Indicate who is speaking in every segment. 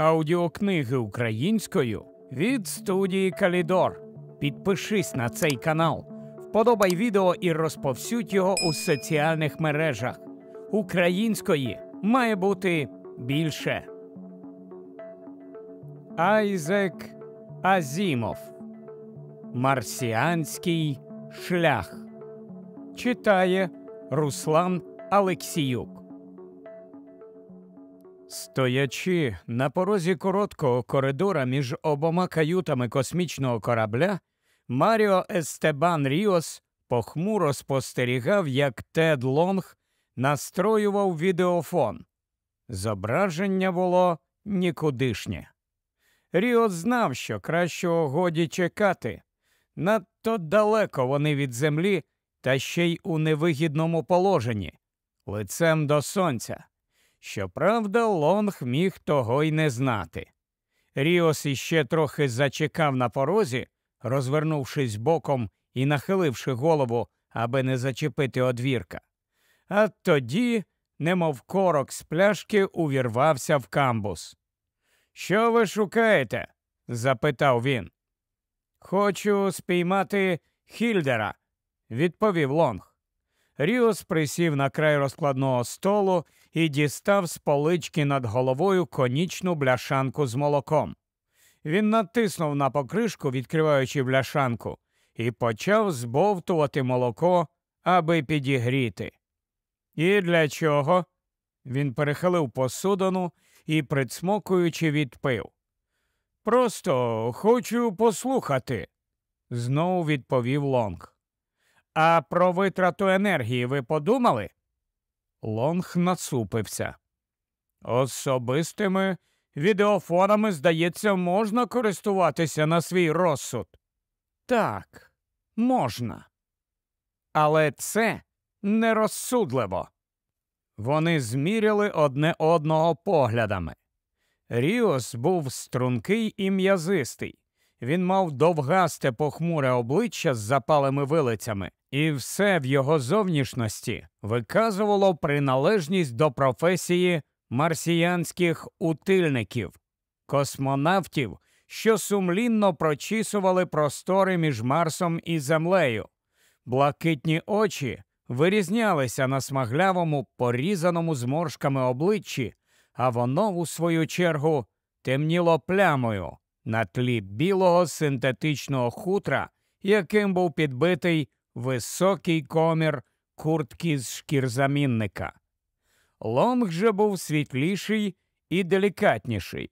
Speaker 1: Аудіокниги українською від студії Калідор. Підпишись на цей канал, вподобай відео і розповсюдь його у соціальних мережах. Української має бути більше. Айзек Азімов. Марсіанський шлях читає Руслан Алексіюк. Стоячи на порозі короткого коридора між обома каютами космічного корабля, Маріо Естебан Ріос похмуро спостерігав, як Тед Лонг настроював відеофон. Зображення було нікудишнє. Ріос знав, що кращого годі чекати. Надто далеко вони від землі, та ще й у невигідному положенні, лицем до сонця. Щоправда, лонг міг того й не знати. Ріос іще трохи зачекав на порозі, розвернувшись боком і нахиливши голову, аби не зачепити одвірка. А тоді, немов корок з пляшки, увірвався в камбус. Що ви шукаєте? запитав він. Хочу спіймати Хільдера, відповів лонг. Ріос присів на край розкладного столу і дістав з полички над головою конічну бляшанку з молоком. Він натиснув на покришку, відкриваючи бляшанку, і почав збовтувати молоко, аби підігріти. І для чого? Він перехилив посудину і, прицмокуючи, відпив. Просто хочу послухати, знову відповів Лонг. А про витрату енергії ви подумали? Лонг насупився. Особистими відеофонами, здається, можна користуватися на свій розсуд. Так, можна. Але це нерозсудливо. Вони зміряли одне одного поглядами. Ріос був стрункий і м'язистий. Він мав довгасте похмуре обличчя з запалими вилицями, і все в його зовнішності виказувало приналежність до професії марсіянських утильників, космонавтів, що сумлінно прочісували простори між Марсом і Землею. Блакитні очі вирізнялися на смаглявому, порізаному зморшками обличчі, а воно, у свою чергу, темніло плямою на тлі білого синтетичного хутра, яким був підбитий високий комір куртки з шкірзамінника. Лонг же був світліший і делікатніший.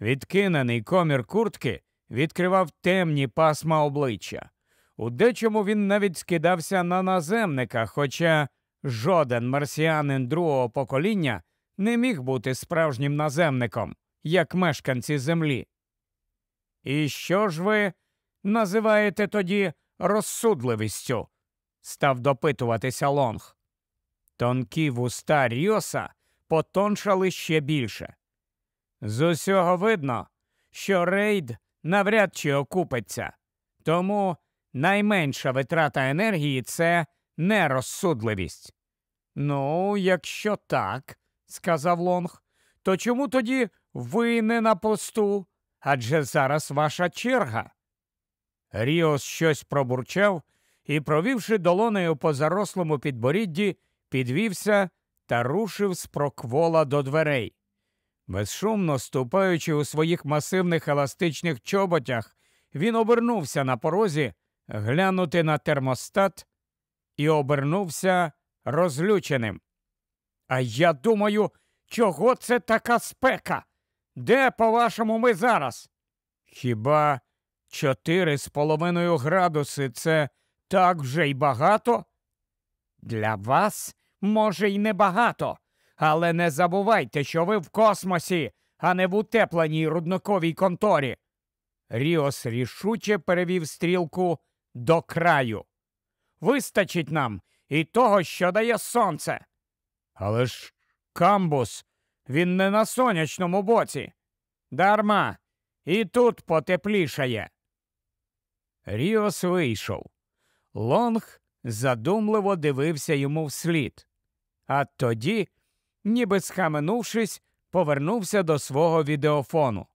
Speaker 1: Відкинений комір куртки відкривав темні пасма обличчя. У дечому він навіть скидався на наземника, хоча жоден марсіанин другого покоління не міг бути справжнім наземником, як мешканці землі. І що ж ви називаєте тоді розсудливістю? став допитуватися Лонг. Тонкі вуста Ріоса потоншали ще більше. З усього видно, що рейд навряд чи окупиться, тому найменша витрата енергії це нерозсудливість. Ну, якщо так, сказав Лонг, то чому тоді ви не на посту? адже зараз ваша черга. Ріос щось пробурчав і, провівши долонею по зарослому підборідді, підвівся та рушив з проквола до дверей. Безшумно ступаючи у своїх масивних еластичних чоботях, він обернувся на порозі, глянути на термостат і обернувся розлюченим. А я думаю, чого це така спека? Де, по-вашому, ми зараз? Хіба чотири з половиною градуси це так вже й багато? Для вас, може, й небагато, але не забувайте, що ви в космосі, а не в утепленій рудноковій конторі. Ріос рішуче перевів стрілку до краю. Вистачить нам і того, що дає сонце. Але ж камбус він не на сонячному боці. Дарма, і тут потеплішає. Ріос вийшов. Лонг задумливо дивився йому вслід. А тоді, ніби схаменувшись, повернувся до свого відеофону.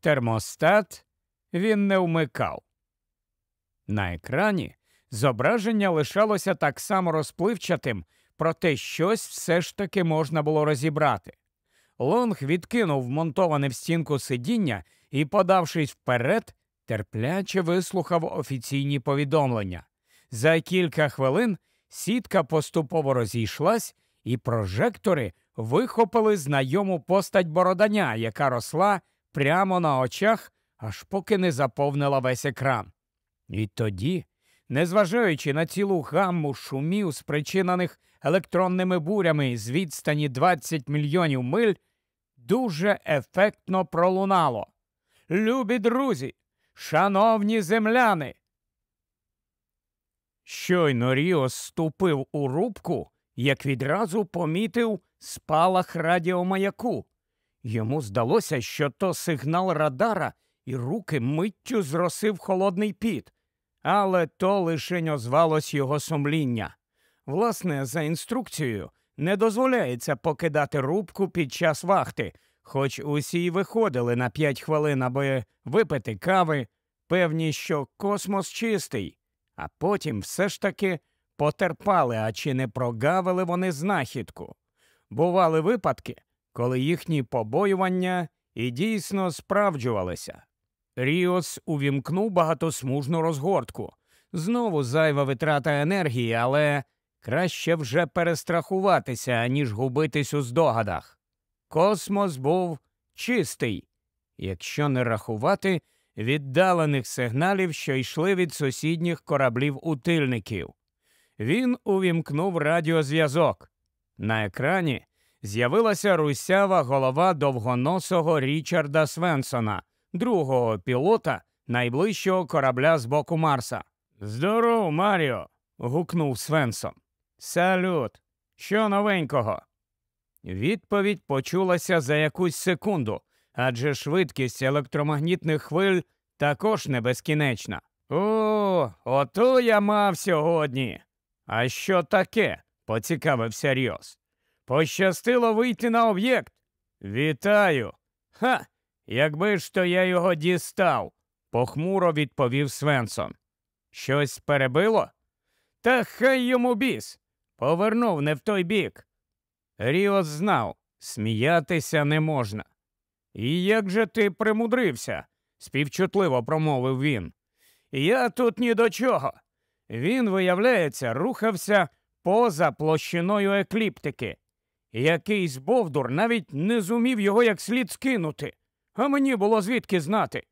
Speaker 1: Термостат він не вмикав. На екрані зображення лишалося так само розпливчатим, проте щось все ж таки можна було розібрати. Лонг відкинув вмонтоване в стінку сидіння і, подавшись вперед, терпляче вислухав офіційні повідомлення. За кілька хвилин сітка поступово розійшлась, і прожектори вихопили знайому постать бородання, яка росла прямо на очах, аж поки не заповнила весь екран. І тоді, незважаючи на цілу гамму шумів, спричинених електронними бурями з відстані 20 мільйонів миль дуже ефектно пролунало. Любі друзі, шановні земляни. Щойно Ріо ступив у рубку, як відразу помітив спалах радіомаяку. Йому здалося, що то сигнал Радара, і руки миттю зросив холодний піт, але то лишень озвалось його сумління. Власне, за інструкцією, не дозволяється покидати рубку під час вахти, хоч усі й виходили на п'ять хвилин, аби випити кави, певні, що космос чистий, а потім все ж таки потерпали, а чи не прогавили вони знахідку. Бували випадки, коли їхні побоювання і дійсно справджувалися. Ріос увімкнув багатосмужну розгортку. Знову зайва витрата енергії, але Краще вже перестрахуватися, аніж губитись у здогадах. Космос був чистий, якщо не рахувати віддалених сигналів, що йшли від сусідніх кораблів-утильників. Він увімкнув радіозв'язок. На екрані з'явилася русява голова довгоносого Річарда Свенсона, другого пілота найближчого корабля з боку Марса. Здоров, Маріо! гукнув Свенсон. Салют, що новенького? Відповідь почулася за якусь секунду, адже швидкість електромагнітних хвиль також не безкінечна. О, ото я мав сьогодні. А що таке? поцікавився Ріос. Пощастило вийти на об'єкт. Вітаю. Ха! Якби ж то я його дістав, похмуро відповів Свенсон. Щось перебило? Та хай йому біс. Повернув не в той бік. Ріос знав, сміятися не можна. І як же ти примудрився? співчутливо промовив він. Я тут ні до чого. Він, виявляється, рухався поза площиною екліптики. Якийсь Бовдур навіть не зумів його як слід скинути, а мені було звідки знати.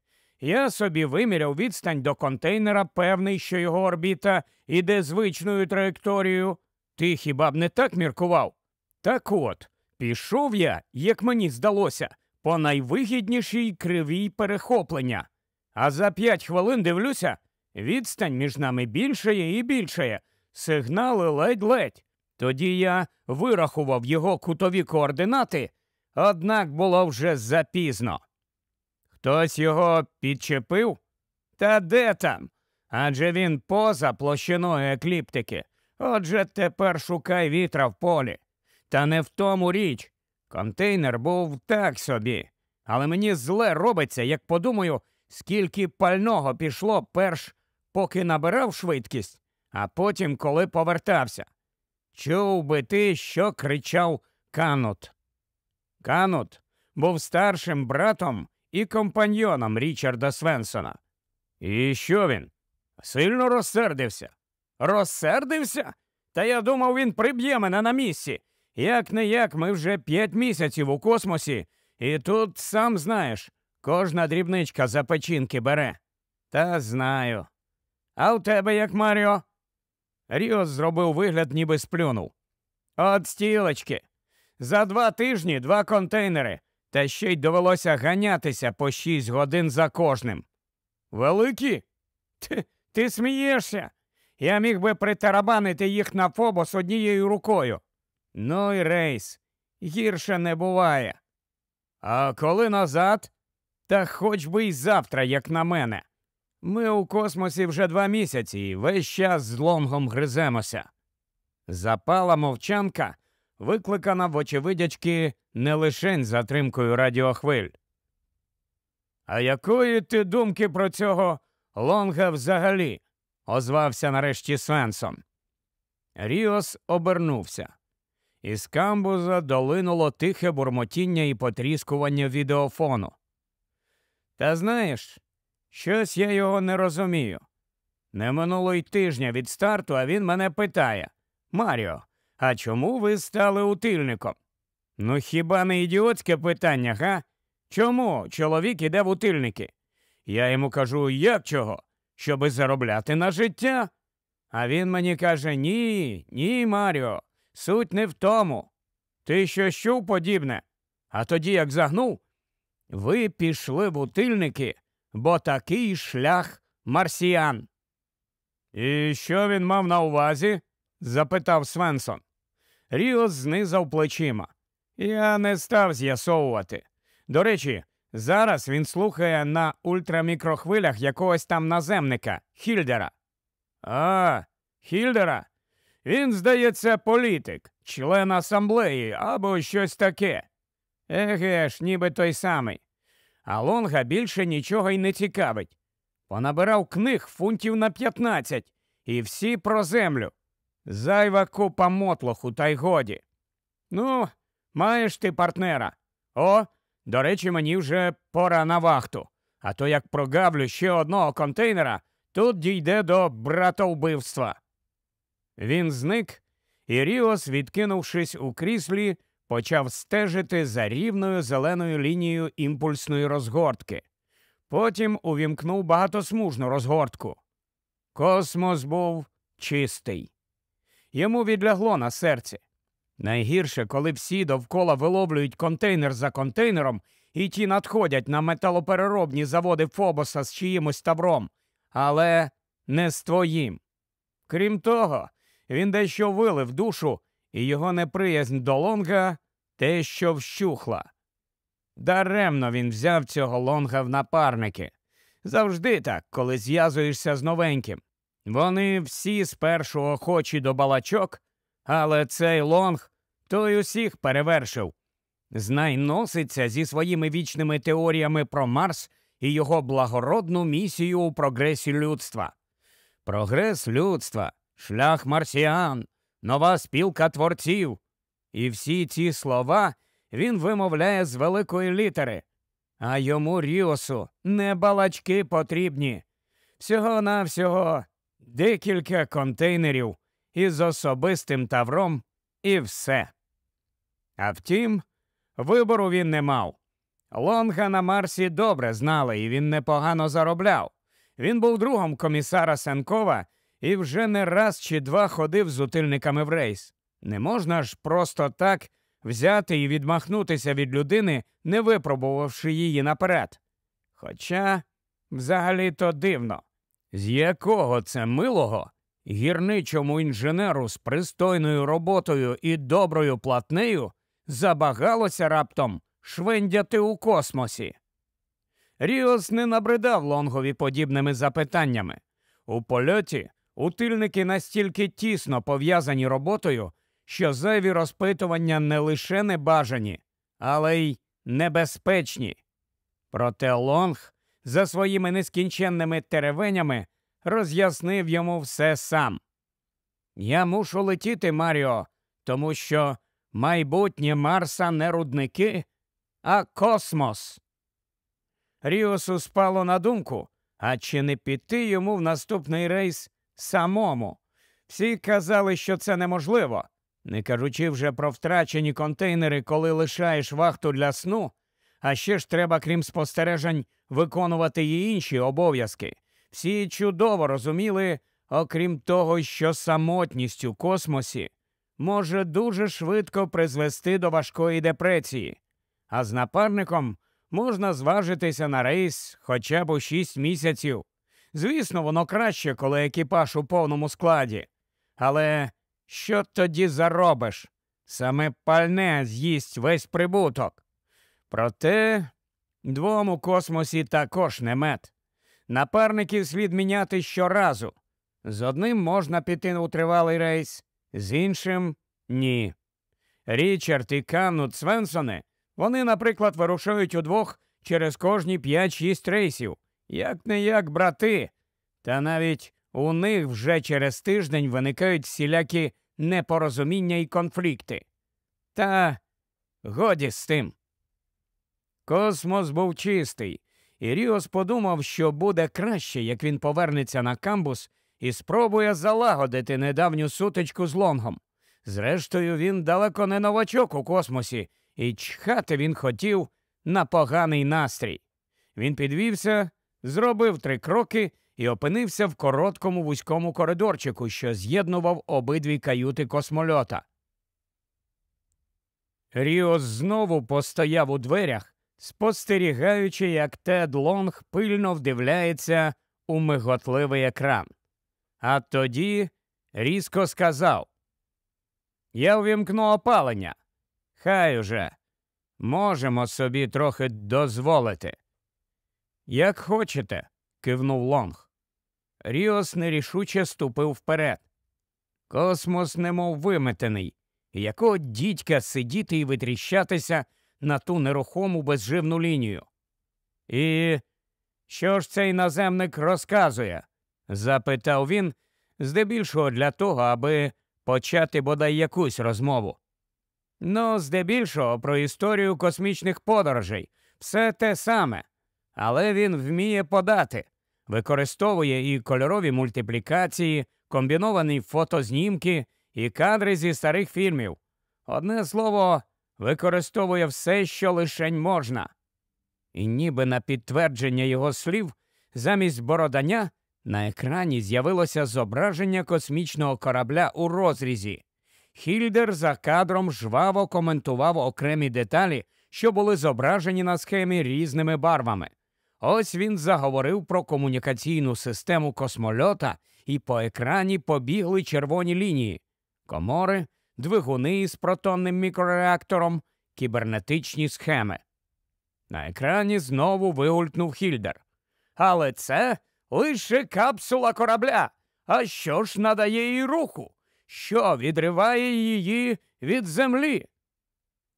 Speaker 1: Я собі виміряв відстань до контейнера, певний, що його орбіта іде звичною траєкторією, ти хіба б не так міркував? Так от, пішов я, як мені здалося, по найвигіднішій кривій перехоплення. А за п'ять хвилин дивлюся, відстань між нами більшає і більшає, сигнали ледь-ледь. Тоді я вирахував його кутові координати, однак було вже запізно. Хтось його підчепив? Та де там? Адже він поза площиною екліптики. Отже, тепер шукай вітра в полі. Та не в тому річ. Контейнер був так собі. Але мені зле робиться, як подумаю, скільки пального пішло, перш поки набирав швидкість, а потім коли повертався. Чув би ти, що кричав Канут. Канут був старшим братом і компаньйоном Річарда Свенсона. І що він? Сильно розсердився. Розсердився? Та я думав, він приб'є мене на місці. Як не як, ми вже п'ять місяців у космосі, і тут, сам знаєш, кожна дрібничка за печінки бере. Та знаю. А в тебе як Маріо? Ріос зробив вигляд, ніби сплюнув. От стілочки. За два тижні два контейнери, та ще й довелося ганятися по шість годин за кожним. Великі? Ти, ти смієшся? я міг би притарабанити їх на фобос однією рукою. Ну й рейс, гірше не буває. А коли назад, та хоч би й завтра, як на мене. Ми у космосі вже два місяці і весь час з лонгом гриземося. Запала мовчанка, викликана, в очевидячки, не лишень затримкою радіохвиль. А якої ти думки про цього лонга взагалі? озвався нарешті Свенсон. Ріос обернувся. Із камбуза долинуло тихе бурмотіння і потріскування відеофону. Та знаєш, щось я його не розумію. Не минуло й тижня від старту, а він мене питає Маріо, а чому ви стали утильником? Ну, хіба не ідіотське питання, га? Чому чоловік іде в утильники? Я йому кажу, як чого? щоби заробляти на життя? А він мені каже: Ні, ні, Маріо, суть не в тому. Ти що чув подібне? А тоді, як загнув, ви пішли бутильники, бо такий шлях марсіян. І що він мав на увазі? запитав Свенсон. Ріос знизав плечима. Я не став з'ясовувати. До речі, Зараз він слухає на ультрамікрохвилях якогось там наземника Хільдера. А, Хільдера? Він, здається, політик, член асамблеї або щось таке. Еге ж, ніби той самий. А Лонга більше нічого й не цікавить. Понабирав книг фунтів на 15 і всі про землю. Зайва купа мотлоху, та й годі. Ну, маєш ти партнера. О, до речі, мені вже пора на вахту. А то як прогавлю ще одного контейнера, тут дійде до братовбивства. Він зник, і Ріос, відкинувшись у кріслі, почав стежити за рівною зеленою лінією імпульсної розгортки. Потім увімкнув багатосмужну розгортку. Космос був чистий. Йому відлягло на серці. Найгірше, коли всі довкола виловлюють контейнер за контейнером, і ті надходять на металопереробні заводи Фобоса з чиїмось тавром, але не з твоїм. Крім того, він дещо вилив душу, і його неприязнь до лонга те, що вщухла. Даремно він взяв цього лонга в напарники. Завжди так, коли зв'язуєшся з новеньким. Вони всі спершу охочі до балачок, але цей лонг той усіх перевершив. Знай носиться зі своїми вічними теоріями про Марс і його благородну місію у прогресі людства. Прогрес людства, шлях марсіан, нова спілка творців. І всі ці слова він вимовляє з великої літери. А йому Ріосу не балачки потрібні. Всього навсього декілька контейнерів із особистим тавром, і все. А втім, вибору він не мав. Лонга на Марсі добре знали, і він непогано заробляв. Він був другом комісара Сенкова і вже не раз чи два ходив з утильниками в рейс. Не можна ж просто так взяти і відмахнутися від людини, не випробувавши її наперед. Хоча, взагалі, то дивно, з якого це милого гірничому інженеру з пристойною роботою і доброю платнею забагалося раптом швендяти у космосі. Ріос не набридав лонгові подібними запитаннями. У польоті утильники настільки тісно пов'язані роботою, що зайві розпитування не лише небажані, але й небезпечні. Проте лонг за своїми нескінченними теревенями роз'яснив йому все сам. Я мушу летіти, Маріо, тому що Майбутнє Марса не рудники, а космос. Ріусу спало на думку, а чи не піти йому в наступний рейс самому? Всі казали, що це неможливо. Не кажучи вже про втрачені контейнери, коли лишаєш вахту для сну, а ще ж треба, крім спостережень, виконувати й інші обов'язки. Всі чудово розуміли, окрім того, що самотність у космосі може дуже швидко призвести до важкої депресії, а з напарником можна зважитися на рейс хоча б у шість місяців. Звісно, воно краще, коли екіпаж у повному складі. Але що тоді заробиш? Саме пальне з'їсть весь прибуток. Проте двом у космосі також не мед. Напарників слід міняти щоразу. З одним можна піти у тривалий рейс, з іншим ні. Річард і Канут Свенсоне, вони, наприклад, вирушають удвох через кожні 5-6 рейсів, як не як брати. Та навіть у них вже через тиждень виникають всілякі непорозуміння і конфлікти. Та годі з тим. Космос був чистий, і Ріос подумав, що буде краще, як він повернеться на камбус і спробує залагодити недавню сутичку з лонгом. Зрештою, він далеко не новачок у космосі, і чхати він хотів на поганий настрій. Він підвівся, зробив три кроки і опинився в короткому вузькому коридорчику, що з'єднував обидві каюти космольота. Ріос знову постояв у дверях, спостерігаючи, як Тед Лонг пильно вдивляється у миготливий екран. А тоді різко сказав: Я увімкну опалення. Хай уже можемо собі трохи дозволити. Як хочете, кивнув Лонг. Ріос нерішуче ступив вперед. Космос немов виметений, якого дідька сидіти і витріщатися на ту нерухому безживну лінію. І що ж цей наземник розказує? запитав він, здебільшого для того, аби почати бодай якусь розмову. Ну, здебільшого про історію космічних подорожей, все те саме, але він вміє подати, використовує і кольорові мультиплікації, комбіновані фотознімки і кадри зі старих фільмів. Одне слово, використовує все, що лишень можна. І ніби на підтвердження його слів, замість бородання на екрані з'явилося зображення космічного корабля у розрізі. Хільдер за кадром жваво коментував окремі деталі, що були зображені на схемі різними барвами. Ось він заговорив про комунікаційну систему космольота, і по екрані побігли червоні лінії, комори, двигуни із протонним мікрореактором, кібернетичні схеми. На екрані знову вигулькнув Хільдер. Але це лише капсула корабля. А що ж надає їй руху? Що відриває її від землі?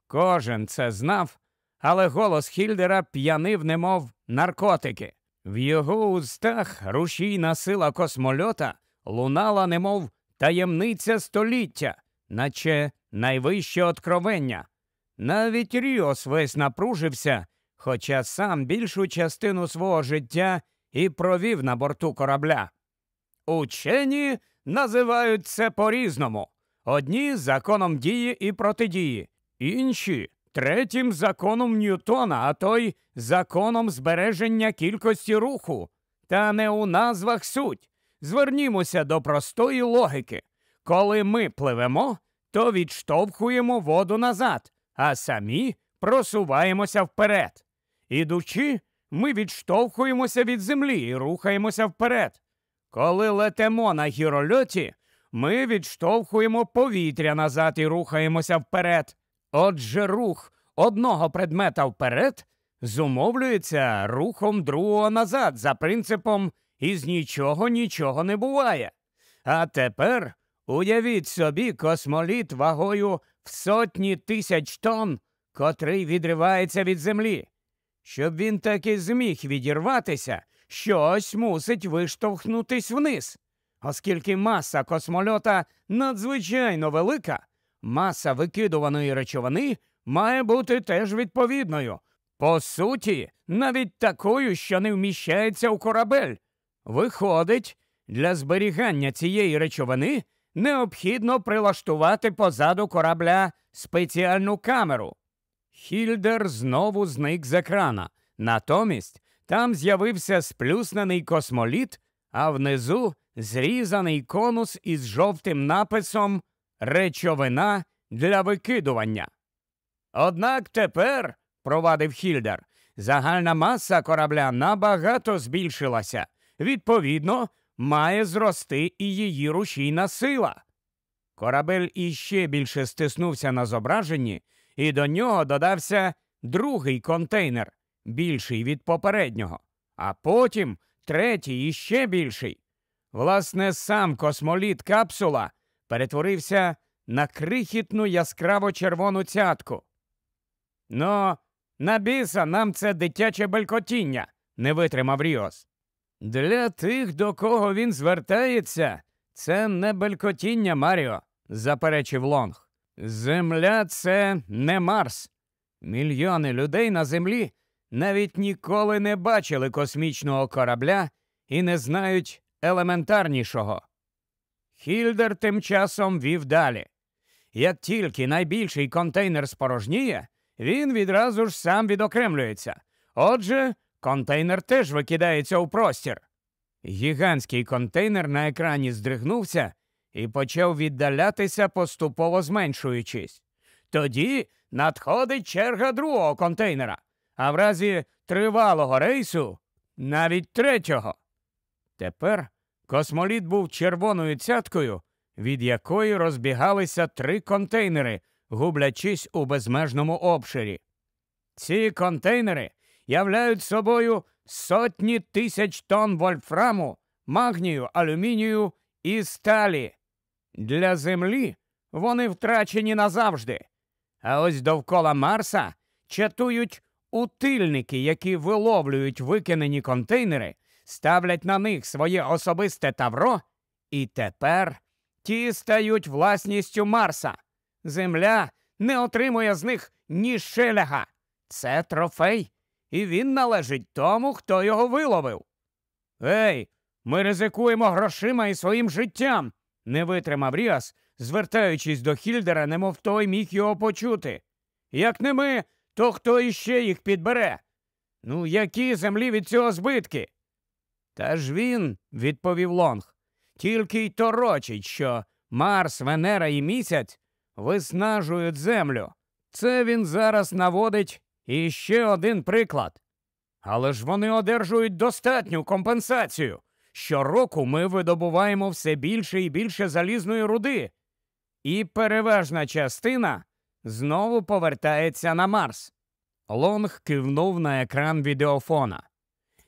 Speaker 1: Кожен це знав, але голос Хільдера п'янив, немов наркотики. В його устах рушійна сила космольота лунала, немов таємниця століття, наче найвище откровення. Навіть Ріос весь напружився, хоча сам більшу частину свого життя і провів на борту корабля. Учені називають це по-різному. Одні законом дії і протидії, інші третім законом Ньютона, а той законом збереження кількості руху. Та не у назвах суть. Звернімося до простої логіки. Коли ми пливемо, то відштовхуємо воду назад, а самі просуваємося вперед. Ідучи, ми відштовхуємося від землі і рухаємося вперед. Коли летимо на гірольоті, ми відштовхуємо повітря назад і рухаємося вперед. Отже, рух одного предмета вперед зумовлюється рухом другого назад за принципом із нічого нічого не буває. А тепер уявіть собі космоліт вагою в сотні тисяч тонн, котрий відривається від землі. Щоб він таки зміг відірватися, щось мусить виштовхнутись вниз. Оскільки маса космольота надзвичайно велика, маса викидуваної речовини має бути теж відповідною. По суті, навіть такою, що не вміщається у корабель. Виходить, для зберігання цієї речовини необхідно прилаштувати позаду корабля спеціальну камеру. Хільдер знову зник з екрана. Натомість там з'явився сплюснений космоліт, а внизу зрізаний конус із жовтим написом Речовина для викидування. Однак тепер, провадив Хільдер, загальна маса корабля набагато збільшилася. Відповідно, має зрости і її рушійна сила. Корабель іще більше стиснувся на зображенні і до нього додався другий контейнер, більший від попереднього, а потім третій і ще більший. Власне, сам космоліт капсула перетворився на крихітну яскраво червону цятку. Но на біса нам це дитяче белькотіння, не витримав Ріос. Для тих, до кого він звертається, це не белькотіння Маріо, заперечив Лонг. Земля це не Марс. Мільйони людей на землі навіть ніколи не бачили космічного корабля і не знають елементарнішого. Хільдер тим часом вів далі. Як тільки найбільший контейнер спорожніє, він відразу ж сам відокремлюється. Отже, контейнер теж викидається у простір. Гігантський контейнер на екрані здригнувся і почав віддалятися, поступово зменшуючись. Тоді надходить черга другого контейнера, а в разі тривалого рейсу навіть третього. Тепер космоліт був червоною цяткою, від якої розбігалися три контейнери, гублячись у безмежному обширі. Ці контейнери являють собою сотні тисяч тонн вольфраму, магнію, алюмінію і сталі. Для Землі вони втрачені назавжди. А ось довкола Марса чатують утильники, які виловлюють викинені контейнери, ставлять на них своє особисте тавро, і тепер ті стають власністю Марса. Земля не отримує з них ні шеляга. Це трофей, і він належить тому, хто його виловив. Ей, ми ризикуємо грошима і своїм життям. Не витримав Ріас, звертаючись до Хільдера, немов той міг його почути. Як не ми, то хто іще їх підбере? Ну, які землі від цього збитки? Та ж він, відповів Лонг, тільки й торочить, що Марс, Венера і місяць виснажують землю. Це він зараз наводить іще один приклад. Але ж вони одержують достатню компенсацію. Щороку ми видобуваємо все більше і більше залізної руди, і переважна частина знову повертається на Марс. Лонг кивнув на екран відеофона.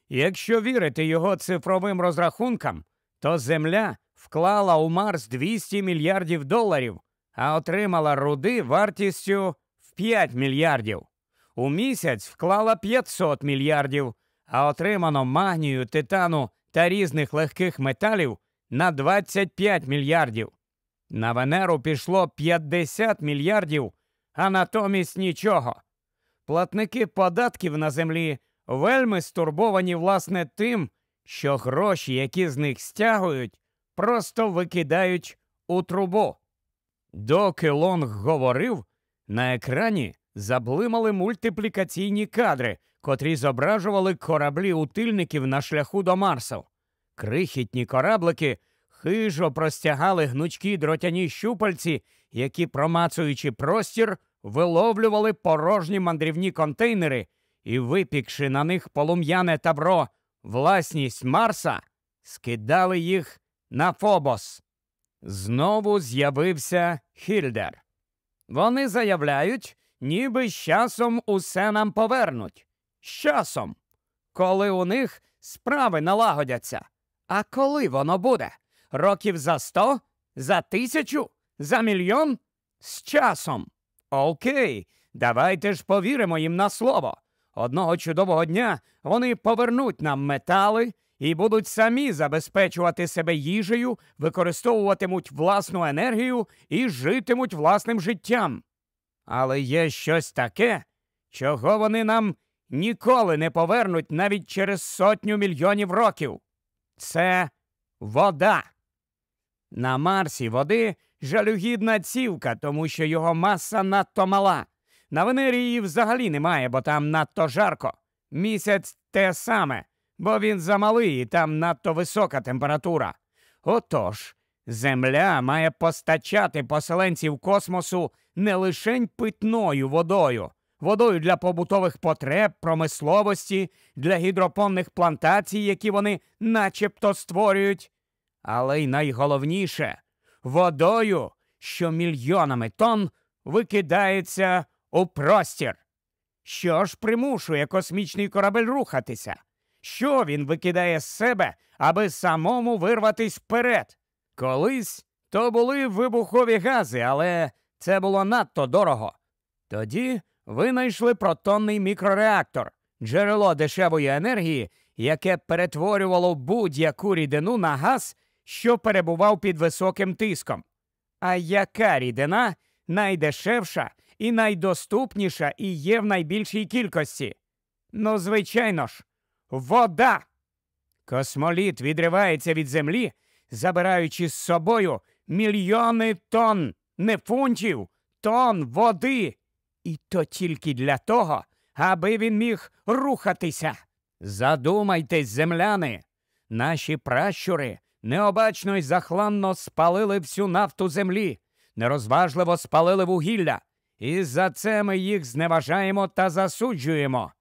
Speaker 1: Якщо вірити його цифровим розрахункам, то Земля вклала у Марс 200 мільярдів доларів, а отримала руди вартістю в 5 мільярдів. У місяць вклала 500 мільярдів, а отримано магнію, титану та різних легких металів на 25 мільярдів. На Венеру пішло 50 мільярдів, а натомість нічого. Платники податків на землі вельми стурбовані власне тим, що гроші, які з них стягують, просто викидають у трубу. Доки Лонг говорив, на екрані заблимали мультиплікаційні кадри, котрі зображували кораблі утильників на шляху до Марсу. Крихітні кораблики хижо простягали гнучкі дротяні щупальці, які, промацуючи простір, виловлювали порожні мандрівні контейнери і, випікши на них полум'яне табро, власність Марса, скидали їх на Фобос. Знову з'явився Хільдер. Вони заявляють, ніби з часом усе нам повернуть з часом, коли у них справи налагодяться. А коли воно буде? Років за сто, за тисячу, за мільйон? З часом. Окей, давайте ж повіримо їм на слово. Одного чудового дня вони повернуть нам метали і будуть самі забезпечувати себе їжею, використовуватимуть власну енергію і житимуть власним життям. Але є щось таке, чого вони нам ніколи не повернуть навіть через сотню мільйонів років. Це вода. На Марсі води жалюгідна цівка, тому що його маса надто мала. На Венері її взагалі немає, бо там надто жарко. Місяць те саме, бо він замалий і там надто висока температура. Отож, Земля має постачати поселенців космосу не лише питною водою, водою для побутових потреб, промисловості, для гідропонних плантацій, які вони начебто створюють, але й найголовніше водою, що мільйонами тонн викидається у простір. Що ж примушує космічний корабель рухатися? Що він викидає з себе, аби самому вирватися вперед? Колись то були вибухові гази, але це було надто дорого. Тоді винайшли протонний мікрореактор, джерело дешевої енергії, яке перетворювало будь-яку рідину на газ, що перебував під високим тиском. А яка рідина найдешевша і найдоступніша і є в найбільшій кількості? Ну, звичайно ж, вода. Космоліт відривається від землі, забираючи з собою мільйони тонн, не фунтів, тонн води. І то тільки для того, аби він міг рухатися. Задумайтесь, земляни, наші пращури необачно й захланно спалили всю нафту землі, нерозважливо спалили вугілля, і за це ми їх зневажаємо та засуджуємо.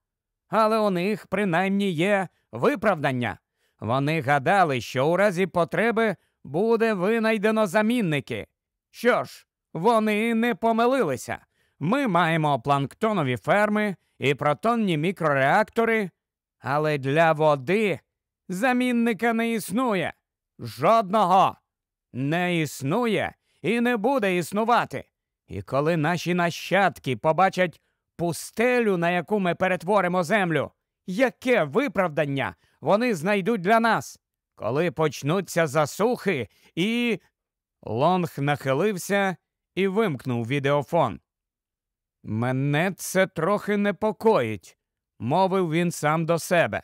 Speaker 1: Але у них принаймні є виправдання. Вони гадали, що у разі потреби буде винайдено замінники. Що ж, вони не помилилися. Ми маємо планктонові ферми і протонні мікрореактори, але для води замінника не існує. Жодного не існує і не буде існувати. І коли наші нащадки побачать пустелю, на яку ми перетворимо землю, яке виправдання вони знайдуть для нас, коли почнуться засухи і. Лонг нахилився і вимкнув відеофон. Мене це трохи непокоїть, мовив він сам до себе.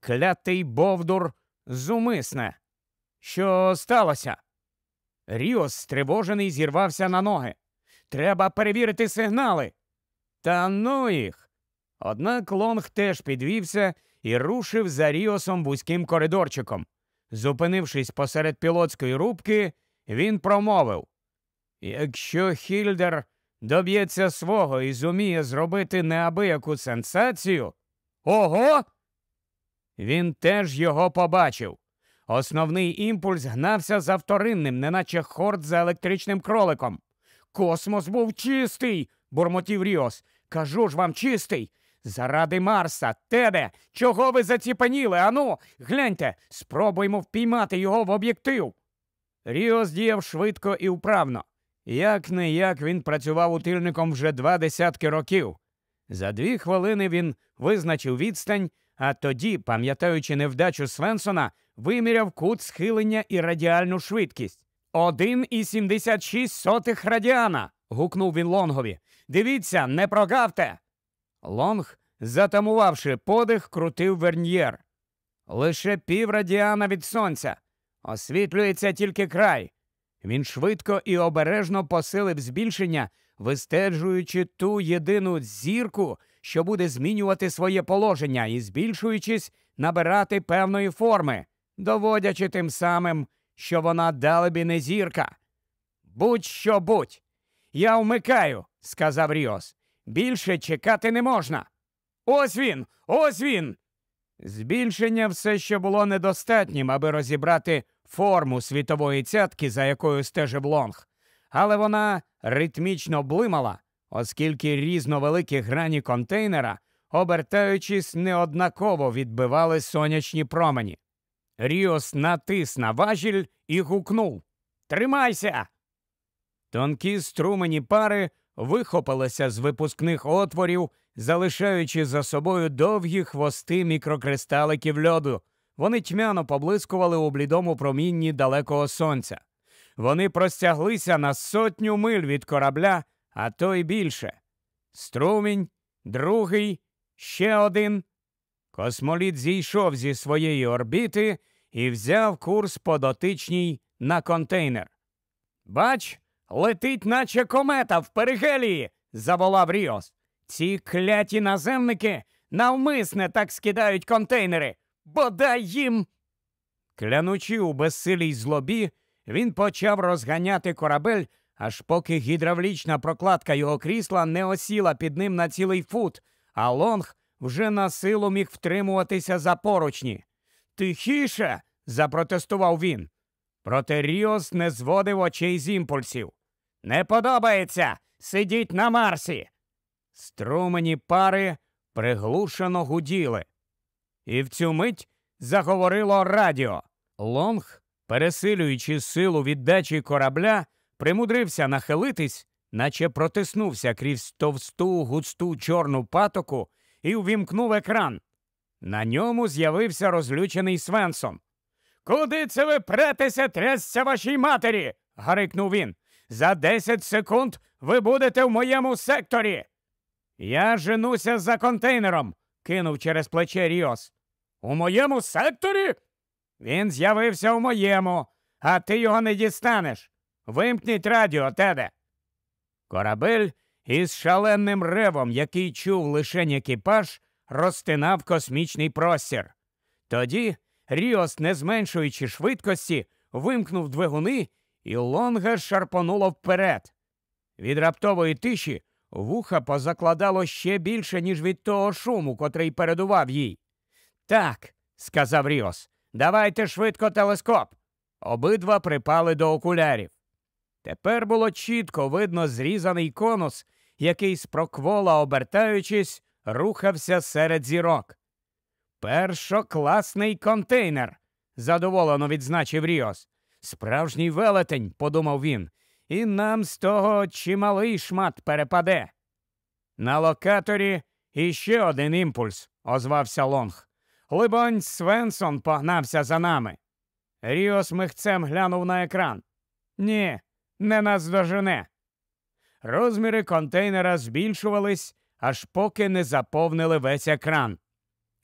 Speaker 1: Клятий Бовдур зумисне. Що сталося? Ріос, стривожений, зірвався на ноги. Треба перевірити сигнали. Та ну їх. Однак лонг теж підвівся і рушив за Ріосом вузьким коридорчиком. Зупинившись посеред пілотської рубки, він промовив Якщо Хільдер доб'ється свого і зуміє зробити неабияку сенсацію. Ого! Він теж його побачив. Основний імпульс гнався за вторинним, неначе хорт за електричним кроликом. Космос був чистий, бурмотів Ріос. Кажу ж вам чистий. Заради Марса, Теде, чого ви заціпаніли? Ану, гляньте, спробуймо впіймати його в об'єктив. Ріос діяв швидко і вправно. Як не як він працював утильником вже два десятки років. За дві хвилини він визначив відстань, а тоді, пам'ятаючи невдачу Свенсона, виміряв кут схилення і радіальну швидкість. Один і сімдесят шість сотих радіана. гукнув він Лонгові. Дивіться, не прогавте. Лонг, затамувавши подих, крутив верньєр. Лише пів радіана від сонця. Освітлюється тільки край. Він швидко і обережно посилив збільшення, вистежуючи ту єдину зірку, що буде змінювати своє положення і, збільшуючись, набирати певної форми, доводячи тим самим, що вона далебі не зірка. Будь що будь. Я вмикаю, сказав Ріос. Більше чекати не можна. Ось він! Ось він! Збільшення все ще було недостатнім, аби розібрати форму світової цятки, за якою стежив лонг, але вона ритмічно блимала, оскільки різновеликі грані контейнера, обертаючись, неоднаково відбивали сонячні промені. Ріос натис на важіль і гукнув Тримайся! Тонкі струмені пари вихопилися з випускних отворів, залишаючи за собою довгі хвости мікрокристаликів льоду. Вони тьмяно поблискували у блідому промінні далекого сонця. Вони простяглися на сотню миль від корабля, а то й більше. Струмінь, другий, ще один. Космоліт зійшов зі своєї орбіти і взяв курс по дотичній на контейнер. Бач, летить, наче комета в перигелії, заволав Ріос. Ці кляті наземники навмисне так скидають контейнери. Бодай їм. Клянучи у безсилій злобі, він почав розганяти корабель, аж поки гідравлічна прокладка його крісла не осіла під ним на цілий фут, а лонг вже на силу міг втримуватися за поручні. Тихіше. запротестував він. Проте Ріос не зводив очей з імпульсів. Не подобається. Сидіть на Марсі. Струмені пари приглушено гуділи. І в цю мить заговорило радіо. Лонг, пересилюючи силу віддачі корабля, примудрився нахилитись, наче протиснувся крізь товсту густу чорну патоку і увімкнув екран. На ньому з'явився розлючений Свенсон. Куди це ви претеся, трясся вашій матері? гарикнув він. За десять секунд ви будете в моєму секторі. Я женуся за контейнером кинув через плече Ріос. У моєму секторі? Він з'явився у моєму, а ти його не дістанеш. Вимкніть радіо, теде. Корабель із шаленим ревом, який чув лише екіпаж, розтинав космічний простір. Тоді Ріос, не зменшуючи швидкості, вимкнув двигуни, і лонга шарпонуло вперед. Від раптової тиші Вуха позакладало ще більше, ніж від того шуму, котрий передував їй. Так, сказав Ріос, давайте швидко телескоп. Обидва припали до окулярів. Тепер було чітко видно зрізаний конус, який з проквола, обертаючись, рухався серед зірок. Першокласний контейнер, задоволено відзначив Ріос. Справжній велетень, подумав він, і нам з того чималий шмат перепаде. На локаторі іще один імпульс, озвався Лонг. Либонь, Свенсон погнався за нами. Ріос михцем глянув на екран. Ні, не нас дожене. Розміри контейнера збільшувались, аж поки не заповнили весь екран.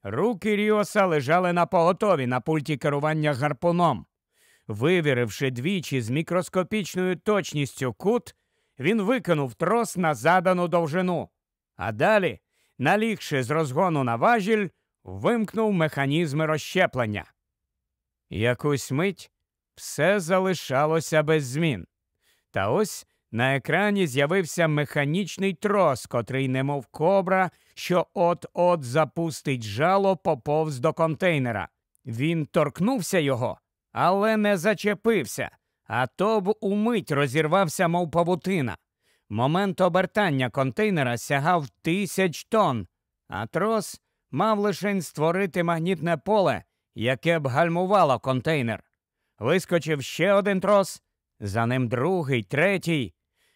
Speaker 1: Руки Ріоса лежали на поготові на пульті керування гарпуном. Вивіривши двічі з мікроскопічною точністю кут, він викинув трос на задану довжину, а далі, налігши з розгону на важіль, вимкнув механізми розщеплення. Якусь мить все залишалося без змін. Та ось на екрані з'явився механічний трос, котрий, немов кобра, що от-от запустить жало поповз до контейнера. Він торкнувся його але не зачепився, а то б умить розірвався, мов павутина. Момент обертання контейнера сягав тисяч тонн, а трос мав лише створити магнітне поле, яке б гальмувало контейнер. Вискочив ще один трос, за ним другий, третій.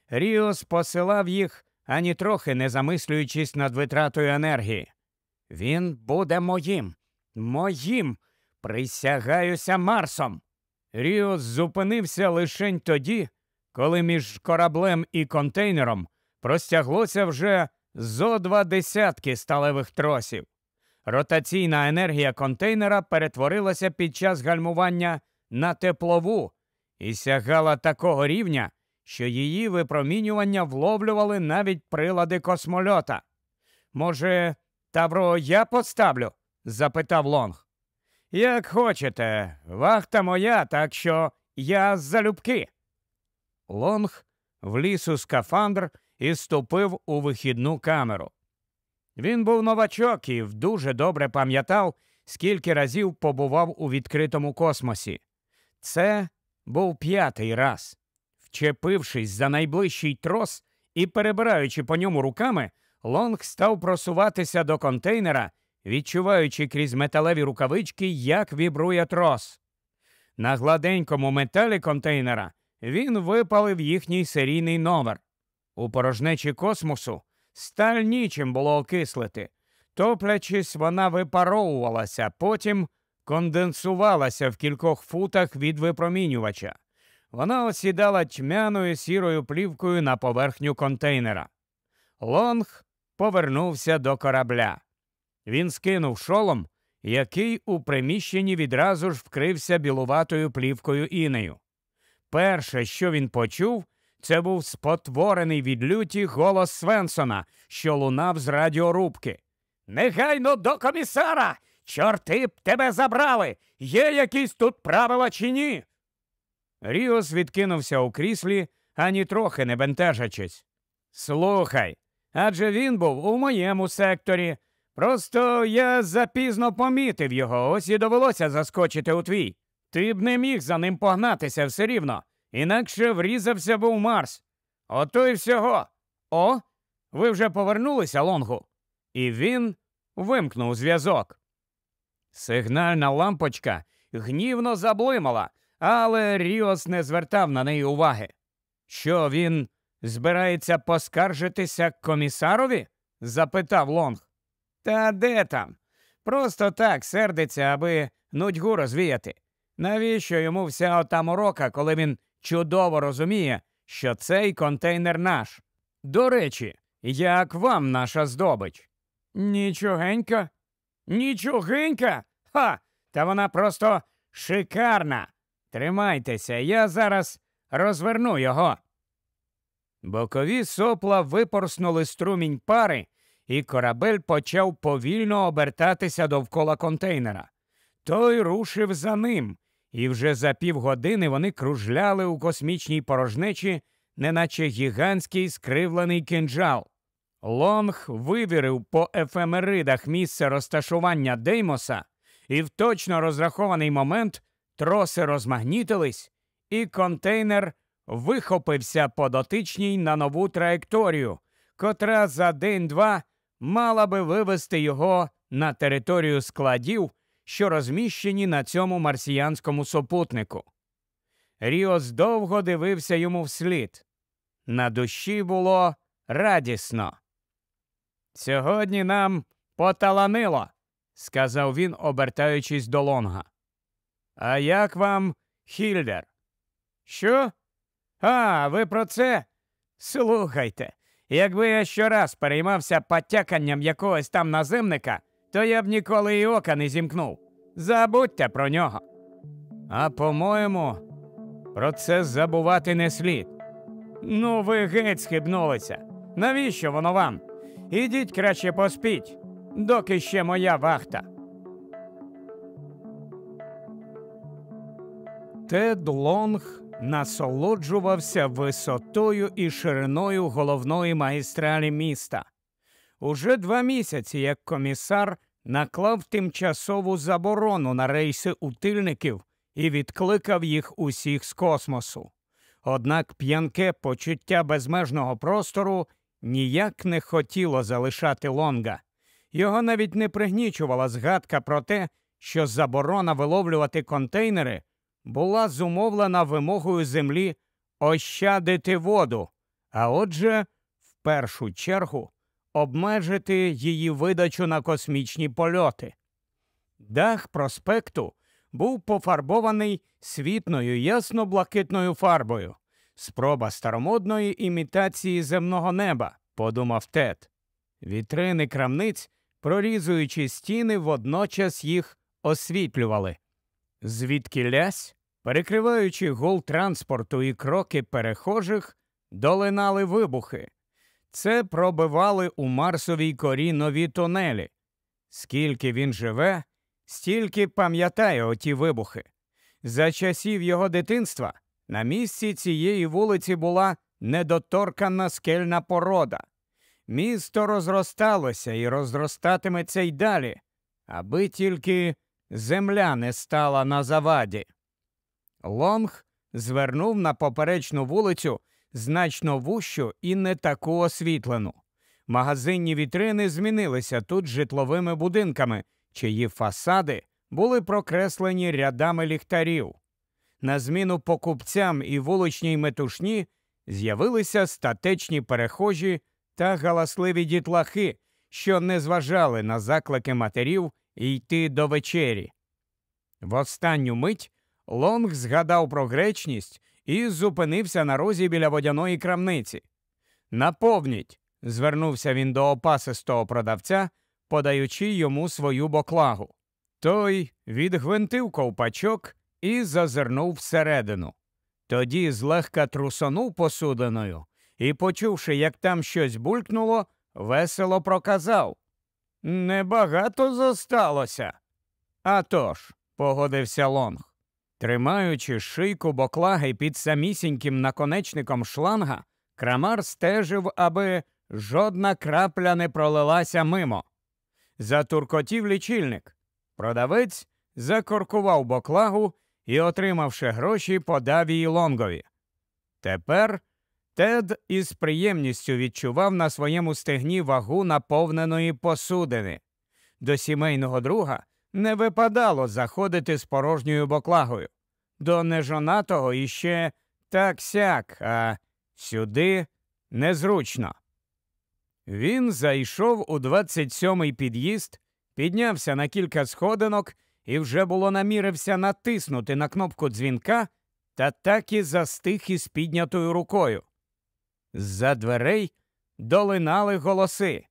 Speaker 1: Ріос посилав їх, ані трохи не замислюючись над витратою енергії. Він буде моїм, моїм, Присягаюся Марсом. Ріос зупинився лишень тоді, коли між кораблем і контейнером простяглося вже зо два десятки сталевих тросів. Ротаційна енергія контейнера перетворилася під час гальмування на теплову і сягала такого рівня, що її випромінювання вловлювали навіть прилади космольота. Може, Тавро я поставлю? запитав Лонг. Як хочете, вахта моя, так що я залюбки. Лонг вліз у скафандр і ступив у вихідну камеру. Він був новачок і дуже добре пам'ятав, скільки разів побував у відкритому космосі. Це був п'ятий раз. Вчепившись за найближчий трос і перебираючи по ньому руками, Лонг став просуватися до контейнера відчуваючи крізь металеві рукавички, як вібрує трос. На гладенькому металі контейнера він випалив їхній серійний номер. У порожнечі космосу сталь нічим було окислити. Топлячись, вона випаровувалася, потім конденсувалася в кількох футах від випромінювача. Вона осідала тьмяною сірою плівкою на поверхню контейнера. Лонг повернувся до корабля. Він скинув шолом, який у приміщенні відразу ж вкрився білуватою плівкою інею. Перше, що він почув, це був спотворений від люті голос Свенсона, що лунав з радіорубки. Негайно до комісара! Чорти б тебе забрали! Є якісь тут правила чи ні? Ріос відкинувся у кріслі, ані трохи не бентежачись. Слухай, адже він був у моєму секторі. Просто я запізно помітив його, ось і довелося заскочити у твій. Ти б не міг за ним погнатися все рівно, інакше врізався б у Марс. Ото й всього. О, ви вже повернулися, лонгу. І він вимкнув зв'язок. Сигнальна лампочка гнівно заблимала, але Ріос не звертав на неї уваги. Що він збирається поскаржитися комісарові? запитав лонг. Та де там? Просто так сердиться, аби нудьгу розвіяти. Навіщо йому вся ота морока, коли він чудово розуміє, що цей контейнер наш? До речі, як вам наша здобич? Нічогенька? Нічогенька? Ха! Та вона просто шикарна. Тримайтеся, я зараз розверну його. Бокові сопла випорснули струмінь пари, і корабель почав повільно обертатися довкола контейнера. Той рушив за ним, і вже за півгодини вони кружляли у космічній порожнечі, неначе гігантський скривлений кинджал. Лонг вивірив по ефемеридах місце розташування Деймоса, і в точно розрахований момент троси розмагнітились, і контейнер вихопився по дотичній на нову траєкторію, котра за день-два мала би вивести його на територію складів, що розміщені на цьому марсіянському супутнику. Ріос довго дивився йому вслід. На душі було радісно. Сьогодні нам поталанило, сказав він, обертаючись до лонга. А як вам Хільдер? Що? А, ви про це? Слухайте, Якби я щораз переймався потяканням якогось там наземника, то я б ніколи і ока не зімкнув. Забудьте про нього. А по-моєму, про це забувати не слід. Ну, ви геть схибнулися. Навіщо воно вам? Ідіть краще поспіть, доки ще моя вахта. Тед Лонг насолоджувався висотою і шириною головної магістралі міста. Уже два місяці як комісар наклав тимчасову заборону на рейси утильників і відкликав їх усіх з космосу. Однак п'янке почуття безмежного простору ніяк не хотіло залишати лонга. Його навіть не пригнічувала згадка про те, що заборона виловлювати контейнери була зумовлена вимогою землі ощадити воду, а отже, в першу чергу, обмежити її видачу на космічні польоти. Дах проспекту був пофарбований світною ясно-блакитною фарбою, спроба старомодної імітації земного неба, подумав Тед. Вітрини крамниць, прорізуючи стіни, водночас їх освітлювали звідки лясь, перекриваючи гул транспорту і кроки перехожих, долинали вибухи. Це пробивали у Марсовій корі нові тунелі. Скільки він живе, стільки пам'ятає оті вибухи. За часів його дитинства на місці цієї вулиці була недоторкана скельна порода. Місто розросталося і розростатиметься й далі, аби тільки земля не стала на заваді. Лонг звернув на поперечну вулицю значно вущу і не таку освітлену. Магазинні вітрини змінилися тут житловими будинками, чиї фасади були прокреслені рядами ліхтарів. На зміну покупцям і вуличній метушні з'явилися статечні перехожі та галасливі дітлахи, що не зважали на заклики матерів і йти до вечері. В останню мить Лонг згадав про гречність і зупинився на розі біля водяної крамниці. Наповніть. звернувся він до опасистого продавця, подаючи йому свою боклагу. Той відгвинтив ковпачок і зазирнув всередину. Тоді злегка трусонув посудиною і, почувши, як там щось булькнуло, весело проказав Небагато зосталося. «А тож», – погодився Лонг. Тримаючи шийку боклаги під самісіньким наконечником шланга, крамар стежив, аби жодна крапля не пролилася мимо. Затуркотів лічильник. Продавець закоркував боклагу і, отримавши гроші, подав її лонгові. Тепер Тед із приємністю відчував на своєму стегні вагу наповненої посудини. До сімейного друга не випадало заходити з порожньою боклагою. До нежонатого іще так сяк, а сюди незручно. Він зайшов у 27-й під'їзд, піднявся на кілька сходинок і вже було намірився натиснути на кнопку дзвінка, та так і застиг із піднятою рукою. З-за дверей долинали голоси.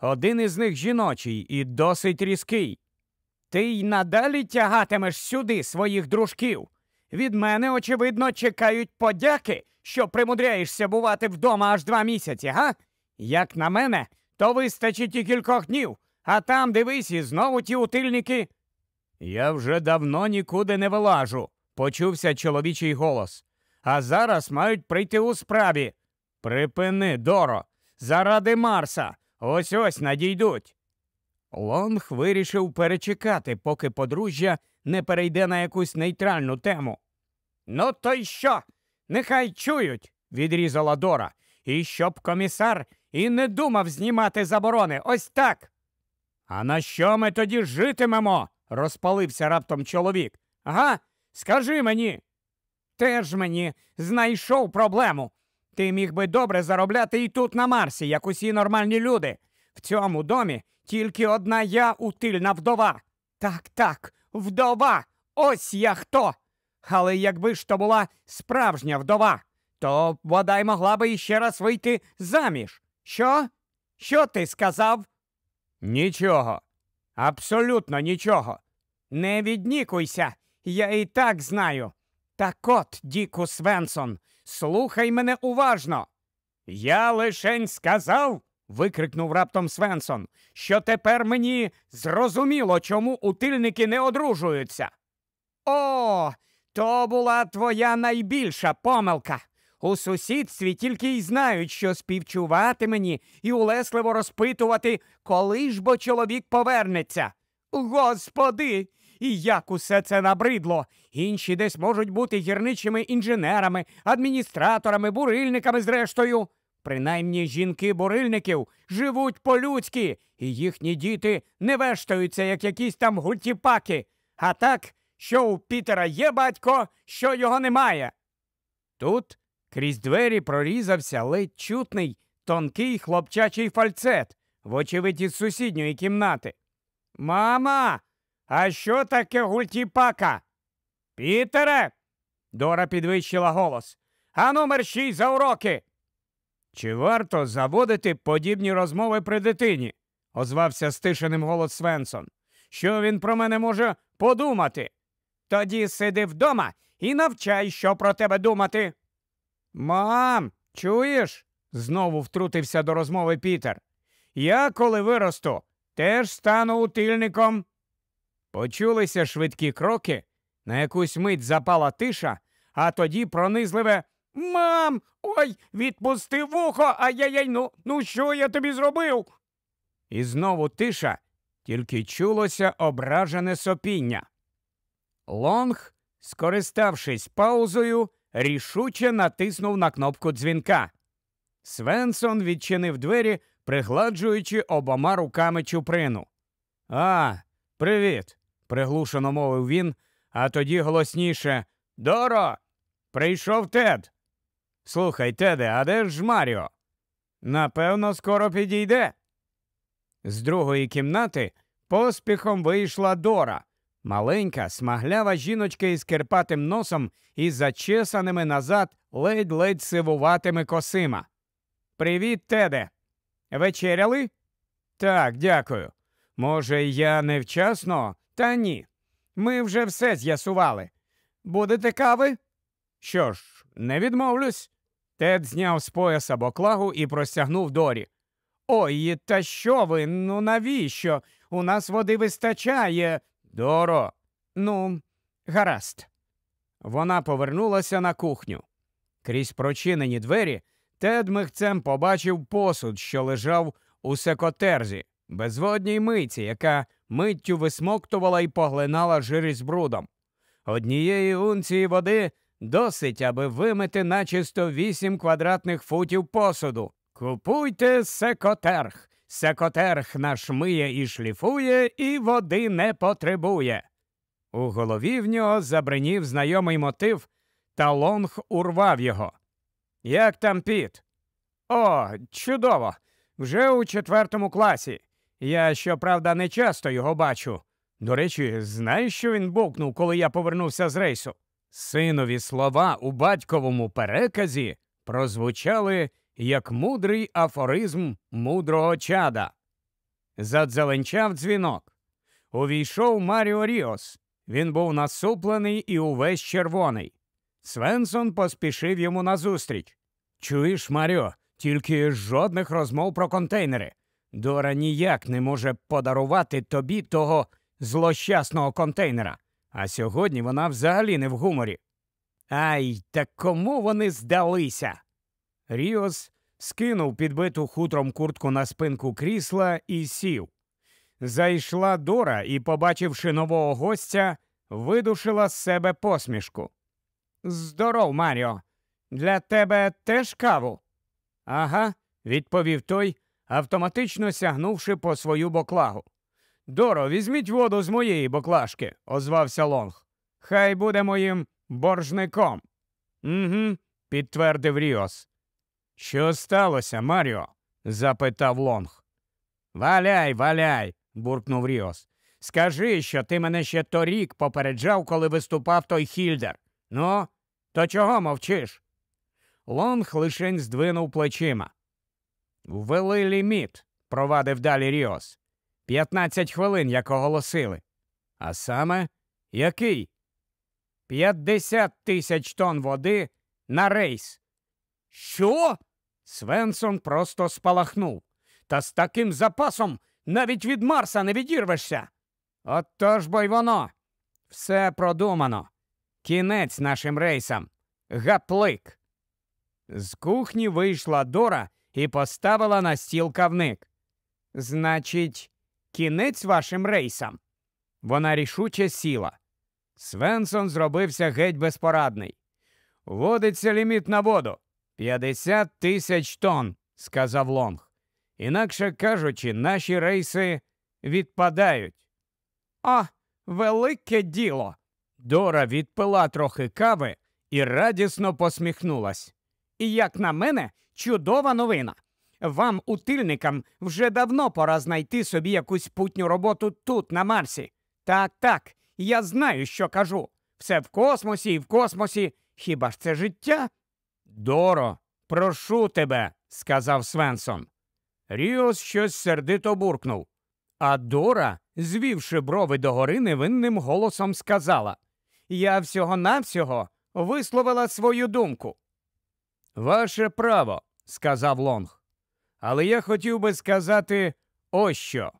Speaker 1: Один із них жіночий і досить різкий. Ти й надалі тягатимеш сюди своїх дружків. Від мене, очевидно, чекають подяки, що примудряєшся бувати вдома аж два місяці, га? Як на мене, то вистачить і кількох днів, а там дивись і знову ті утильники. Я вже давно нікуди не вилажу, почувся чоловічий голос. А зараз мають прийти у справі. Припини, Доро, заради Марса. Ось ось надійдуть. Лонг вирішив перечекати, поки подружжя не перейде на якусь нейтральну тему. Ну, то й що? Нехай чують, відрізала Дора. І щоб комісар і не думав знімати заборони. Ось так. А на що ми тоді житимемо? розпалився раптом чоловік. Ага, скажи мені. Теж мені знайшов проблему. Ти міг би добре заробляти і тут на Марсі, як усі нормальні люди. В цьому домі тільки одна я утильна вдова. Так, так, вдова. Ось я хто. Але якби ж то була справжня вдова, то бодай могла би іще раз вийти заміж. Що? Що ти сказав? Нічого. Абсолютно нічого. Не віднікуйся, я і так знаю. Так от, Діку Свенсон, Слухай мене уважно. Я лишень сказав, викрикнув раптом Свенсон, що тепер мені зрозуміло, чому утильники не одружуються. О, то була твоя найбільша помилка. У сусідстві тільки й знають, що співчувати мені і улесливо розпитувати, коли ж бо чоловік повернеться. Господи, і як усе це набридло. Інші десь можуть бути гірничими інженерами, адміністраторами, бурильниками, зрештою. Принаймні жінки бурильників живуть по-людськи, і їхні діти не вештаються, як якісь там гультіпаки. А так, що у Пітера є батько, що його немає. Тут крізь двері прорізався ледь чутний, тонкий хлопчачий фальцет, вочевидь із сусідньої кімнати. Мама. А що таке гультіпака? Пітере. Дора підвищила голос. Ану, мерщій за уроки. Чи варто заводити подібні розмови при дитині? озвався стишеним голос Свенсон. Що він про мене може подумати? Тоді сиди вдома і навчай, що про тебе думати. Мам, чуєш? знову втрутився до розмови Пітер. Я, коли виросту, теж стану утильником. Почулися швидкі кроки, на якусь мить запала тиша, а тоді пронизливе Мам! Ой, відпусти вухо! Ай-яй-яй, ну, ну що я тобі зробив? І знову тиша, тільки чулося ображене сопіння. Лонг, скориставшись паузою, рішуче натиснув на кнопку дзвінка. Свенсон відчинив двері, пригладжуючи обома руками чуприну. А, привіт приглушено мовив він, а тоді голосніше Доро! Прийшов Тед. Слухай, Теде, а де ж Маріо? Напевно, скоро підійде. З другої кімнати поспіхом вийшла Дора, маленька, смаглява жіночка із кирпатим носом і зачесаними назад ледь-ледь сивуватими косима. Привіт, Теде. Вечеряли? Так, дякую. Може, я невчасно, та ні, ми вже все з'ясували. Будете кави? Що ж, не відмовлюсь. Тед зняв з пояса боклагу і простягнув дорі. Ой, та що ви? Ну навіщо? У нас води вистачає. Доро. Ну, гаразд. Вона повернулася на кухню. Крізь прочинені двері Тед мигцем побачив посуд, що лежав у секотерзі, безводній миці, яка миттю висмоктувала і поглинала жир з брудом. Однієї унції води досить, аби вимити начисто вісім квадратних футів посуду. Купуйте секотерх. Секотерх наш миє і шліфує, і води не потребує. У голові в нього забринів знайомий мотив, та лонг урвав його. Як там піт? О, чудово! Вже у четвертому класі. Я, щоправда, не часто його бачу. До речі, знаєш, що він бовкнув, коли я повернувся з рейсу? Синові слова у батьковому переказі прозвучали як мудрий афоризм мудрого чада. Задзеленчав дзвінок. Увійшов Маріо Ріос. Він був насуплений і увесь червоний. Свенсон поспішив йому назустріч. Чуєш, Маріо, тільки жодних розмов про контейнери. Дора ніяк не може подарувати тобі того злощасного контейнера, а сьогодні вона взагалі не в гуморі. Ай, так кому вони здалися? Ріос скинув підбиту хутром куртку на спинку крісла і сів. Зайшла Дора і, побачивши нового гостя, видушила з себе посмішку. Здоров, Маріо, для тебе теж каву? Ага, відповів той, автоматично сягнувши по свою боклагу. Доро, візьміть воду з моєї боклажки, озвався Лонг. Хай буде моїм боржником. «Угу», – підтвердив Ріос. Що сталося, Маріо? запитав Лонг. Валяй, валяй, буркнув Ріос. Скажи, що ти мене ще торік попереджав, коли виступав той Хільдер. Ну, то чого мовчиш? Лонг лишень здвинув плечима. Ввели ліміт, провадив далі Ріос. П'ятнадцять хвилин, як оголосили. А саме який? П'ятдесят тисяч тонн води на рейс. Що? Свенсон просто спалахнув. Та з таким запасом навіть від Марса не відірвешся. От то ж бо й воно. Все продумано. Кінець нашим рейсам. Гаплик. З кухні вийшла Дора і поставила на стіл кавник. Значить, кінець вашим рейсам. Вона рішуче сіла. Свенсон зробився геть безпорадний. Водиться ліміт на воду п'ятдесят тисяч тонн, сказав Лонг. Інакше кажучи, наші рейси відпадають. А, велике діло. Дора відпила трохи кави і радісно посміхнулась. І як на мене, Чудова новина! Вам, утильникам, вже давно пора знайти собі якусь путню роботу тут, на Марсі. Так, так, я знаю, що кажу. Все в космосі і в космосі. Хіба ж це життя? Доро, прошу тебе, сказав Свенсон. Ріос щось сердито буркнув. А Дора, звівши брови догори, невинним голосом сказала: Я всього-навсього висловила свою думку. Ваше право, сказав Лонг. Але я хотів би сказати ось що.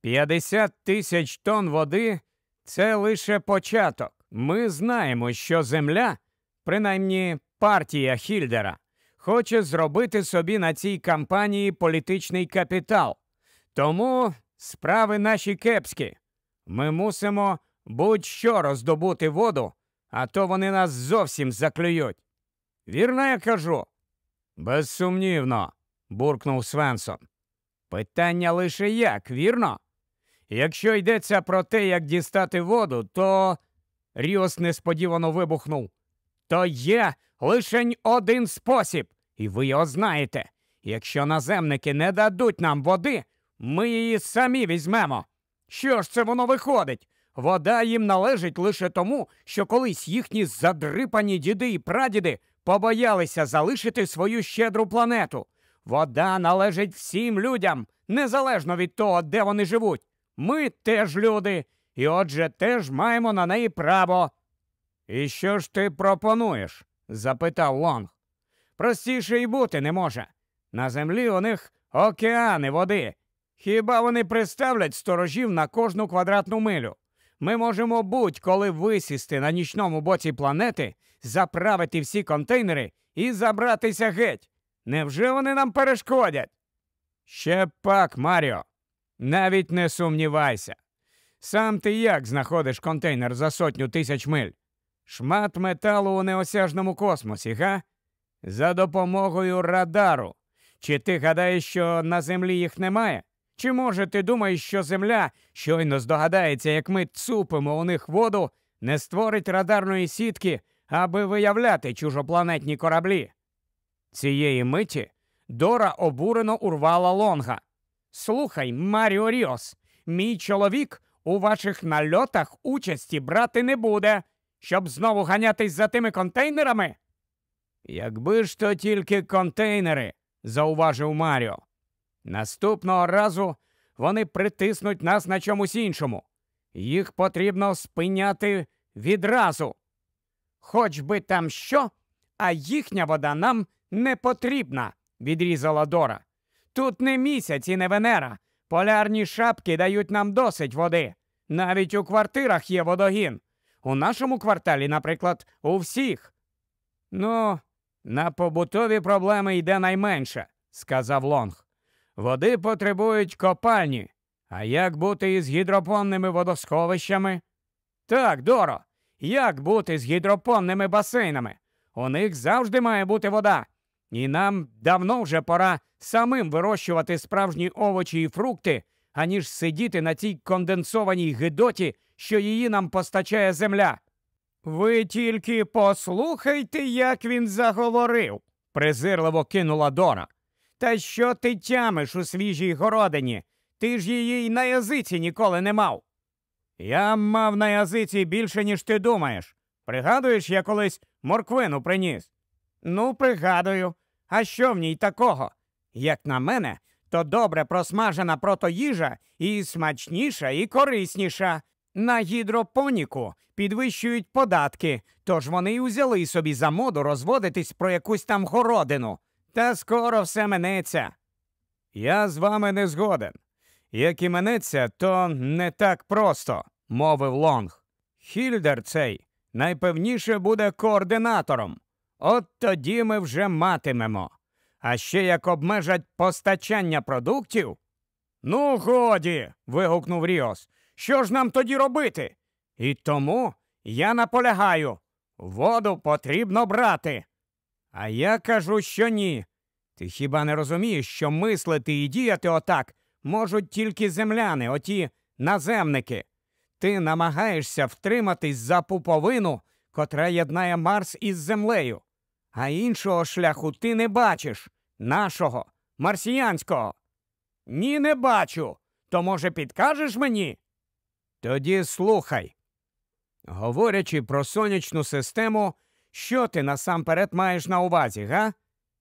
Speaker 1: 50 тисяч тонн води це лише початок. Ми знаємо, що земля, принаймні партія Хільдера, хоче зробити собі на цій кампанії політичний капітал. Тому справи наші кепські. Ми мусимо будь-що роздобути воду, а то вони нас зовсім заклюють. Вірно я кажу? Безсумнівно, буркнув Свенсон. Питання лише як, вірно? Якщо йдеться про те, як дістати воду, то. Ріос несподівано вибухнув. То є лише один спосіб, і ви його знаєте. Якщо наземники не дадуть нам води, ми її самі візьмемо. Що ж це воно виходить? Вода їм належить лише тому, що колись їхні задрипані діди і прадіди побоялися залишити свою щедру планету. Вода належить всім людям, незалежно від того, де вони живуть. Ми теж люди, і отже, теж маємо на неї право. І що ж ти пропонуєш? запитав Лонг. Простіше й бути не може. На землі у них океани води. Хіба вони приставлять сторожів на кожну квадратну милю? Ми можемо будь-коли висісти на нічному боці планети, заправити всі контейнери і забратися геть. Невже вони нам перешкодять? Ще пак, Маріо, навіть не сумнівайся. Сам ти як знаходиш контейнер за сотню тисяч миль? Шмат металу у неосяжному космосі, га? За допомогою радару. Чи ти гадаєш, що на землі їх немає? Чи може ти думаєш, що земля щойно здогадається, як ми цупимо у них воду, не створить радарної сітки, аби виявляти чужопланетні кораблі? Цієї миті Дора обурено урвала лонга. Слухай, Маріо Ріос, мій чоловік у ваших нальотах участі брати не буде, щоб знову ганятись за тими контейнерами? Якби ж то тільки контейнери, зауважив Маріо. Наступного разу вони притиснуть нас на чомусь іншому. Їх потрібно спиняти відразу. Хоч би там що, а їхня вода нам не потрібна, відрізала Дора. Тут не місяць і не Венера. Полярні шапки дають нам досить води. Навіть у квартирах є водогін. У нашому кварталі, наприклад, у всіх. Ну, на побутові проблеми йде найменше, сказав Лонг. Води потребують копальні, А як бути із гідропонними водосховищами? Так, Доро, як бути з гідропонними басейнами? У них завжди має бути вода. І нам давно вже пора самим вирощувати справжні овочі і фрукти, аніж сидіти на цій конденсованій гидоті, що її нам постачає земля. Ви тільки послухайте, як він заговорив, презирливо кинула Дора. Та що ти тямиш у свіжій городині? Ти ж її й на язиці ніколи не мав. Я мав на язиці більше, ніж ти думаєш. Пригадуєш, я колись морквину приніс? Ну, пригадую. А що в ній такого? Як на мене, то добре просмажена протоїжа і смачніша, і корисніша. На гідропоніку підвищують податки, тож вони й узяли собі за моду розводитись про якусь там городину. Та скоро все минеться. Я з вами не згоден. Як і минеться, то не так просто, мовив Лонг. Хільдер цей найпевніше буде координатором. От тоді ми вже матимемо. А ще як обмежать постачання продуктів. Ну, годі. вигукнув Ріос. Що ж нам тоді робити? І тому я наполягаю, воду потрібно брати. А я кажу, що ні. Ти хіба не розумієш, що мислити і діяти отак можуть тільки земляни, оті наземники? Ти намагаєшся втриматись за пуповину, котра єднає Марс із землею, а іншого шляху ти не бачиш нашого, марсіянського. Ні, не бачу. То, може, підкажеш мені? Тоді слухай. Говорячи про сонячну систему, що ти насамперед маєш на увазі, га?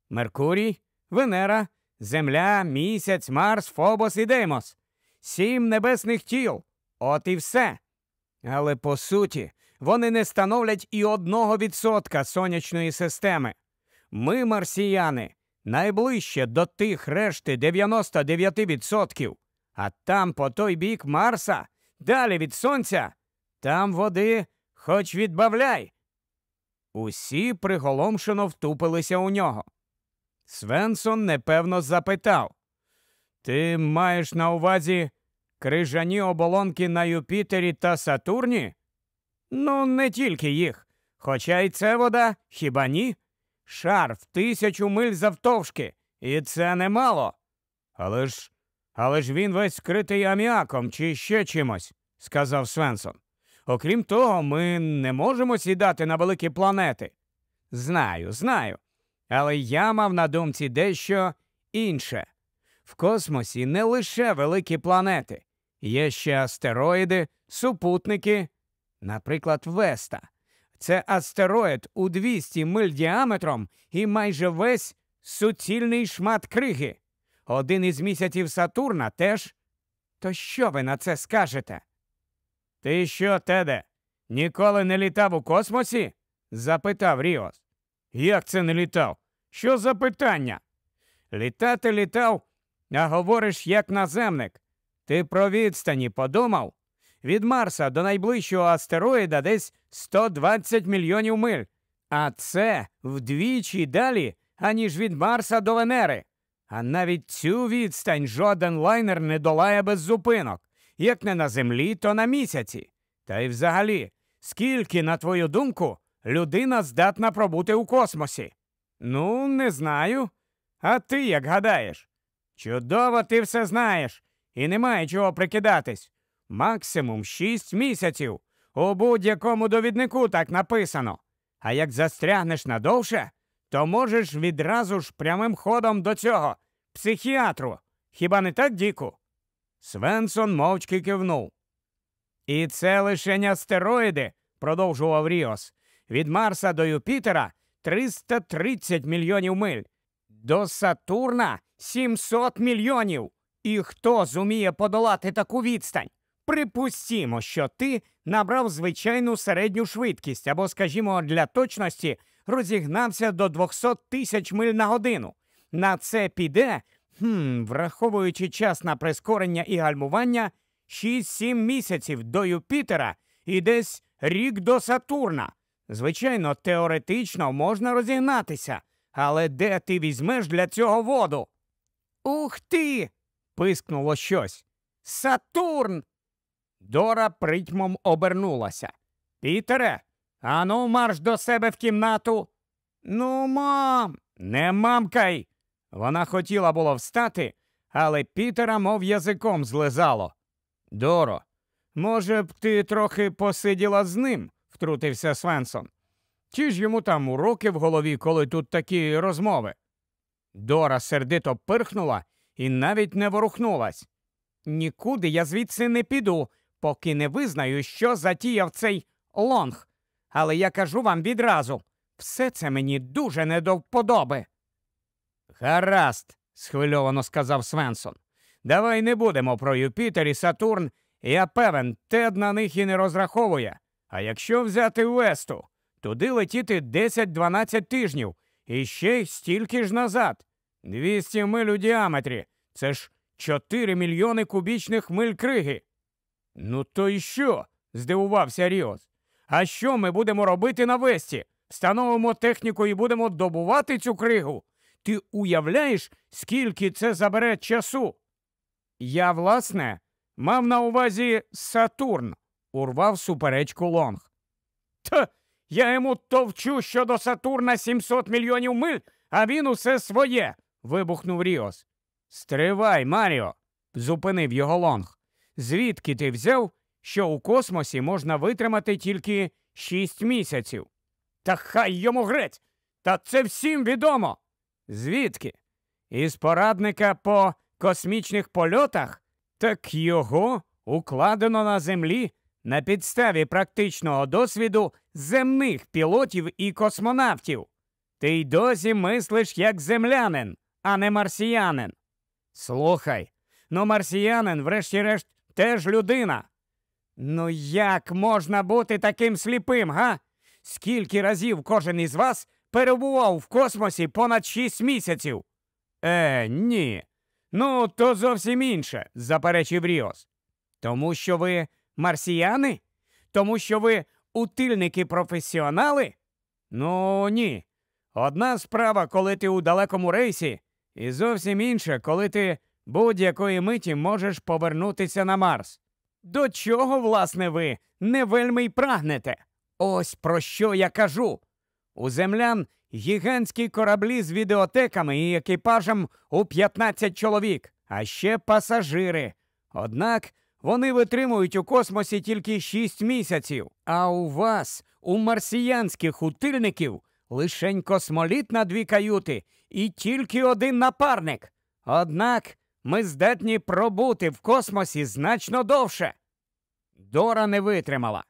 Speaker 1: Меркурій, Венера, Земля, Місяць, Марс, Фобос і Деймос. Сім небесних тіл. От і все. Але по суті, вони не становлять і одного відсотка сонячної системи. Ми, марсіяни, найближче до тих решти 99%, відсотків. а там, по той бік Марса, далі від Сонця, там води, хоч відбавляй. Усі приголомшено втупилися у нього. Свенсон непевно запитав Ти маєш на увазі крижані оболонки на Юпітері та Сатурні? Ну, не тільки їх. Хоча й це вода, хіба ні? Шар в тисячу миль завтовшки, і це немало. Але ж але ж він весь скритий аміаком чи ще чимось, сказав Свенсон. Окрім того, ми не можемо сідати на великі планети. Знаю, знаю. Але я мав на думці дещо інше. В космосі не лише великі планети, є ще астероїди, супутники, наприклад, Веста. Це астероїд у 200 миль діаметром і майже весь суцільний шмат криги. Один із місяців Сатурна теж. То що ви на це скажете? Ти що, Теде, ніколи не літав у космосі? запитав Ріос. Як це не літав? Що за питання? Літати літав, а говориш як наземник. Ти про відстані подумав? Від Марса до найближчого астероїда десь 120 мільйонів миль. А це вдвічі далі, аніж від Марса до Венери. А навіть цю відстань жоден лайнер не долає без зупинок як не на землі, то на місяці. Та й взагалі, скільки, на твою думку, людина здатна пробути у космосі? Ну, не знаю. А ти як гадаєш? Чудово, ти все знаєш, і немає чого прикидатись. Максимум шість місяців. У будь-якому довіднику так написано. А як застрягнеш надовше, то можеш відразу ж прямим ходом до цього, психіатру. Хіба не так, Діку? Свенсон мовчки кивнув. І це лише астероїди, продовжував Ріос. Від Марса до Юпітера 330 мільйонів миль, до Сатурна 700 мільйонів. І хто зуміє подолати таку відстань? Припустімо, що ти набрав звичайну середню швидкість або, скажімо, для точності розігнався до 200 тисяч миль на годину. На це піде Хм, Враховуючи час на прискорення і гальмування 6-7 місяців до Юпітера і десь рік до Сатурна. Звичайно, теоретично можна розігнатися, але де ти візьмеш для цього воду? Ух ти! пискнуло щось. Сатурн! Дора притьмом обернулася. Пітере, ану марш до себе в кімнату. Ну, мам, не мамкай. Вона хотіла було встати, але Пітера мов язиком злизало. Доро, може б, ти трохи посиділа з ним, втрутився Свенсон. Чи ж йому там уроки в голові, коли тут такі розмови? Дора сердито пирхнула і навіть не ворухнулась. Нікуди я звідси не піду, поки не визнаю, що затіяв цей лонг. Але я кажу вам відразу все це мені дуже не до вподоби. Гаразд, схвильовано сказав Свенсон. Давай не будемо про Юпітер і Сатурн. Я певен, Тед на них і не розраховує. А якщо взяти Весту, туди летіти 10-12 тижнів і ще стільки ж назад. 200 миль у діаметрі. Це ж 4 мільйони кубічних миль криги. Ну, то й що? здивувався Ріос. А що ми будемо робити на Весті? Встановимо техніку і будемо добувати цю кригу. Ти уявляєш, скільки це забере часу? Я, власне, мав на увазі Сатурн, урвав суперечку Лонг. Та я йому товчу щодо Сатурна 700 мільйонів миль, а він усе своє. вибухнув Ріос. Стривай, Маріо, зупинив його Лонг. Звідки ти взяв, що у космосі можна витримати тільки шість місяців? Та хай йому грець! Та це всім відомо. Звідки? Із порадника по космічних польотах? Так його укладено на землі на підставі практичного досвіду земних пілотів і космонавтів. Ти й досі мислиш як землянин, а не марсіянин. Слухай, ну марсіянин, врешті-решт, теж людина. Ну, як можна бути таким сліпим, га? Скільки разів кожен із вас перебував в космосі понад шість місяців. Е, ні. Ну, то зовсім інше, заперечив Ріос. Тому що ви марсіяни? Тому що ви утильники професіонали? Ну ні. Одна справа, коли ти у далекому рейсі, і зовсім інша, коли ти будь-якої миті можеш повернутися на Марс. До чого, власне, ви не вельми й прагнете? Ось про що я кажу. У землян гігантські кораблі з відеотеками і екіпажем у 15 чоловік, а ще пасажири. Однак вони витримують у космосі тільки 6 місяців. А у вас, у марсіянських утильників, лишень космоліт на дві каюти і тільки один напарник. Однак ми здатні пробути в космосі значно довше. Дора не витримала.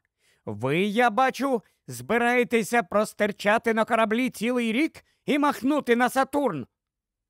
Speaker 1: Ви, я бачу, збираєтеся простерчати на кораблі цілий рік і махнути на Сатурн?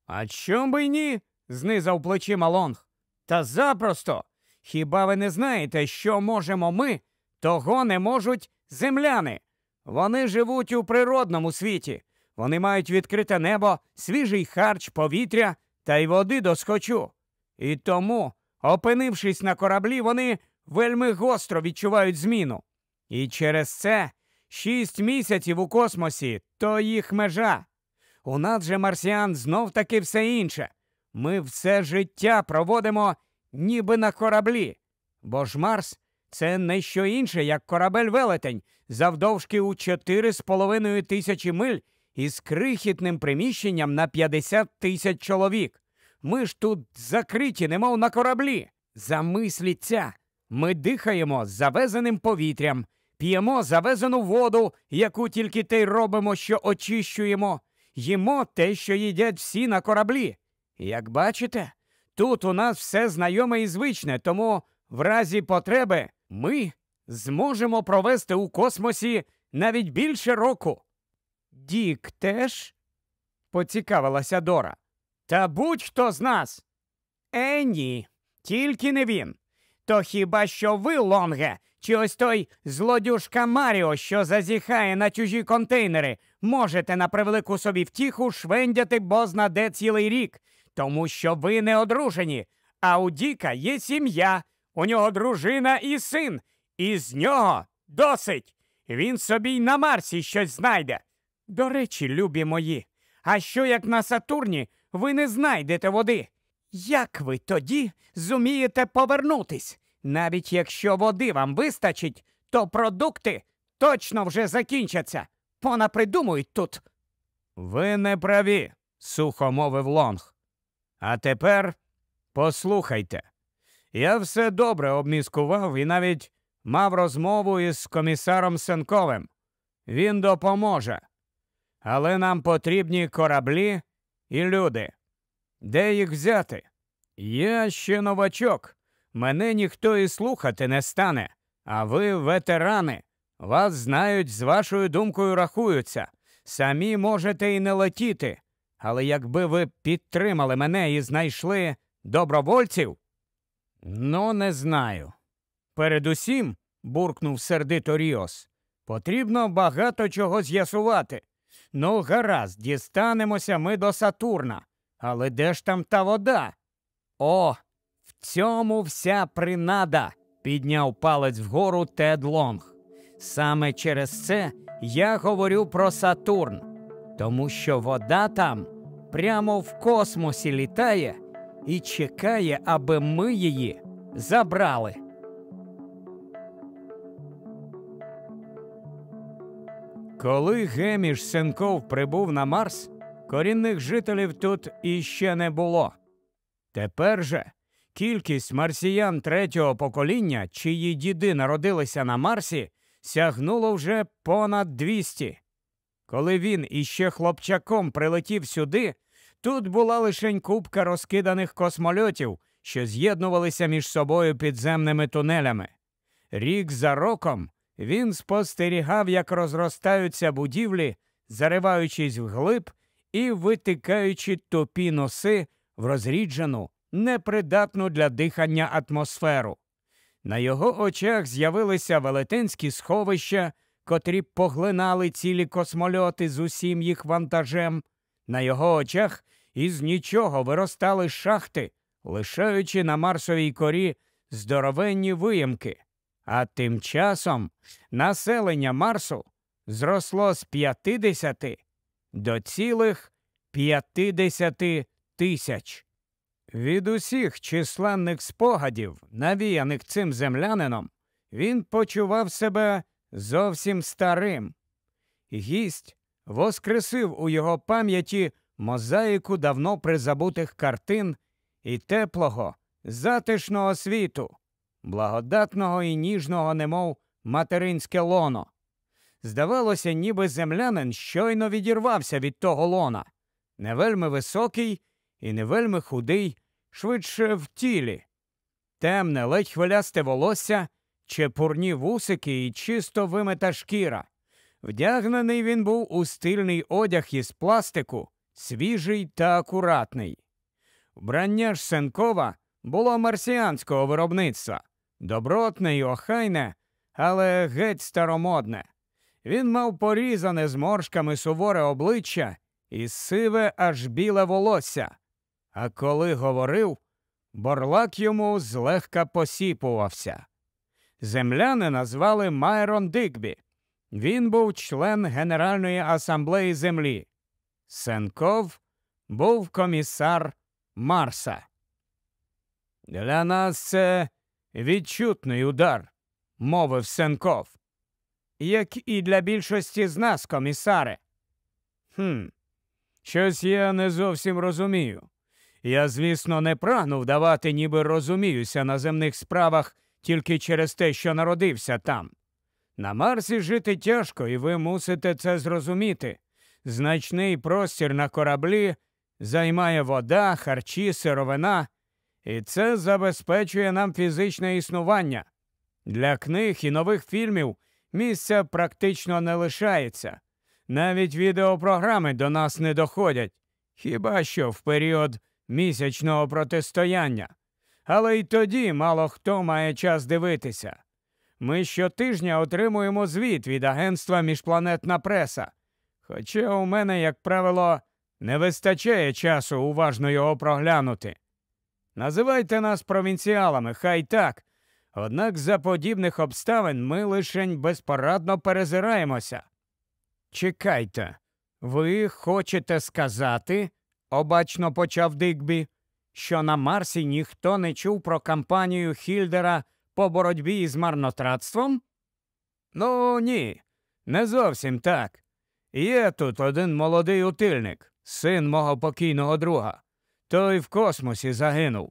Speaker 1: А чом би й ні? знизав плечима Малонг. Та запросто. Хіба ви не знаєте, що можемо ми, того не можуть земляни? Вони живуть у природному світі. Вони мають відкрите небо, свіжий харч, повітря та й води досхочу. І тому, опинившись на кораблі, вони вельми гостро відчувають зміну. І через це Шість місяців у космосі то їх межа. У нас же марсіан знов таки все інше. Ми все життя проводимо ніби на кораблі. Бо ж Марс це не що інше, як корабель велетень, завдовжки у 4,5 тисячі миль із крихітним приміщенням на 50 тисяч чоловік. Ми ж тут закриті, немов на кораблі. Замисліться, ми дихаємо завезеним повітрям п'ємо завезену воду, яку тільки те й робимо, що очищуємо, їмо те, що їдять всі на кораблі. Як бачите, тут у нас все знайоме і звичне, тому в разі потреби ми зможемо провести у космосі навіть більше року. Дік теж? поцікавилася Дора. Та будь-хто з нас. Е, ні, тільки не він. То хіба що ви, Лонге, чи ось той злодюшка Маріо, що зазіхає на чужі контейнери, можете на превелику собі втіху швендяти бозна де цілий рік, тому що ви не одружені, а у Діка є сім'я, у нього дружина і син, і з нього досить. Він собі й на Марсі щось знайде. До речі, любі мої, а що як на Сатурні ви не знайдете води? Як ви тоді зумієте повернутись? Навіть якщо води вам вистачить, то продукти точно вже закінчаться. Понапридумують тут. Ви не праві, сухо мовив лонг. А тепер послухайте. Я все добре обміскував і навіть мав розмову із комісаром Сенковим. Він допоможе. Але нам потрібні кораблі і люди. Де їх взяти? Я ще новачок. Мене ніхто і слухати не стане, а ви ветерани. Вас знають, з вашою думкою рахуються. Самі можете і не летіти. Але якби ви підтримали мене і знайшли добровольців? Ну, не знаю. Передусім, буркнув сердито Ріос, потрібно багато чого з'ясувати. Ну, гаразд, дістанемося ми до Сатурна. Але де ж там та вода? О, в цьому вся принада, підняв палець вгору Тед Лонг. Саме через це я говорю про Сатурн, тому що вода там прямо в космосі літає і чекає, аби ми її забрали. Коли Геміш Сенков прибув на Марс, Корінних жителів тут іще не було. Тепер же кількість марсіян третього покоління, чиї діди народилися на Марсі, сягнуло вже понад 200. Коли він іще хлопчаком прилетів сюди, тут була лише купка розкиданих космольотів, що з'єднувалися між собою підземними тунелями. Рік за роком він спостерігав, як розростаються будівлі, зариваючись вглиб і витикаючи топі носи в розріджену, непридатну для дихання атмосферу. На його очах з'явилися велетенські сховища, котрі поглинали цілі космольоти з усім їх вантажем. На його очах із нічого виростали шахти, лишаючи на Марсовій корі здоровенні виямки. А тим часом населення Марсу зросло з 50 до цілих 50 тисяч. Від усіх численних спогадів, навіяних цим землянином, він почував себе зовсім старим. Гість воскресив у його пам'яті мозаїку давно призабутих картин і теплого, затишного світу, благодатного і ніжного, немов материнське лоно. Здавалося, ніби землянин щойно відірвався від того лона. Не вельми високий і не вельми худий, швидше в тілі. Темне, ледь хвилясте волосся, чепурні вусики і чисто вимита шкіра. Вдягнений він був у стильний одяг із пластику, свіжий та акуратний. Вбрання ж Сенкова було марсіанського виробництва добротне й охайне, але геть старомодне. Він мав порізане зморшками суворе обличчя і сиве, аж біле волосся. А коли говорив, борлак йому злегка посіпувався. Земляни назвали Майрон Дикбі. Він був член Генеральної асамблеї землі. Сенков був комісар Марса. Для нас це відчутний удар, мовив Сенков як і для більшості з нас, комісаре. Хм, щось я не зовсім розумію. Я, звісно, не прагну вдавати, ніби розуміюся на земних справах тільки через те, що народився там. На Марсі жити тяжко, і ви мусите це зрозуміти. Значний простір на кораблі займає вода, харчі, сировина, і це забезпечує нам фізичне існування. Для книг і нових фільмів місця практично не лишається. Навіть відеопрограми до нас не доходять, хіба що в період місячного протистояння. Але й тоді мало хто має час дивитися. Ми щотижня отримуємо звіт від агентства міжпланетна преса. Хоча у мене, як правило, не вистачає часу уважно його проглянути. Називайте нас провінціалами, хай так, Однак за подібних обставин ми лишень безпорадно перезираємося. Чекайте, ви хочете сказати, обачно почав Дикбі, що на Марсі ніхто не чув про кампанію Хільдера по боротьбі із марнотратством? Ну ні, не зовсім так. Є тут один молодий утильник, син мого покійного друга. Той в космосі загинув.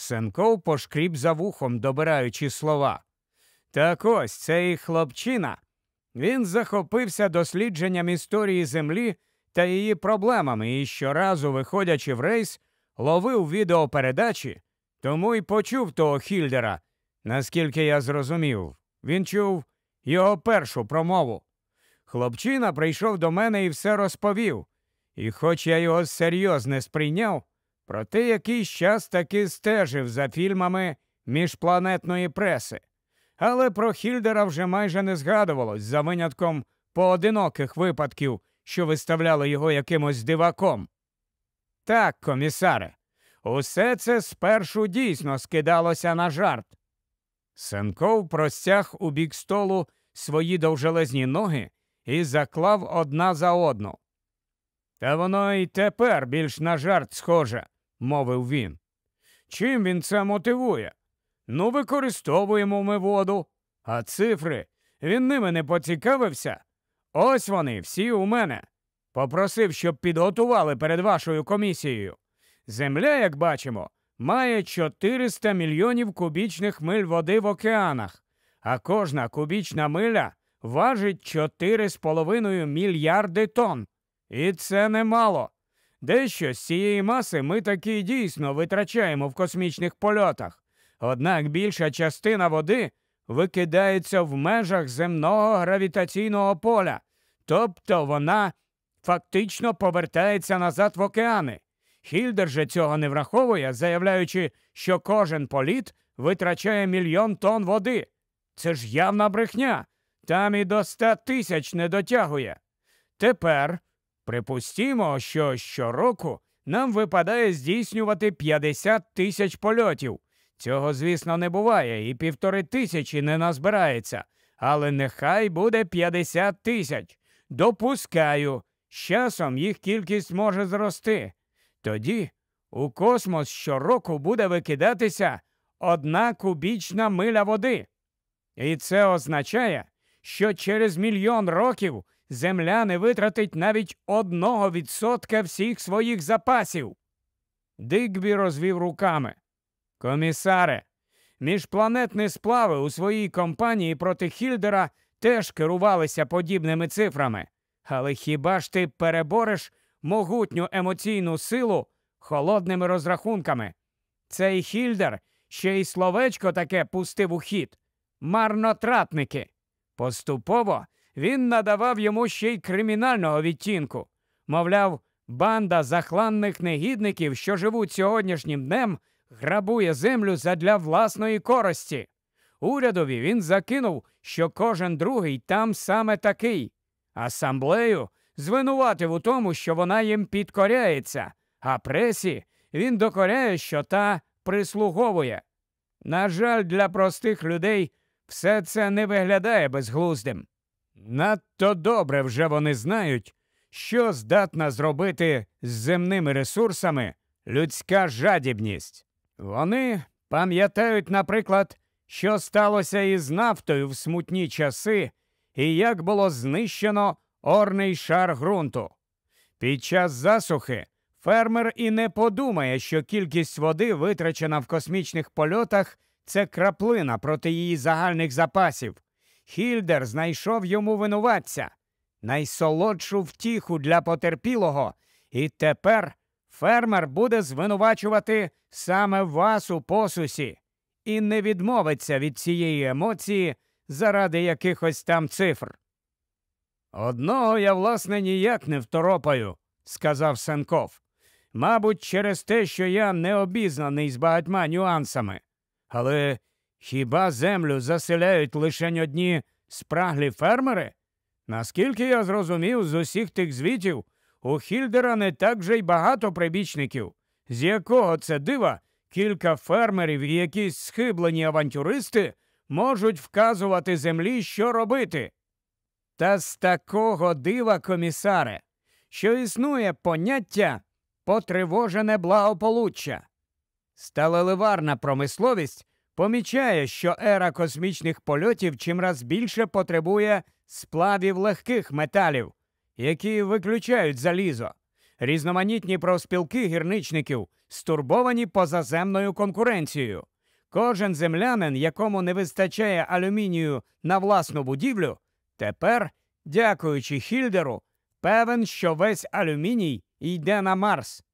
Speaker 1: Сенков пошкріб за вухом, добираючи слова. Так ось цей хлопчина. Він захопився дослідженням історії Землі та її проблемами і щоразу, виходячи в рейс, ловив відеопередачі, тому й почув того Хільдера. Наскільки я зрозумів, він чув його першу промову. Хлопчина прийшов до мене і все розповів. І, хоч я його серйозно сприйняв, Проте якийсь час таки стежив за фільмами міжпланетної преси. Але про Хільдера вже майже не згадувалось за винятком поодиноких випадків, що виставляли його якимось диваком. Так, комісаре, усе це спершу дійсно скидалося на жарт. Сенков простяг у бік столу свої довжелезні ноги і заклав одна за одну. Та воно і тепер більш на жарт схоже мовив він. Чим він це мотивує? Ну, використовуємо ми воду, а цифри він ними не поцікавився. Ось вони всі у мене. Попросив, щоб підготували перед вашою комісією. Земля, як бачимо, має 400 мільйонів кубічних миль води в океанах, а кожна кубічна миля важить 4,5 мільярди тонн. І це немало. Дещо з цієї маси ми таки дійсно витрачаємо в космічних польотах, однак більша частина води викидається в межах земного гравітаційного поля, тобто вона фактично повертається назад в океани. Хільдер же цього не враховує, заявляючи, що кожен політ витрачає мільйон тонн води. Це ж явна брехня, там і до ста тисяч не дотягує. Тепер. Припустімо, що щороку нам випадає здійснювати 50 тисяч польотів. Цього, звісно, не буває, і півтори тисячі не назбирається, але нехай буде 50 тисяч. Допускаю, з часом їх кількість може зрости. Тоді у космос щороку буде викидатися одна кубічна миля води. І це означає, що через мільйон років земля не витратить навіть одного відсотка всіх своїх запасів. Дигбі розвів руками. Комісаре, міжпланетні сплави у своїй компанії проти Хільдера теж керувалися подібними цифрами. Але хіба ж ти перебореш могутню емоційну силу холодними розрахунками? Цей Хільдер ще й словечко таке пустив у хід. Марнотратники. Поступово він надавав йому ще й кримінального відтінку. Мовляв, банда захланних негідників, що живуть сьогоднішнім днем, грабує землю задля власної користі. Урядові він закинув, що кожен другий там саме такий. Асамблею звинуватив у тому, що вона їм підкоряється, а пресі він докоряє, що та прислуговує. На жаль, для простих людей все це не виглядає безглуздим. Надто добре вже вони знають, що здатна зробити з земними ресурсами людська жадібність. Вони пам'ятають, наприклад, що сталося із нафтою в смутні часи і як було знищено орний шар ґрунту. Під час засухи фермер і не подумає, що кількість води, витрачена в космічних польотах, це краплина проти її загальних запасів. Хільдер знайшов йому винуватця, найсолодшу втіху для потерпілого, і тепер фермер буде звинувачувати саме вас у посусі і не відмовиться від цієї емоції заради якихось там цифр. Одного я, власне, ніяк не второпаю, сказав Сенков. Мабуть, через те, що я не обізнаний з багатьма нюансами. Але Хіба землю заселяють лише одні спраглі фермери? Наскільки я зрозумів з усіх тих звітів, у Хільдера не так же й багато прибічників, з якого це дива кілька фермерів і якісь схиблені авантюристи можуть вказувати землі, що робити. Та з такого дива, комісаре, що існує поняття потривожене благополуччя. Сталеливарна промисловість помічає, що ера космічних польотів чимраз більше потребує сплавів легких металів, які виключають залізо. Різноманітні профспілки гірничників стурбовані позаземною конкуренцією. Кожен землянин, якому не вистачає алюмінію на власну будівлю, тепер, дякуючи Хільдеру, певен, що весь алюміній йде на Марс.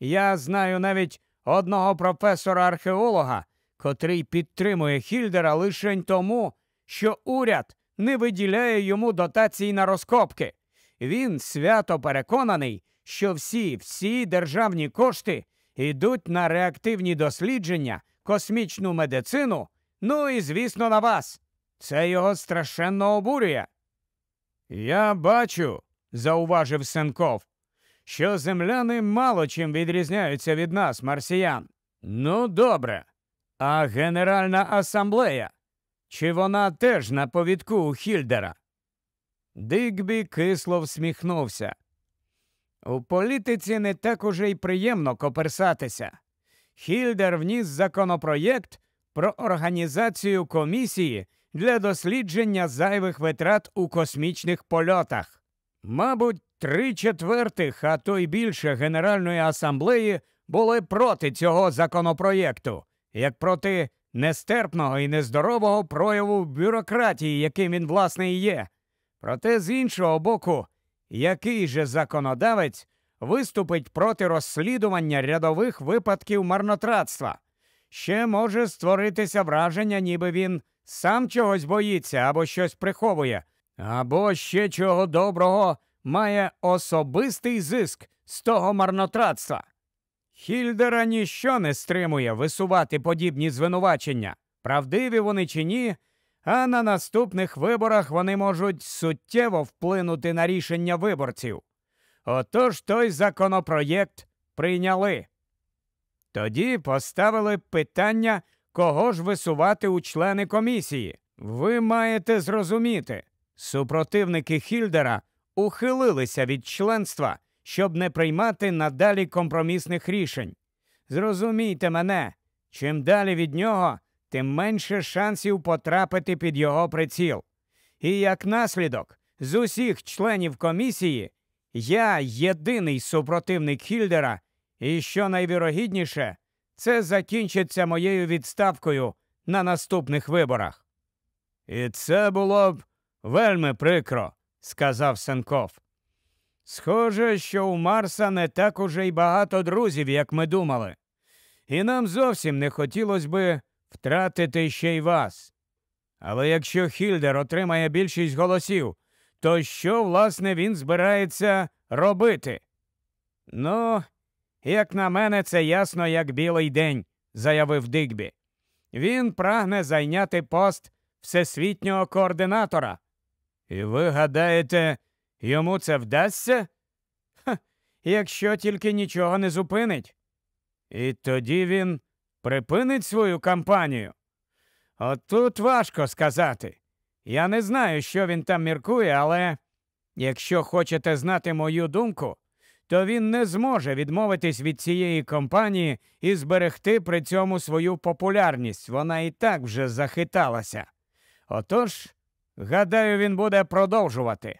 Speaker 1: Я знаю навіть одного професора археолога, котрий підтримує Хільдера лишень тому, що уряд не виділяє йому дотацій на розкопки. Він свято переконаний, що всі всі державні кошти йдуть на реактивні дослідження, космічну медицину, ну і, звісно, на вас. Це його страшенно обурює. Я бачу, зауважив Сенков, що земляни мало чим відрізняються від нас, марсіян. Ну, добре. А Генеральна асамблея? Чи вона теж на повідку у Хільдера? Дикбі кисло всміхнувся. У політиці не так уже й приємно коперсатися. Хільдер вніс законопроєкт про організацію комісії для дослідження зайвих витрат у космічних польотах. Мабуть, три четвертих, а то й більше Генеральної асамблеї були проти цього законопроєкту як проти нестерпного і нездорового прояву бюрократії, яким він, власне, і є. Проте, з іншого боку, який же законодавець виступить проти розслідування рядових випадків марнотратства? Ще може створитися враження, ніби він сам чогось боїться або щось приховує, або ще чого доброго має особистий зиск з того марнотратства. Хільдера ніщо не стримує висувати подібні звинувачення, правдиві вони чи ні, а на наступних виборах вони можуть суттєво вплинути на рішення виборців. Отож той законопроєкт прийняли. Тоді поставили питання, кого ж висувати у члени комісії. Ви маєте зрозуміти, супротивники Хільдера ухилилися від членства щоб не приймати надалі компромісних рішень. Зрозумійте мене, чим далі від нього, тим менше шансів потрапити під його приціл. І як наслідок з усіх членів комісії я єдиний супротивник Хільдера, і що найвірогідніше, це закінчиться моєю відставкою на наступних виборах. І це було б вельми прикро, сказав Сенков. Схоже, що у Марса не так уже й багато друзів, як ми думали, і нам зовсім не хотілося би втратити ще й вас. Але якщо Хільдер отримає більшість голосів, то що, власне, він збирається робити? Ну, як на мене, це ясно, як білий день, заявив Дигбі. Він прагне зайняти пост всесвітнього координатора. І ви гадаєте, Йому це вдасться? Ха, Якщо тільки нічого не зупинить. І тоді він припинить свою кампанію. Отут важко сказати. Я не знаю, що він там міркує, але якщо хочете знати мою думку, то він не зможе відмовитись від цієї компанії і зберегти при цьому свою популярність. Вона і так вже захиталася. Отож, гадаю, він буде продовжувати.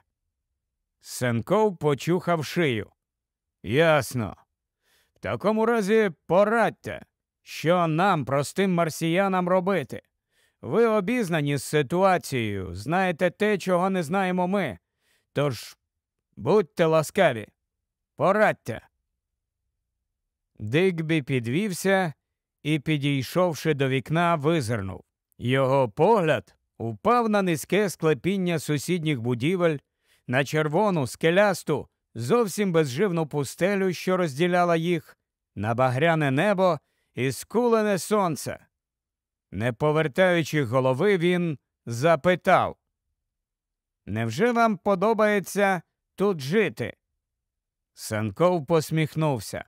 Speaker 1: Сенков почухав шию. Ясно. В такому разі порадьте, що нам, простим марсіянам, робити. Ви обізнані з ситуацією, знаєте те, чого не знаємо ми. Тож будьте ласкаві, порадьте. Дикбі підвівся і, підійшовши до вікна, визирнув. Його погляд упав на низьке склепіння сусідніх будівель, на червону, скелясту, зовсім безживну пустелю, що розділяла їх, на багряне небо і скулене сонце. Не повертаючи голови, він запитав Невже вам подобається тут жити? Санков посміхнувся.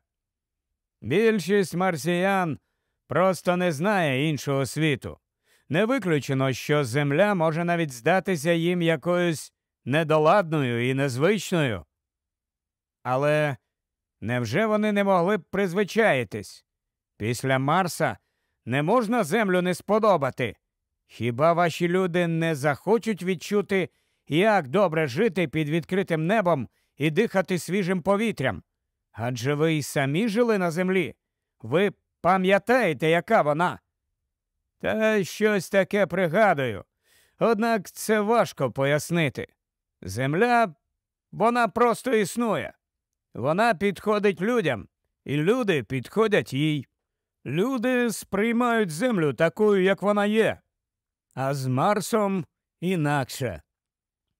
Speaker 1: Більшість марсіян просто не знає іншого світу. Не виключено, що земля може навіть здатися їм якоюсь недоладною і незвичною. Але невже вони не могли б призвичаїтись? Після Марса не можна землю не сподобати. Хіба ваші люди не захочуть відчути, як добре жити під відкритим небом і дихати свіжим повітрям? Адже ви й самі жили на землі. Ви пам'ятаєте, яка вона? Та щось таке пригадую. Однак це важко пояснити. Земля, вона просто існує. Вона підходить людям, і люди підходять їй. Люди сприймають землю такою, як вона є, а з Марсом інакше.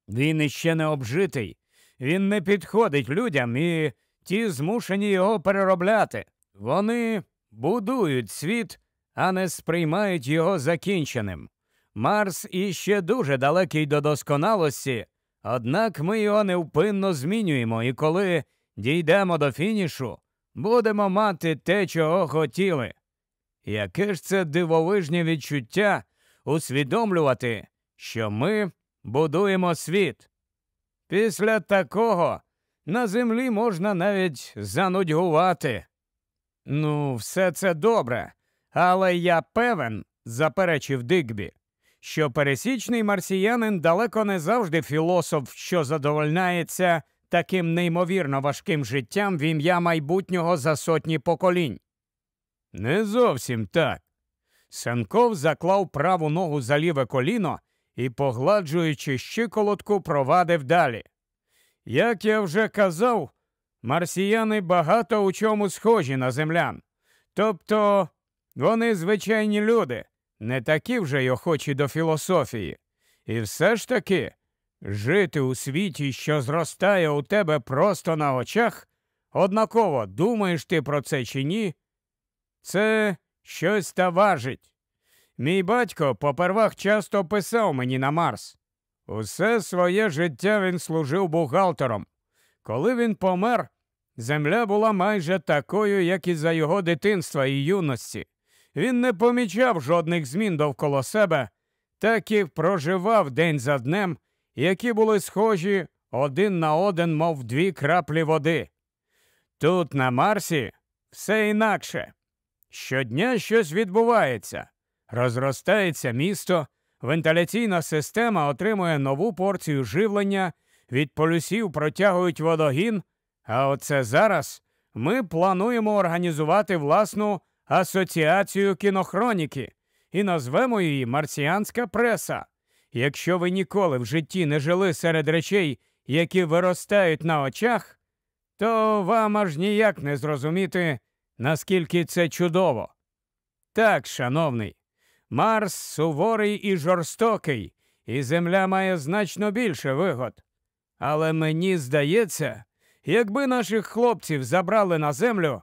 Speaker 1: Він іще не обжитий, він не підходить людям, і ті змушені його переробляти. Вони будують світ, а не сприймають його закінченим. Марс іще дуже далекий до досконалості, Однак ми його невпинно змінюємо, і коли дійдемо до фінішу, будемо мати те, чого хотіли. Яке ж це дивовижнє відчуття усвідомлювати, що ми будуємо світ? Після такого на землі можна навіть занудьгувати. Ну, все це добре, але я певен, заперечив Дикбі, що пересічний марсіянин далеко не завжди філософ, що задовольняється таким неймовірно важким життям в ім'я майбутнього за сотні поколінь. Не зовсім так. Сенков заклав праву ногу за ліве коліно і, погладжуючи щиколотку, провадив далі. Як я вже казав, марсіяни багато у чому схожі на землян. Тобто вони звичайні люди, не такі вже й охочі до філософії. І все ж таки жити у світі, що зростає у тебе просто на очах, однаково думаєш ти про це чи ні, це щось та важить. Мій батько попервах часто писав мені на Марс. Усе своє життя він служив бухгалтером. Коли він помер, земля була майже такою, як і за його дитинства і юності. Він не помічав жодних змін довкола себе, так і проживав день за днем, які були схожі один на один, мов дві краплі води. Тут, на Марсі, все інакше. Щодня щось відбувається, розростається місто, вентиляційна система отримує нову порцію живлення, від полюсів протягують водогін. А оце зараз ми плануємо організувати власну. Асоціацію кінохроніки і назвемо її марсіанська преса. Якщо ви ніколи в житті не жили серед речей, які виростають на очах, то вам аж ніяк не зрозуміти, наскільки це чудово. Так, шановний, Марс суворий і жорстокий, і земля має значно більше вигод. Але мені здається, якби наших хлопців забрали на землю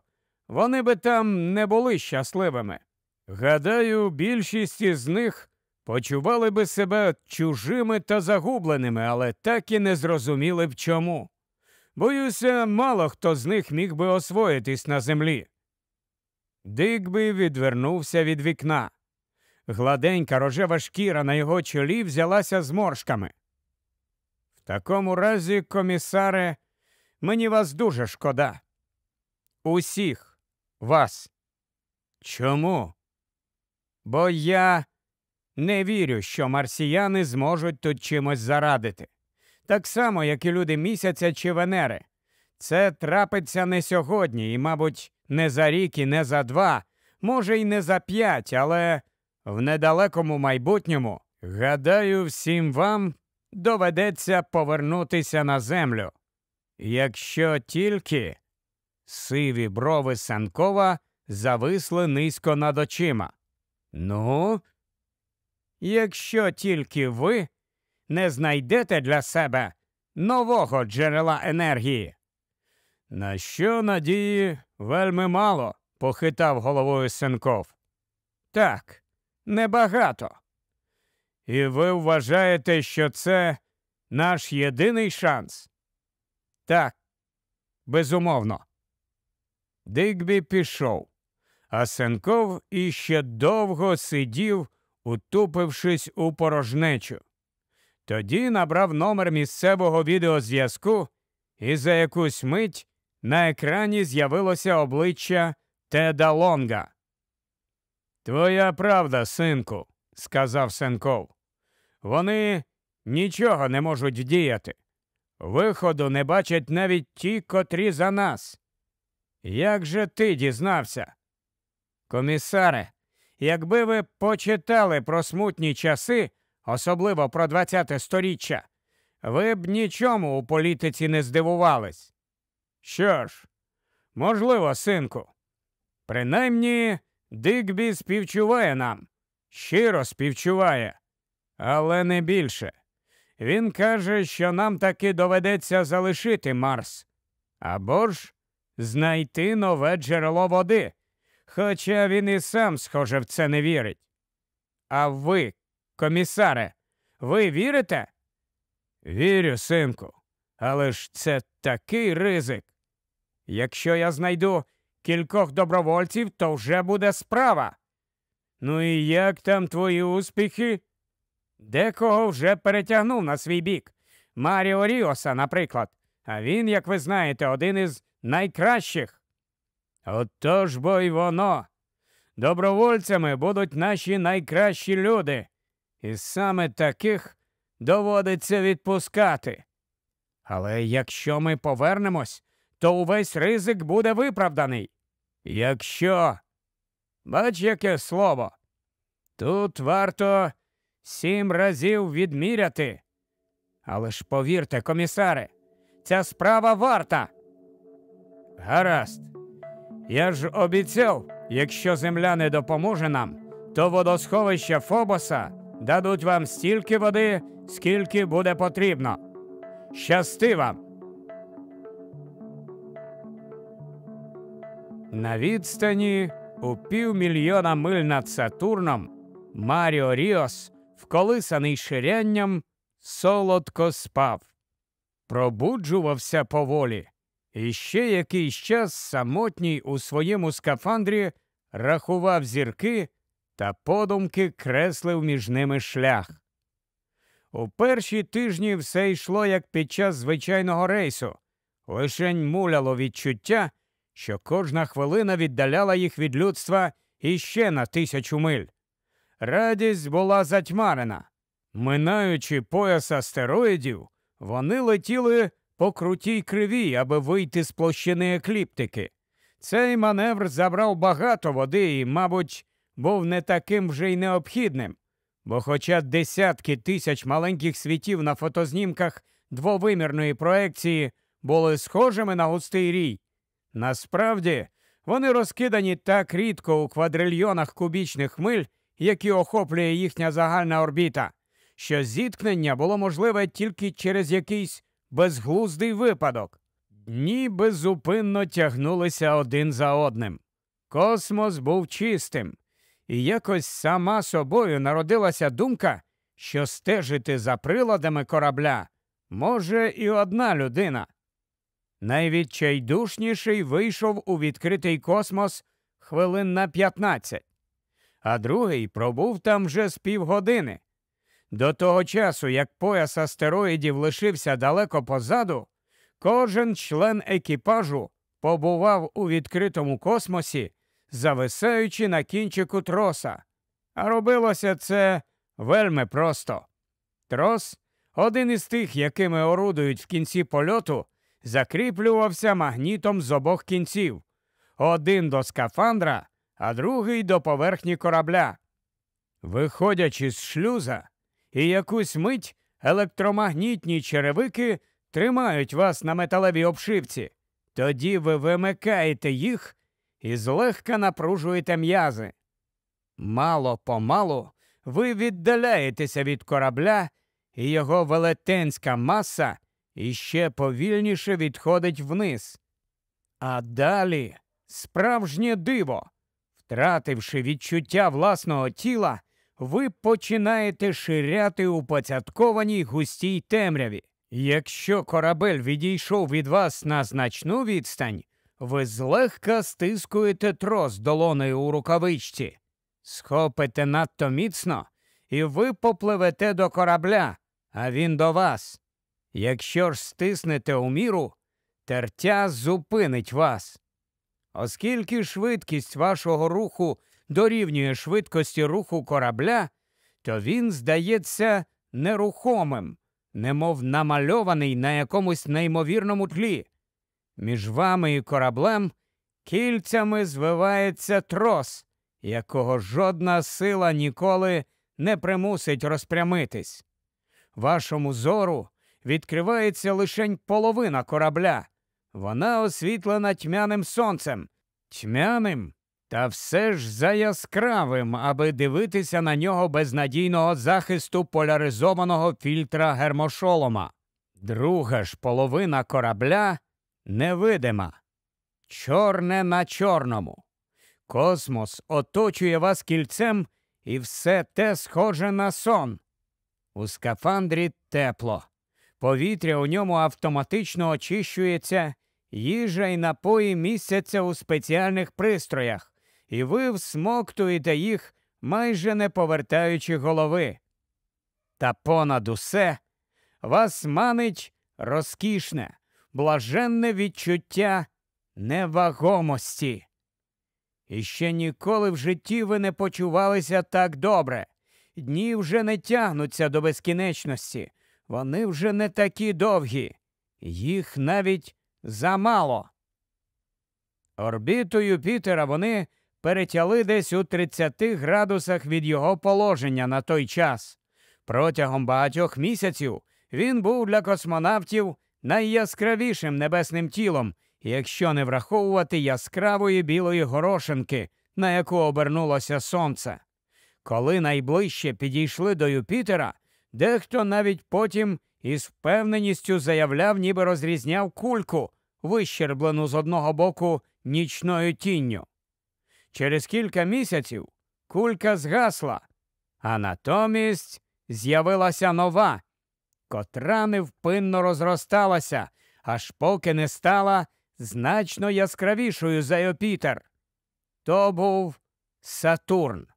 Speaker 1: вони би там не були щасливими. Гадаю, більшість із них почували би себе чужими та загубленими, але так і не зрозуміли б чому. Боюся, мало хто з них міг би освоїтись на землі. Дикби відвернувся від вікна. Гладенька рожева шкіра на його чолі взялася зморшками. В такому разі, комісаре, мені вас дуже шкода. Усіх вас. Чому? Бо я не вірю, що марсіяни зможуть тут чимось зарадити. Так само, як і люди місяця чи Венери. Це трапиться не сьогодні, і, мабуть, не за рік і не за два, може, і не за п'ять, але в недалекому майбутньому, гадаю, всім вам доведеться повернутися на землю. Якщо тільки Сиві брови Санкова зависли низько над очима. Ну, якщо тільки ви не знайдете для себе нового джерела енергії. На що надії вельми мало, похитав головою Сенков. Так, небагато. І ви вважаєте, що це наш єдиний шанс? Так, безумовно. Дикбі пішов, а Сенков іще довго сидів, утупившись у порожнечу. Тоді набрав номер місцевого відеозв'язку, і за якусь мить на екрані з'явилося обличчя Теда Лонга. Твоя правда, синку, сказав Сенков. Вони нічого не можуть діяти. Виходу не бачать навіть ті, котрі за нас. Як же ти дізнався? Комісаре, якби ви почитали про смутні часи, особливо про 20-те сторіччя, ви б нічому у політиці не здивувались. Що ж, можливо, синку, принаймні Дикбі співчуває нам, щиро співчуває, але не більше. Він каже, що нам таки доведеться залишити Марс. Або ж знайти нове джерело води, хоча він і сам, схоже, в це не вірить. А ви, комісаре, ви вірите? Вірю, синку, але ж це такий ризик. Якщо я знайду кількох добровольців, то вже буде справа. Ну і як там твої успіхи? Декого вже перетягнув на свій бік. Маріо Ріоса, наприклад. А він, як ви знаєте, один із найкращих. Отож бо й воно. Добровольцями будуть наші найкращі люди, і саме таких доводиться відпускати. Але якщо ми повернемось, то увесь ризик буде виправданий. Якщо бач, яке слово, тут варто сім разів відміряти. Але ж повірте, комісаре, ця справа варта. Гаразд. Я ж обіцяв, якщо земля не допоможе нам, то водосховища Фобоса дадуть вам стільки води, скільки буде потрібно. Щасти вам! На відстані у півмільйона миль над Сатурном Маріо Ріос, вколисаний ширянням, солодко спав, пробуджувався поволі і ще якийсь час самотній у своєму скафандрі рахував зірки та подумки креслив між ними шлях. У перші тижні все йшло як під час звичайного рейсу, лишень муляло відчуття, що кожна хвилина віддаляла їх від людства іще на тисячу миль. Радість була затьмарена. Минаючи пояс астероїдів, вони летіли по крутій кривій, аби вийти з площини екліптики. Цей маневр забрав багато води і, мабуть, був не таким вже й необхідним, бо, хоча десятки тисяч маленьких світів на фотознімках двовимірної проекції були схожими на густий рій, насправді вони розкидані так рідко у квадрильйонах кубічних миль, які охоплює їхня загальна орбіта, що зіткнення було можливе тільки через якийсь безглуздий випадок. Дні безупинно тягнулися один за одним. Космос був чистим, і якось сама собою народилася думка, що стежити за приладами корабля може і одна людина. Найвідчайдушніший вийшов у відкритий космос хвилин на 15, а другий пробув там вже з півгодини. До того часу, як пояс астероїдів лишився далеко позаду, кожен член екіпажу побував у відкритому космосі, зависаючи на кінчику троса. А робилося це вельми просто. Трос, один із тих, якими орудують в кінці польоту, закріплювався магнітом з обох кінців, один до скафандра, а другий до поверхні корабля. Виходячи з шлюза, і якусь мить електромагнітні черевики тримають вас на металевій обшивці. Тоді ви вимикаєте їх і злегка напружуєте м'язи. Мало помалу ви віддаляєтеся від корабля, і його велетенська маса іще повільніше відходить вниз. А далі справжнє диво, втративши відчуття власного тіла, ви починаєте ширяти у поцяткованій густій темряві. Якщо корабель відійшов від вас на значну відстань, ви злегка стискуєте трос долоною у рукавичці, схопите надто міцно, і ви попливете до корабля, а він до вас. Якщо ж стиснете у міру, тертя зупинить вас. Оскільки швидкість вашого руху дорівнює швидкості руху корабля, то він здається нерухомим, немов намальований на якомусь неймовірному тлі. Між вами і кораблем кільцями звивається трос, якого жодна сила ніколи не примусить розпрямитись. Вашому зору відкривається лишень половина корабля. Вона освітлена тьмяним сонцем, тьмяним, та все ж за яскравим, аби дивитися на нього без надійного захисту поляризованого фільтра гермошолома. Друга ж половина корабля невидима, чорне на чорному. Космос оточує вас кільцем, і все те схоже на сон. У скафандрі тепло. Повітря у ньому автоматично очищується, їжа і напої містяться у спеціальних пристроях і ви всмоктуєте їх, майже не повертаючи голови. Та понад усе вас манить розкішне, блаженне відчуття невагомості. І ще ніколи в житті ви не почувалися так добре. Дні вже не тягнуться до безкінечності, вони вже не такі довгі, їх навіть замало. Орбітою Пітера вони перетяли десь у 30 градусах від його положення на той час. Протягом багатьох місяців він був для космонавтів найяскравішим небесним тілом, якщо не враховувати яскравої білої горошинки, на яку обернулося сонце. Коли найближче підійшли до Юпітера, дехто навіть потім із впевненістю заявляв, ніби розрізняв кульку, вищерблену з одного боку нічною тінню. Через кілька місяців кулька згасла, а натомість з'явилася нова, котра невпинно розросталася, аж поки не стала значно яскравішою за Йопітер. То був Сатурн.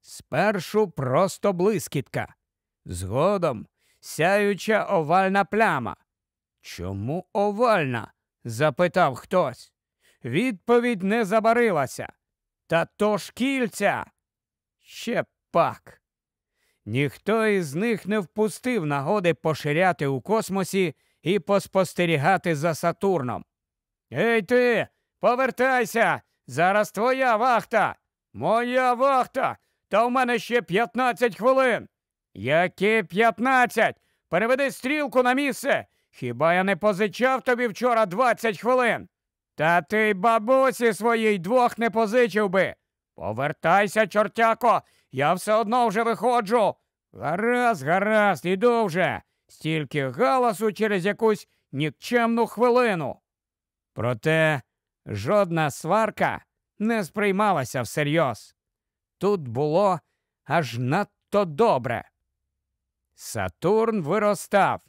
Speaker 1: Спершу просто блискітка, згодом сяюча овальна пляма. Чому овальна? запитав хтось. Відповідь не забарилася. Та то Ще пак. Ніхто із них не впустив нагоди поширяти у космосі і поспостерігати за Сатурном. Ей ти, повертайся! Зараз твоя вахта! Моя вахта! Та в мене ще п'ятнадцять хвилин. Які п'ятнадцять. Переведи стрілку на місце. Хіба я не позичав тобі вчора двадцять хвилин? Та ти бабусі своїй двох не позичив би. Повертайся, чортяко, я все одно вже виходжу. Гаразд, гаразд, іду вже, стільки галасу через якусь нікчемну хвилину. Проте жодна сварка не сприймалася всерйоз. Тут було аж надто добре. Сатурн виростав,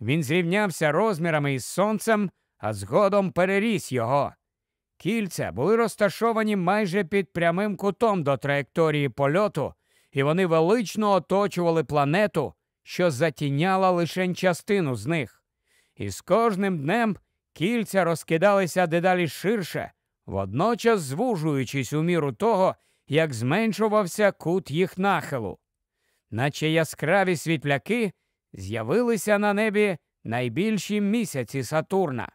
Speaker 1: він зрівнявся розмірами із сонцем а згодом переріс його. Кільця були розташовані майже під прямим кутом до траєкторії польоту, і вони велично оточували планету, що затіняла лише частину з них. І з кожним днем кільця розкидалися дедалі ширше, водночас звужуючись у міру того, як зменшувався кут їх нахилу. Наче яскраві світляки з'явилися на небі найбільші місяці Сатурна.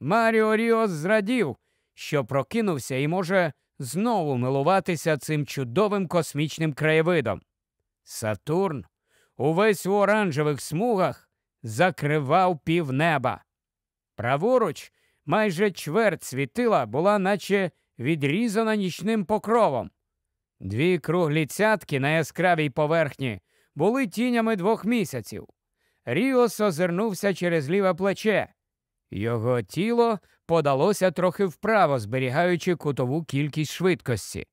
Speaker 1: Маріо Ріос зрадів, що прокинувся і може знову милуватися цим чудовим космічним краєвидом. Сатурн увесь у оранжевих смугах закривав півнеба. Праворуч, майже чверть світила була, наче відрізана нічним покровом. Дві круглі цятки на яскравій поверхні були тінями двох місяців. Ріос озирнувся через ліве плече. Його тіло подалося трохи вправо, зберігаючи кутову кількість швидкості.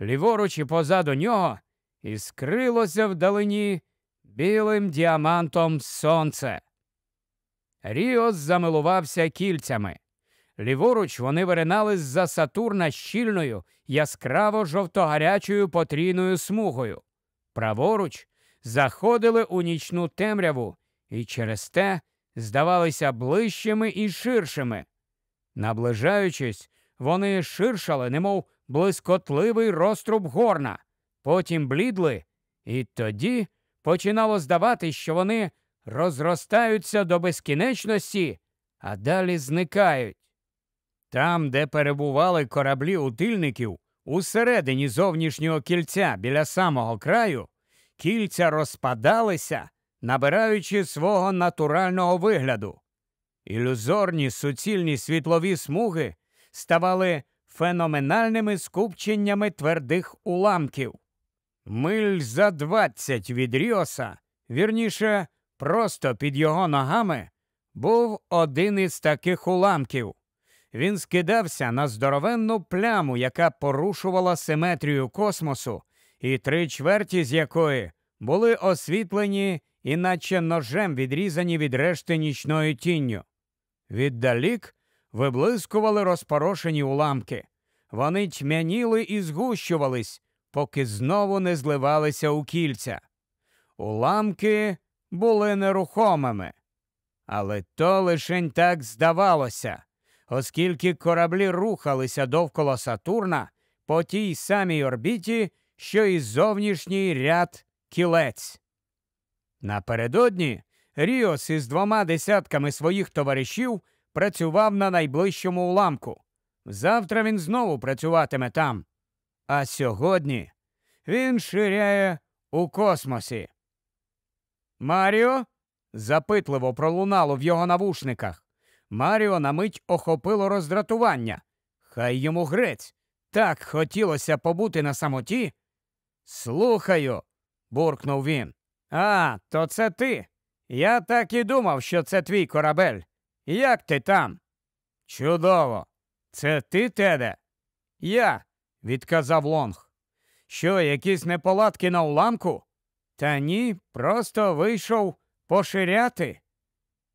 Speaker 1: Ліворуч і позаду нього іскрилося вдалині білим діамантом сонце. Ріос замилувався кільцями. Ліворуч вони виринали з за Сатурна щільною, яскраво жовтогарячою потрійною смугою. Праворуч заходили у нічну темряву і через те здавалися ближчими і ширшими. Наближаючись, вони ширшали, немов блискотливий розтруб горна, потім блідли, і тоді починало здаватись, що вони розростаються до безкінечності, а далі зникають. Там, де перебували кораблі утильників, усередині зовнішнього кільця біля самого краю, кільця розпадалися набираючи свого натурального вигляду. Ілюзорні суцільні світлові смуги ставали феноменальними скупченнями твердих уламків. Миль за двадцять від Ріоса, вірніше, просто під його ногами, був один із таких уламків. Він скидався на здоровенну пляму, яка порушувала симетрію космосу, і три чверті з якої були освітлені іначе ножем відрізані від решти нічної тінню. Віддалік виблискували розпорошені уламки. Вони тьмяніли і згущувались, поки знову не зливалися у кільця. Уламки були нерухомими. Але то лишень так здавалося, оскільки кораблі рухалися довкола Сатурна по тій самій орбіті, що й зовнішній ряд кілець. Напередодні Ріос із двома десятками своїх товаришів працював на найближчому уламку. Завтра він знову працюватиме там. А сьогодні він ширяє у космосі. Маріо? запитливо пролунало в його навушниках. Маріо на мить охопило роздратування. Хай йому грець. Так хотілося побути на самоті. Слухаю, буркнув він. А, то це ти. Я так і думав, що це твій корабель. Як ти там? Чудово. Це ти, Теде? Я, відказав Лонг. Що, якісь неполадки на уламку? Та ні, просто вийшов поширяти.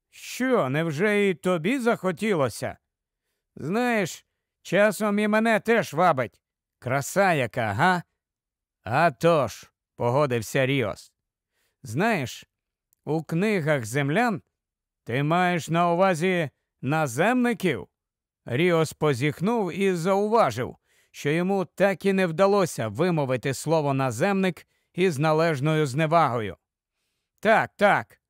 Speaker 1: Що, невже і тобі захотілося? Знаєш, часом і мене теж вабить. Краса яка, га? А тож, погодився Ріос. Знаєш, у книгах землян ти маєш на увазі наземників? Ріос позіхнув і зауважив, що йому так і не вдалося вимовити слово наземник із належною зневагою. Так, так.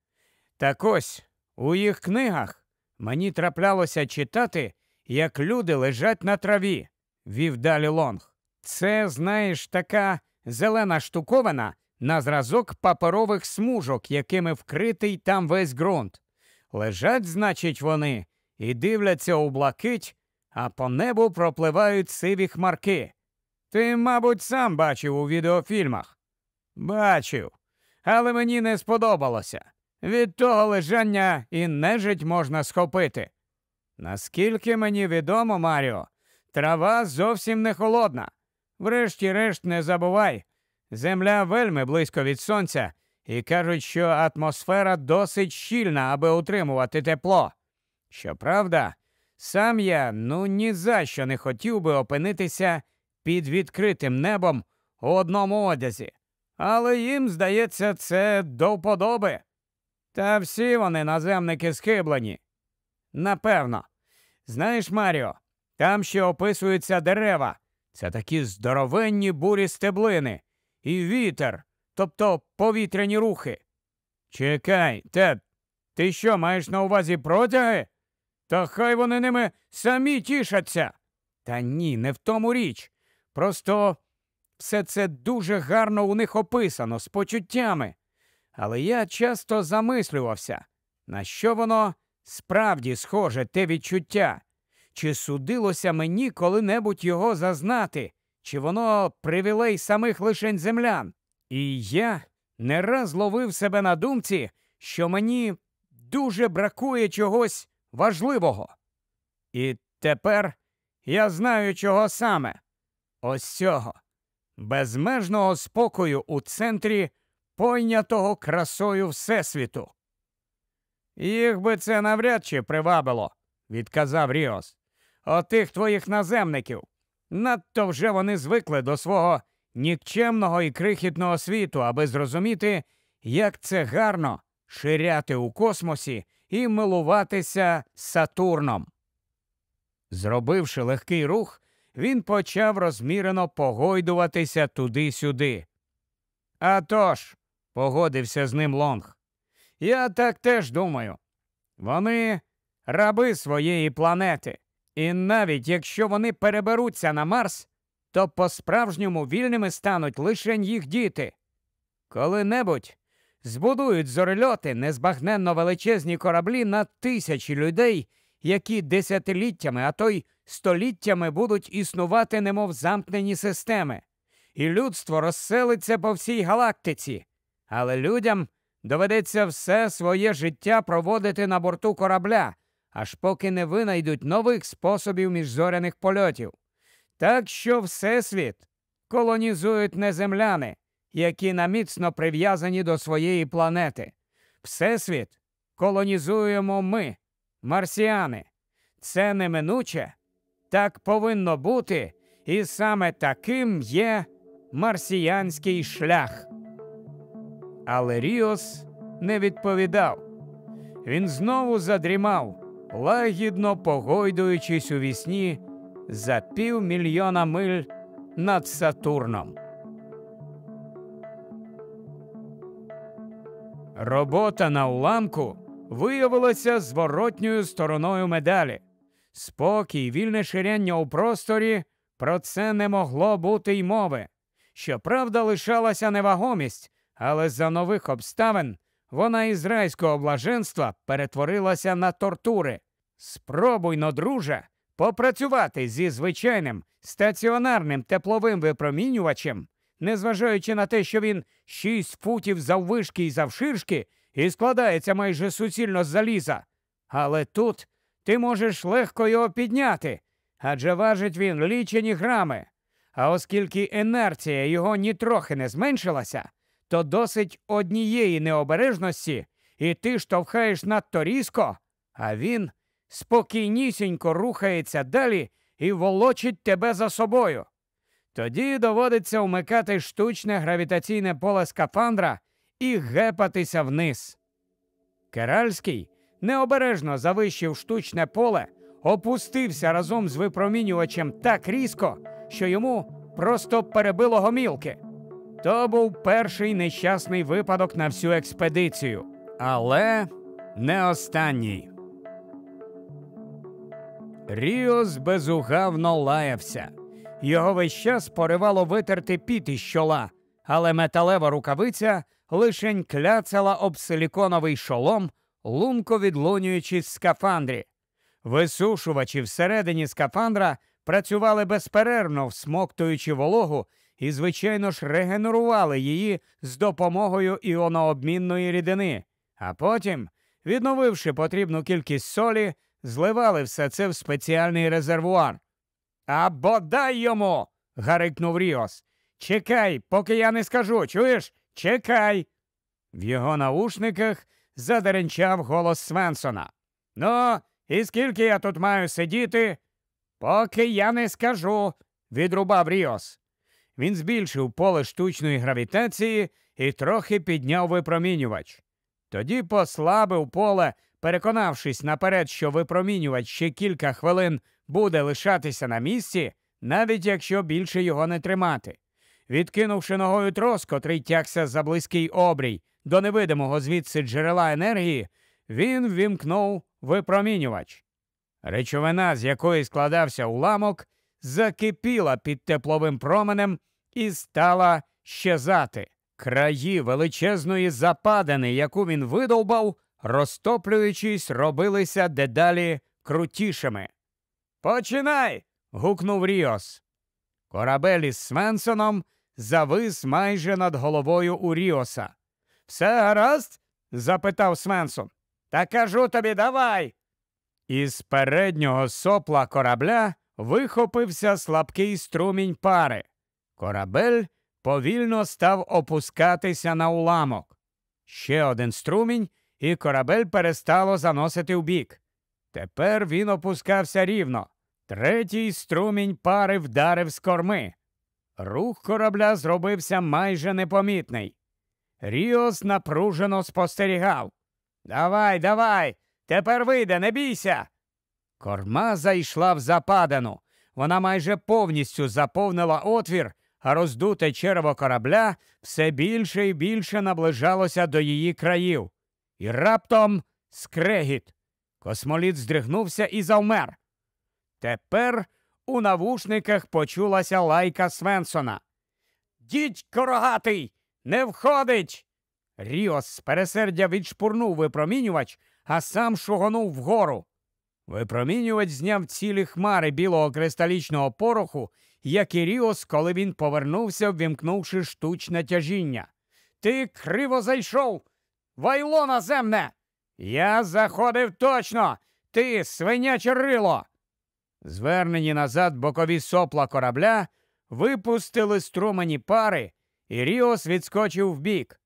Speaker 1: Так ось у їх книгах мені траплялося читати, як люди лежать на траві, вів далі лонг. Це, знаєш, така зелена штуковина, на зразок паперових смужок, якими вкритий там весь ґрунт. Лежать, значить, вони і дивляться у блакить, а по небу пропливають сиві хмарки. Ти, мабуть, сам бачив у відеофільмах? Бачив. Але мені не сподобалося. Від того лежання і нежить можна схопити. Наскільки мені відомо, Маріо, трава зовсім не холодна. Врешті-решт не забувай, Земля вельми близько від сонця, і кажуть, що атмосфера досить щільна, аби утримувати тепло. Щоправда, сам я ну ні за що не хотів би опинитися під відкритим небом у одному одязі, але їм здається, це до вподоби. Та всі вони наземники схиблені. Напевно. Знаєш, Маріо, там ще описуються дерева. Це такі здоровенні бурі стеблини і вітер, тобто повітряні рухи. Чекай, Тед, ти що маєш на увазі протяги? Та хай вони ними самі тішаться. Та ні, не в тому річ. Просто все це дуже гарно у них описано, з почуттями. Але я часто замислювався, на що воно справді схоже те відчуття, чи судилося мені коли-небудь його зазнати, чи воно привілей самих лишень землян. І я не раз ловив себе на думці, що мені дуже бракує чогось важливого. І тепер я знаю, чого саме ось цього безмежного спокою у центрі пойнятого красою Всесвіту. Їх би це навряд чи привабило, відказав Ріос. Отих твоїх наземників. Надто вже вони звикли до свого нікчемного і крихітного світу, аби зрозуміти, як це гарно ширяти у космосі і милуватися Сатурном. Зробивши легкий рух, він почав розмірено погойдуватися туди-сюди. «А тож», – погодився з ним Лонг. Я так теж думаю. Вони раби своєї планети. І навіть якщо вони переберуться на Марс, то по-справжньому вільними стануть лише їх діти. Коли-небудь збудують зорильоти незбагненно величезні кораблі на тисячі людей, які десятиліттями, а то й століттями будуть існувати, немов замкнені системи, і людство розселиться по всій галактиці, але людям доведеться все своє життя проводити на борту корабля аж поки не винайдуть нових способів міжзоряних польотів. Так що Всесвіт колонізують не земляни, які наміцно прив'язані до своєї планети. Всесвіт колонізуємо ми, марсіани. Це неминуче, так повинно бути, і саме таким є марсіянський шлях. Але Ріос не відповідав. Він знову задрімав лагідно погойдуючись у вісні за півмільйона миль над Сатурном. Робота на уламку виявилася зворотньою стороною медалі. Спокій, вільне ширяння у просторі про це не могло бути й мови. Щоправда, лишалася невагомість, але за нових обставин вона із райського блаженства перетворилася на тортури. спробуйно, друже, попрацювати зі звичайним стаціонарним тепловим випромінювачем, незважаючи на те, що він 6 футів заввишки і завширшки і складається майже суцільно з заліза. Але тут ти можеш легко його підняти, адже важить він лічені грами. А оскільки інерція його нітрохи не зменшилася, то досить однієї необережності, і ти штовхаєш надто різко, а він спокійнісінько рухається далі і волочить тебе за собою. Тоді доводиться вмикати штучне гравітаційне поле скафандра і гепатися вниз. Керальський необережно завищив штучне поле, опустився разом з випромінювачем так різко, що йому просто перебило гомілки. То був перший нещасний випадок на всю експедицію, але не останній. Ріос безугавно лаявся. Його весь час поривало витерти піт із чола, але металева рукавиця лишень кляцала об силіконовий шолом, лунко відлунюючи з скафандрі. Висушувачі всередині скафандра працювали безперервно, всмоктуючи вологу і, звичайно ж, регенерували її з допомогою іонообмінної рідини, а потім, відновивши потрібну кількість солі, зливали все це в спеціальний резервуар. Або дай йому. гарикнув Ріос. Чекай, поки я не скажу, чуєш? Чекай. В його наушниках задеренчав голос Свенсона. Ну, і скільки я тут маю сидіти? Поки я не скажу, відрубав Ріос. Він збільшив поле штучної гравітації і трохи підняв випромінювач. Тоді послабив поле, переконавшись наперед, що випромінювач ще кілька хвилин буде лишатися на місці, навіть якщо більше його не тримати. Відкинувши ногою трос, котрий тягся за близький обрій до невидимого звідси джерела енергії, він вімкнув випромінювач. Речовина, з якої складався уламок, закипіла під тепловим променем і стала щезати. Краї величезної западини, яку він видовбав, розтоплюючись, робилися дедалі крутішими. Починай. гукнув Ріос. Корабель із Свенсоном завис майже над головою у Ріоса. Все гаразд? запитав Свенсон. Та кажу тобі, давай. Із переднього сопла корабля вихопився слабкий струмінь пари. Корабель повільно став опускатися на уламок. Ще один струмінь, і корабель перестало заносити вбік. Тепер він опускався рівно. Третій струмінь пари вдарив з корми. Рух корабля зробився майже непомітний. Ріос напружено спостерігав. Давай, давай, тепер вийде, не бійся. Корма зайшла в западину. Вона майже повністю заповнила отвір, а роздуте черво корабля все більше і більше наближалося до її країв. І раптом скрегіт. Космоліт здригнувся і завмер. Тепер у навушниках почулася лайка Свенсона. Дідь, корогатий, не входить! Ріос з пересердя відшпурнув випромінювач, а сам шугонув вгору. Випромінювач зняв цілі хмари білого кристалічного пороху як і Ріос, коли він повернувся, вімкнувши штучне тяжіння. Ти криво зайшов. Вайло наземне! Я заходив точно. Ти свиняче рило. Звернені назад бокові сопла корабля, випустили струмані пари, і Ріос відскочив вбік.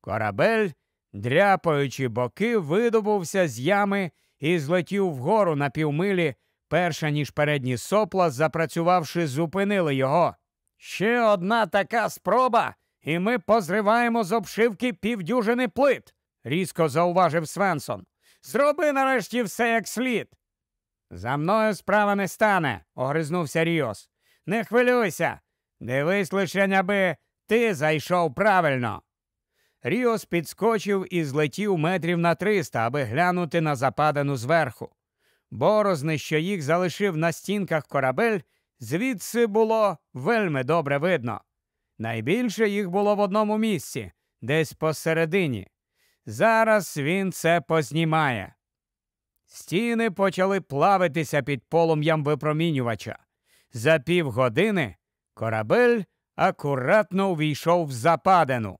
Speaker 1: Корабель, дряпаючи боки, видобувся з ями і злетів вгору на півмилі, Перша ніж передні сопла, запрацювавши, зупинили його. Ще одна така спроба, і ми позриваємо з обшивки півдюжини плит, різко зауважив Свенсон. Зроби нарешті все як слід. За мною справа не стане, огризнувся Ріос. Не хвилюйся. Дивись лише, аби ти зайшов правильно. Ріос підскочив і злетів метрів на триста, аби глянути на западину зверху. Борозни, що їх залишив на стінках корабель, звідси було вельми добре видно. Найбільше їх було в одному місці, десь посередині. Зараз він це познімає. Стіни почали плавитися під полум'ям випромінювача. За півгодини корабель акуратно увійшов в западину.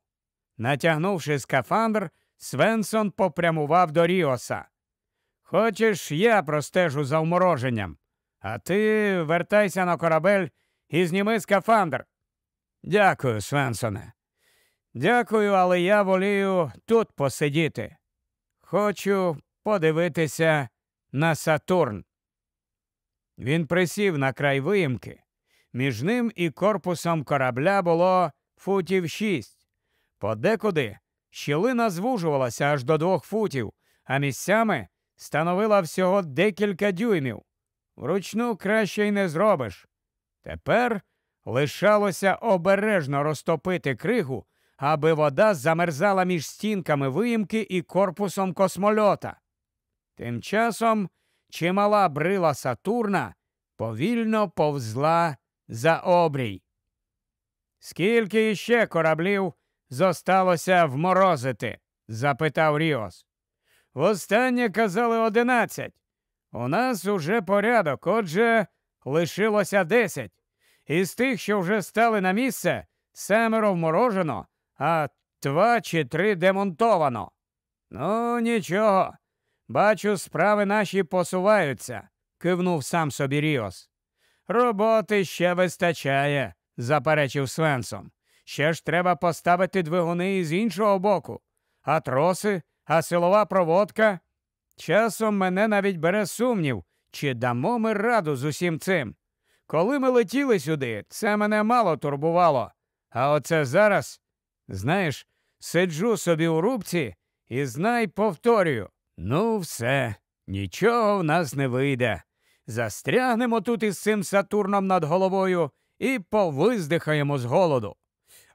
Speaker 1: Натягнувши скафандр, Свенсон попрямував до Ріоса. Хочеш, я простежу за вмороженням, а ти вертайся на корабель і зніми скафандр. Дякую, Свенсоне. Дякую, але я волію тут посидіти. Хочу подивитися на Сатурн. Він присів на край виїмки. Між ним і корпусом корабля було футів шість. Подекуди щілина звужувалася аж до двох футів, а місцями становила всього декілька дюймів. Вручну краще й не зробиш. Тепер лишалося обережно розтопити кригу, аби вода замерзала між стінками виїмки і корпусом космольота. Тим часом чимала брила Сатурна повільно повзла за обрій. Скільки іще кораблів зосталося вморозити? запитав Ріос. Востаннє казали одинадцять. У нас уже порядок, отже, лишилося десять. Із тих, що вже стали на місце, семеро вморожено, а два чи три демонтовано. Ну, нічого. Бачу, справи наші посуваються, кивнув сам собі Ріос. Роботи ще вистачає, заперечив Свенсом. Ще ж треба поставити двигуни із іншого боку, а троси а силова проводка. Часом мене навіть бере сумнів, чи дамо ми раду з усім цим. Коли ми летіли сюди, це мене мало турбувало. А оце зараз, знаєш, сиджу собі у рубці і знай повторюю ну, все, нічого в нас не вийде. Застрягнемо тут із цим Сатурном над головою і повиздихаємо з голоду.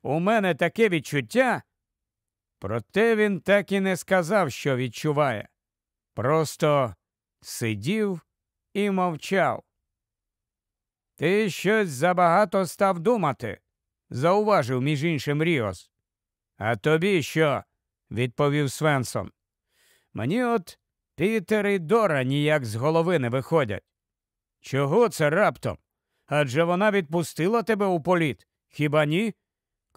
Speaker 1: У мене таке відчуття, Проте він так і не сказав, що відчуває. Просто сидів і мовчав. Ти щось забагато став думати, зауважив між іншим Ріос. А тобі що? відповів Свенсон. Мені от Пітер і Дора ніяк з голови не виходять. Чого це раптом? Адже вона відпустила тебе у політ, хіба ні?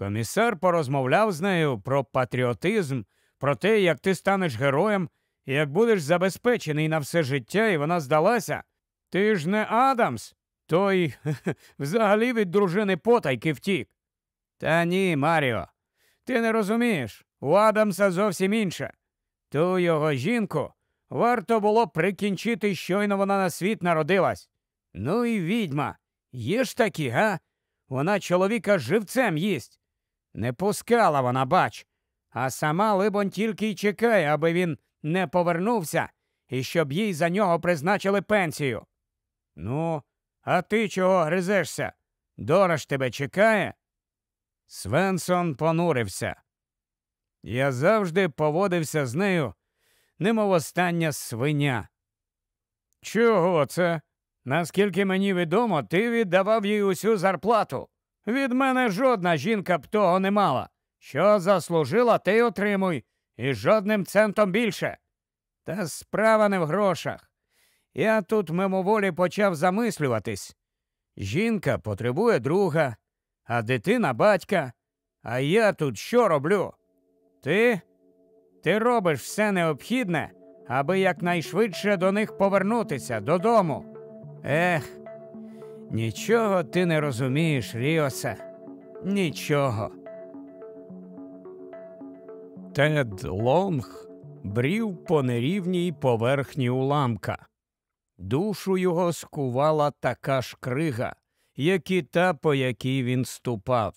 Speaker 1: Комісар порозмовляв з нею про патріотизм, про те, як ти станеш героєм і як будеш забезпечений на все життя, і вона здалася. Ти ж не Адамс, той взагалі від дружини потайки втік. Та ні, Маріо, ти не розумієш, у Адамса зовсім інше. Ту його жінку варто було прикінчити, щойно вона на світ народилась. Ну і відьма. Є ж такі, га? Вона чоловіка живцем їсть. Не пускала вона, бач, а сама, либонь, тільки й чекає, аби він не повернувся і щоб їй за нього призначили пенсію. Ну, а ти чого гризешся? Дора ж тебе чекає? Свенсон понурився. Я завжди поводився з нею, немов остання свиня. Чого це? Наскільки мені відомо, ти віддавав їй усю зарплату. Від мене жодна жінка б того не мала. Що заслужила, ти отримуй, і жодним центом більше. Та справа не в грошах. Я тут мимоволі почав замислюватись. Жінка потребує друга, а дитина батька. А я тут що роблю? Ти? Ти робиш все необхідне, аби якнайшвидше до них повернутися додому. Ех. Нічого ти не розумієш, Ріосе. Нічого. Тед Лонг брів по нерівній поверхні уламка. Душу його скувала така ж крига, як і та, по якій він ступав.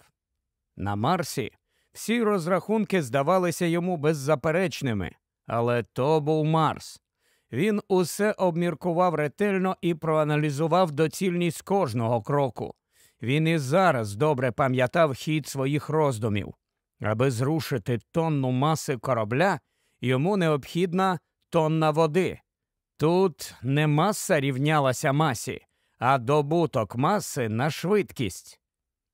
Speaker 1: На Марсі всі розрахунки здавалися йому беззаперечними, але то був Марс. Він усе обміркував ретельно і проаналізував доцільність кожного кроку. Він і зараз добре пам'ятав хід своїх роздумів. Аби зрушити тонну маси корабля, йому необхідна тонна води. Тут не маса рівнялася масі, а добуток маси на швидкість.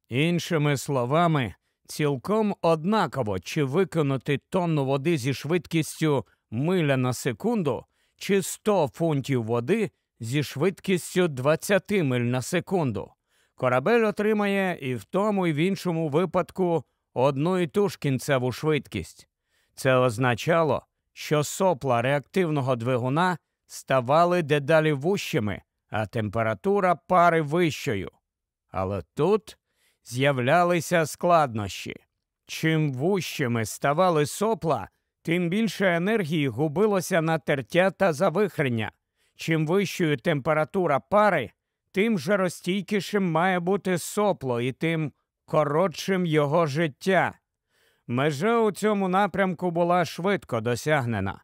Speaker 1: Іншими словами, цілком однаково чи виконати тонну води зі швидкістю миля на секунду, чи 100 фунтів води зі швидкістю 20 миль на секунду. Корабель отримає і в тому, і в іншому випадку одну і ту ж кінцеву швидкість. Це означало, що сопла реактивного двигуна ставали дедалі вущими, а температура пари вищою. Але тут з'являлися складнощі. Чим вущими ставали сопла, тим більше енергії губилося на тертя та завихрення. Чим вищою температура пари, тим жаростійкішим має бути сопло і тим коротшим його життя. Межа у цьому напрямку була швидко досягнена.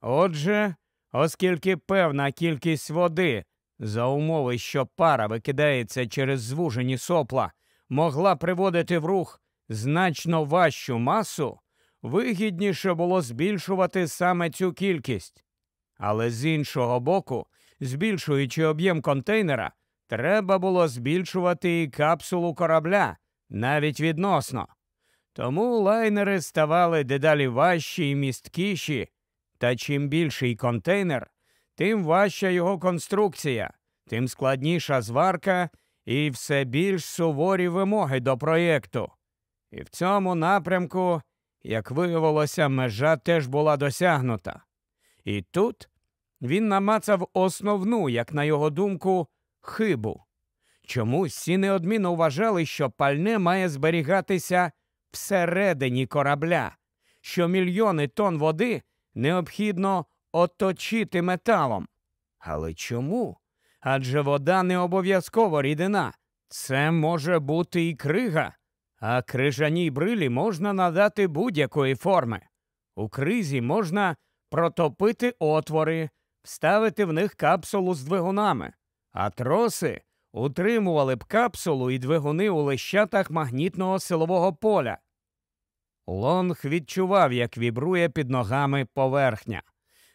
Speaker 1: Отже, оскільки певна кількість води, за умови, що пара викидається через звужені сопла, могла приводити в рух значно важчу масу, вигідніше було збільшувати саме цю кількість. Але з іншого боку, збільшуючи об'єм контейнера, треба було збільшувати і капсулу корабля навіть відносно. Тому лайнери ставали дедалі важчі і місткіші, та чим більший контейнер, тим важча його конструкція, тим складніша зварка і все більш суворі вимоги до проєкту. І в цьому напрямку як виявилося, межа теж була досягнута. І тут він намацав основну, як на його думку, хибу. Чомусь всі неодмінно вважали, що пальне має зберігатися всередині корабля, що мільйони тонн води необхідно оточити металом. Але чому? Адже вода не обов'язково рідина. Це може бути і крига. А крижаній брилі можна надати будь-якої форми. У кризі можна протопити отвори, вставити в них капсулу з двигунами, а троси утримували б капсулу і двигуни у лещатах магнітного силового поля. Лонг відчував, як вібрує під ногами поверхня.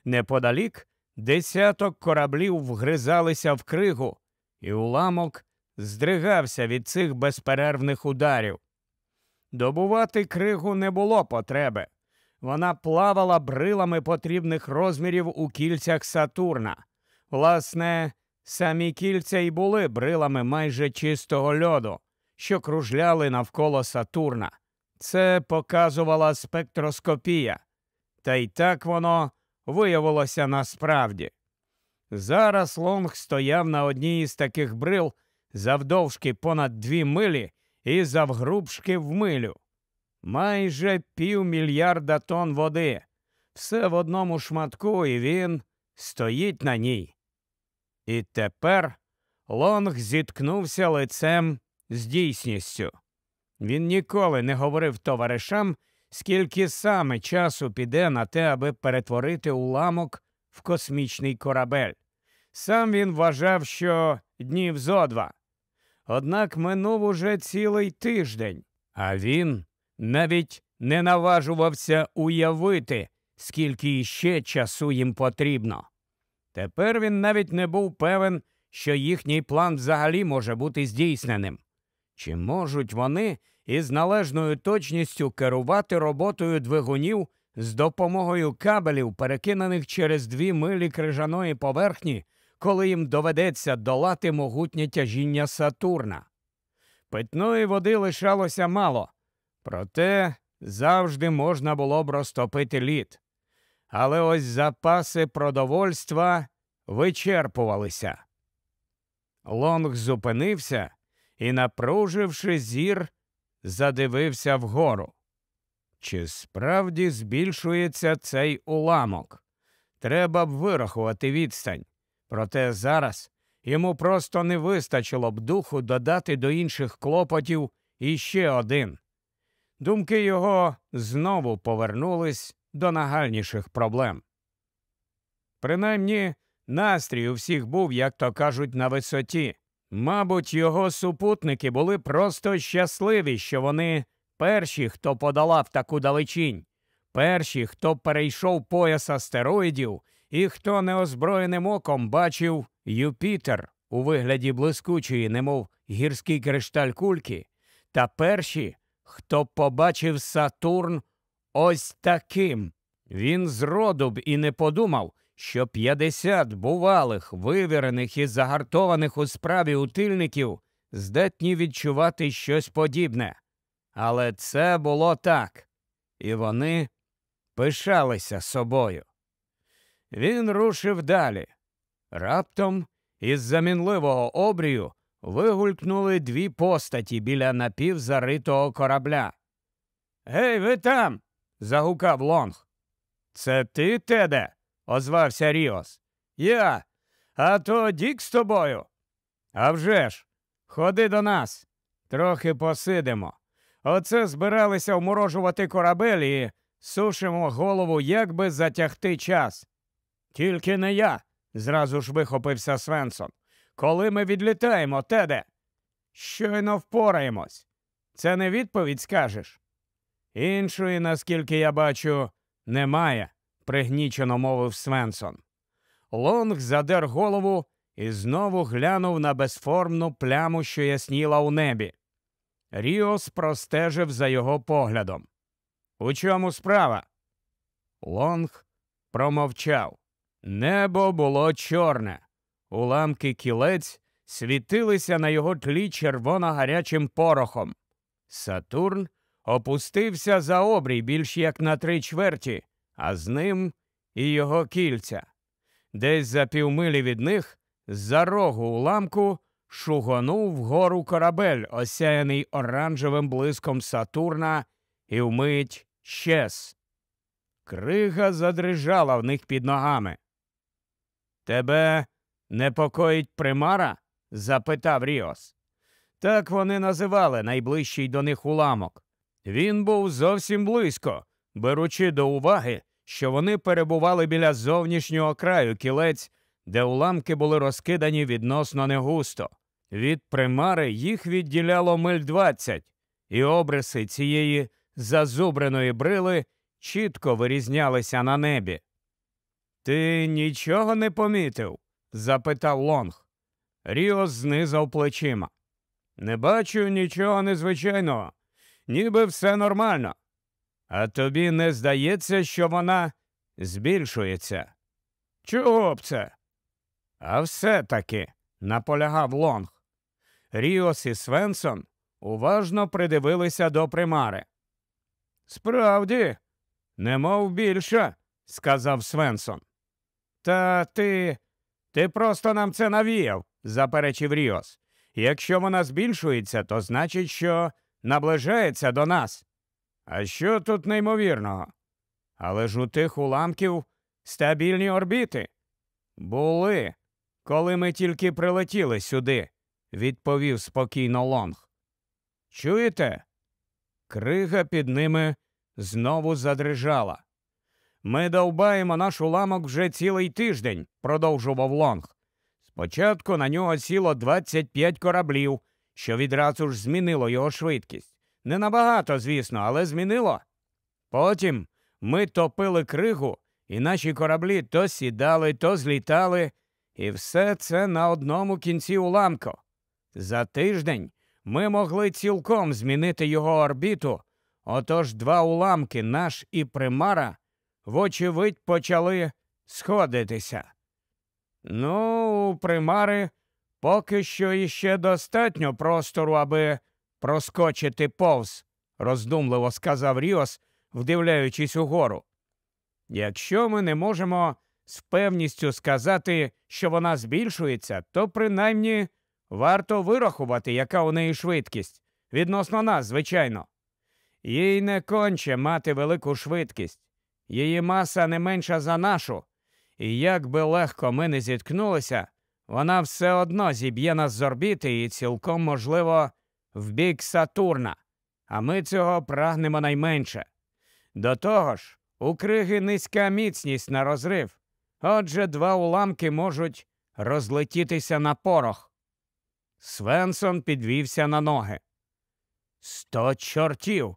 Speaker 1: Неподалік десяток кораблів вгризалися в кригу, і уламок здригався від цих безперервних ударів. Добувати кригу не було потреби. Вона плавала брилами потрібних розмірів у кільцях Сатурна. Власне, самі кільця й були брилами майже чистого льоду, що кружляли навколо Сатурна. Це показувала спектроскопія. Та й так воно виявилося насправді. Зараз Лонг стояв на одній із таких брил завдовжки понад дві милі і завгрубшки в милю. Майже півмільярда тонн води. Все в одному шматку, і він стоїть на ній. І тепер Лонг зіткнувся лицем з дійсністю. Він ніколи не говорив товаришам, скільки саме часу піде на те, аби перетворити уламок в космічний корабель. Сам він вважав, що днів зо два. Однак минув уже цілий тиждень, а він навіть не наважувався уявити, скільки іще часу їм потрібно. Тепер він навіть не був певен, що їхній план взагалі може бути здійсненим. Чи можуть вони із належною точністю керувати роботою двигунів з допомогою кабелів, перекинених через дві милі крижаної поверхні, коли їм доведеться долати могутнє тяжіння Сатурна. Питної води лишалося мало, проте завжди можна було б розтопити лід. Але ось запаси продовольства вичерпувалися. Лонг зупинився і, напруживши зір, задивився вгору. Чи справді збільшується цей уламок? Треба б вирахувати відстань. Проте зараз йому просто не вистачило б духу додати до інших клопотів іще один. Думки його знову повернулись до нагальніших проблем. Принаймні, настрій у всіх був, як то кажуть, на висоті. Мабуть, його супутники були просто щасливі, що вони перші, хто подолав таку далечінь, перші, хто перейшов пояс астероїдів і хто неозброєним оком бачив Юпітер у вигляді блискучої, немов гірський кришталь кульки, та перші, хто побачив Сатурн ось таким, він зроду б і не подумав, що 50 бувалих, вивірених і загартованих у справі утильників здатні відчувати щось подібне. Але це було так, і вони пишалися собою. Він рушив далі. Раптом із замінливого обрію вигулькнули дві постаті біля напівзаритого корабля. Гей, ви там. загукав Лонг. Це ти, Теде? озвався Ріос. Я. А то Дік з тобою. «А вже ж! Ходи до нас, трохи посидимо. Оце збиралися вморожувати корабель і сушимо голову, як би затягти час. Тільки не я, зразу ж вихопився Свенсон. Коли ми відлітаємо, Теде? Щойно впораємось. Це не відповідь скажеш? Іншої, наскільки я бачу, немає, пригнічено мовив Свенсон. Лонг задер голову і знову глянув на безформну пляму, що ясніла у небі. Ріос простежив за його поглядом. У чому справа? Лонг промовчав. Небо було чорне, уламки кілець світилися на його тлі червоно гарячим порохом. Сатурн опустився за обрій більш як на три чверті, а з ним і його кільця. Десь за півмилі від них, з за рогу уламку, шугонув вгору корабель, осяяний оранжевим блиском Сатурна, і вмить щез. Крига задрижала в них під ногами. Тебе непокоїть примара? запитав Ріос. Так вони називали найближчий до них уламок. Він був зовсім близько, беручи до уваги, що вони перебували біля зовнішнього краю кілець, де уламки були розкидані відносно негусто. Від примари їх відділяло миль двадцять, і обриси цієї зазубреної брили чітко вирізнялися на небі. Ти нічого не помітив? запитав Лонг. Ріос знизав плечима. Не бачу нічого незвичайного, ніби все нормально. А тобі не здається, що вона збільшується? Чого б це? А все таки, наполягав Лонг. Ріос і Свенсон уважно придивилися до примари. Справді, немов більше, сказав Свенсон. Та ти. Ти просто нам це навіяв, заперечив Ріос. Якщо вона збільшується, то значить, що наближається до нас. А що тут неймовірного? Але ж у тих уламків стабільні орбіти. Були, коли ми тільки прилетіли сюди, відповів спокійно Лонг. Чуєте? Крига під ними знову задрижала. Ми довбаємо наш уламок вже цілий тиждень, продовжував лонг. Спочатку на нього сіло 25 кораблів, що відразу ж змінило його швидкість. Не набагато, звісно, але змінило. Потім ми топили кригу, і наші кораблі то сідали, то злітали, і все це на одному кінці уламку. За тиждень ми могли цілком змінити його орбіту. Отож, два уламки, наш і примара, вочевидь, почали сходитися. Ну, у примари поки що іще достатньо простору, аби проскочити повз, роздумливо сказав Ріос, вдивляючись угору. Якщо ми не можемо з певністю сказати, що вона збільшується, то принаймні варто вирахувати, яка у неї швидкість відносно нас, звичайно. Їй не конче мати велику швидкість. Її маса не менша за нашу, і як би легко ми не зіткнулися, вона все одно зіб'є нас з орбіти і цілком, можливо, в бік Сатурна, а ми цього прагнемо найменше. До того ж, у криги низька міцність на розрив, отже, два уламки можуть розлетітися на порох. Свенсон підвівся на ноги. Сто чортів!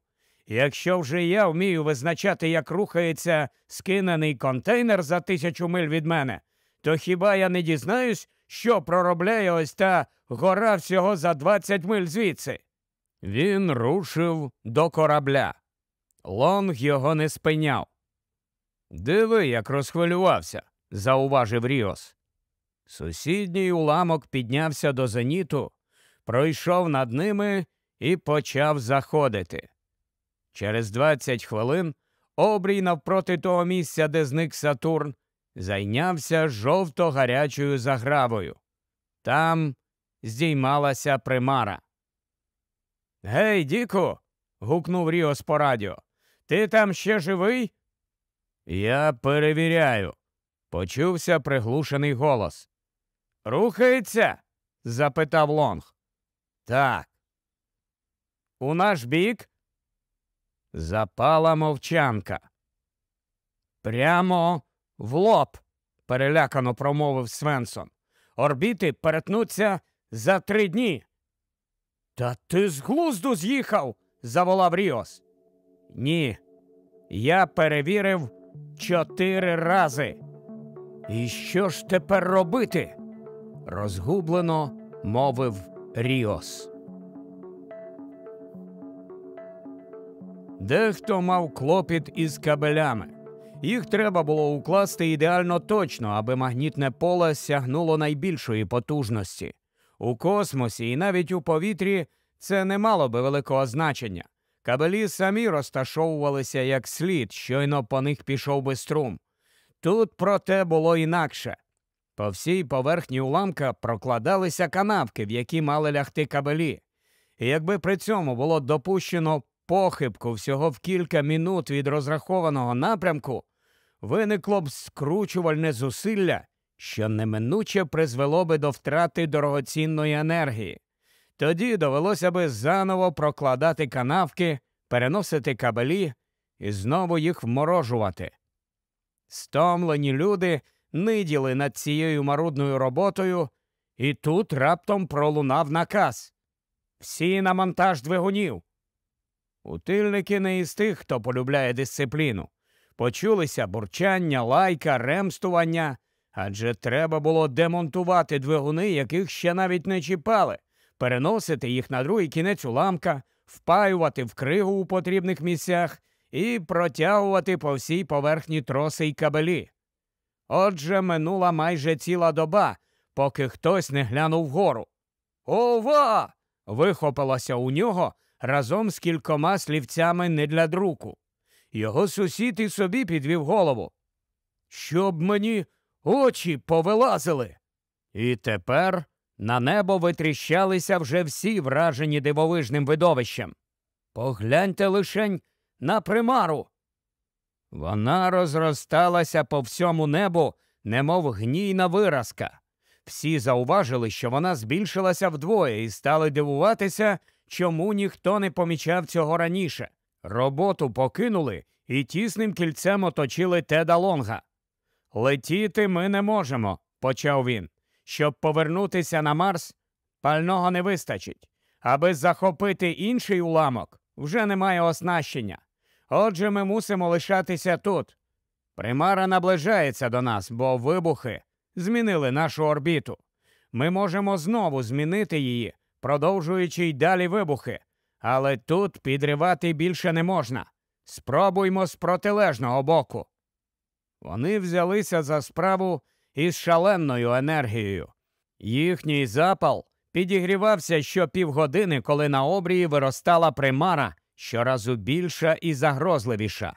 Speaker 1: Якщо вже я вмію визначати, як рухається скинений контейнер за тисячу миль від мене, то хіба я не дізнаюсь, що проробляє ось та гора всього за 20 миль звідси? Він рушив до корабля. Лонг його не спиняв. Диви, як розхвилювався, зауважив Ріос. Сусідній уламок піднявся до зеніту, пройшов над ними і почав заходити. Через 20 хвилин обрій навпроти того місця, де зник Сатурн, зайнявся жовто гарячою загравою. Там здіймалася примара. Гей, Діку. гукнув Ріос по радіо. Ти там ще живий? Я перевіряю, почувся приглушений голос. Рухається? запитав Лонг. Так. У наш бік? Запала мовчанка. Прямо в лоб. перелякано промовив Свенсон. Орбіти перетнуться за три дні. Та ти з глузду з'їхав. заволав Ріос. Ні. Я перевірив чотири рази. І що ж тепер робити? розгублено мовив Ріос. Дехто мав клопіт із кабелями. Їх треба було укласти ідеально точно, аби магнітне поле сягнуло найбільшої потужності. У космосі і навіть у повітрі це не мало би великого значення. Кабелі самі розташовувалися як слід, щойно по них пішов би струм. Тут, проте, було інакше. По всій поверхні уламка прокладалися канавки, в які мали лягти кабелі. І якби при цьому було допущено похибку всього в кілька мінут від розрахованого напрямку, виникло б скручувальне зусилля, що неминуче призвело би до втрати дорогоцінної енергії. Тоді довелося би заново прокладати канавки, переносити кабелі і знову їх вморожувати. Стомлені люди ниділи над цією марудною роботою, і тут раптом пролунав наказ всі на монтаж двигунів. Утильники не із тих, хто полюбляє дисципліну. Почулися бурчання, лайка, ремстування. Адже треба було демонтувати двигуни, яких ще навіть не чіпали, переносити їх на другий кінець уламка, впаювати в кригу у потрібних місцях і протягувати по всій поверхні троси й кабелі. Отже, минула майже ціла доба, поки хтось не глянув вгору. Ова! вихопилася у нього разом з кількома слівцями не для друку. Його сусід і собі підвів голову. Щоб мені очі повилазили. І тепер на небо витріщалися вже всі вражені дивовижним видовищем. Погляньте лишень на примару. Вона розросталася по всьому небу, немов гнійна виразка. Всі зауважили, що вона збільшилася вдвоє і стали дивуватися, чому ніхто не помічав цього раніше. Роботу покинули і тісним кільцем оточили теда лонга. Летіти ми не можемо, почав він. Щоб повернутися на Марс, пального не вистачить. Аби захопити інший уламок, вже немає оснащення. Отже, ми мусимо лишатися тут. Примара наближається до нас, бо вибухи змінили нашу орбіту. Ми можемо знову змінити її, продовжуючи й далі вибухи. Але тут підривати більше не можна. Спробуймо з протилежного боку. Вони взялися за справу із шаленою енергією. Їхній запал підігрівався щопівгодини, коли на обрії виростала примара щоразу більша і загрозливіша.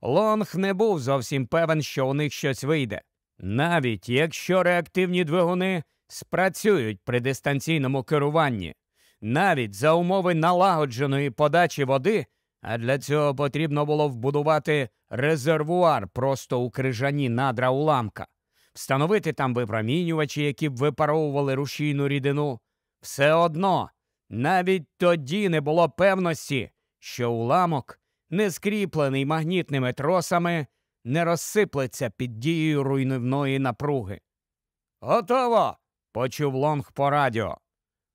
Speaker 1: Лонг не був зовсім певен, що у них щось вийде. Навіть якщо реактивні двигуни спрацюють при дистанційному керуванні навіть за умови налагодженої подачі води, а для цього потрібно було вбудувати резервуар просто у крижані надра уламка, встановити там випромінювачі, які б випаровували рушійну рідину. Все одно навіть тоді не було певності, що уламок, не скріплений магнітними тросами, не розсиплеться під дією руйнівної напруги. Готово! почув лонг по радіо.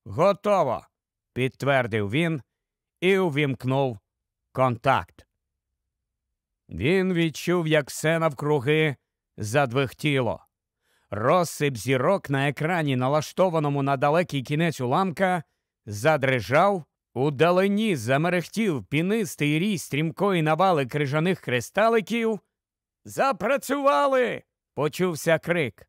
Speaker 1: Готово, підтвердив він і увімкнув контакт. Він відчув, як все навкруги задвихтіло. Розсип зірок на екрані, налаштованому на далекий кінець уламка, задрижав, удалині замерехтів пінистий рій стрімкої навали крижаних кристаликів. Запрацювали! почувся крик.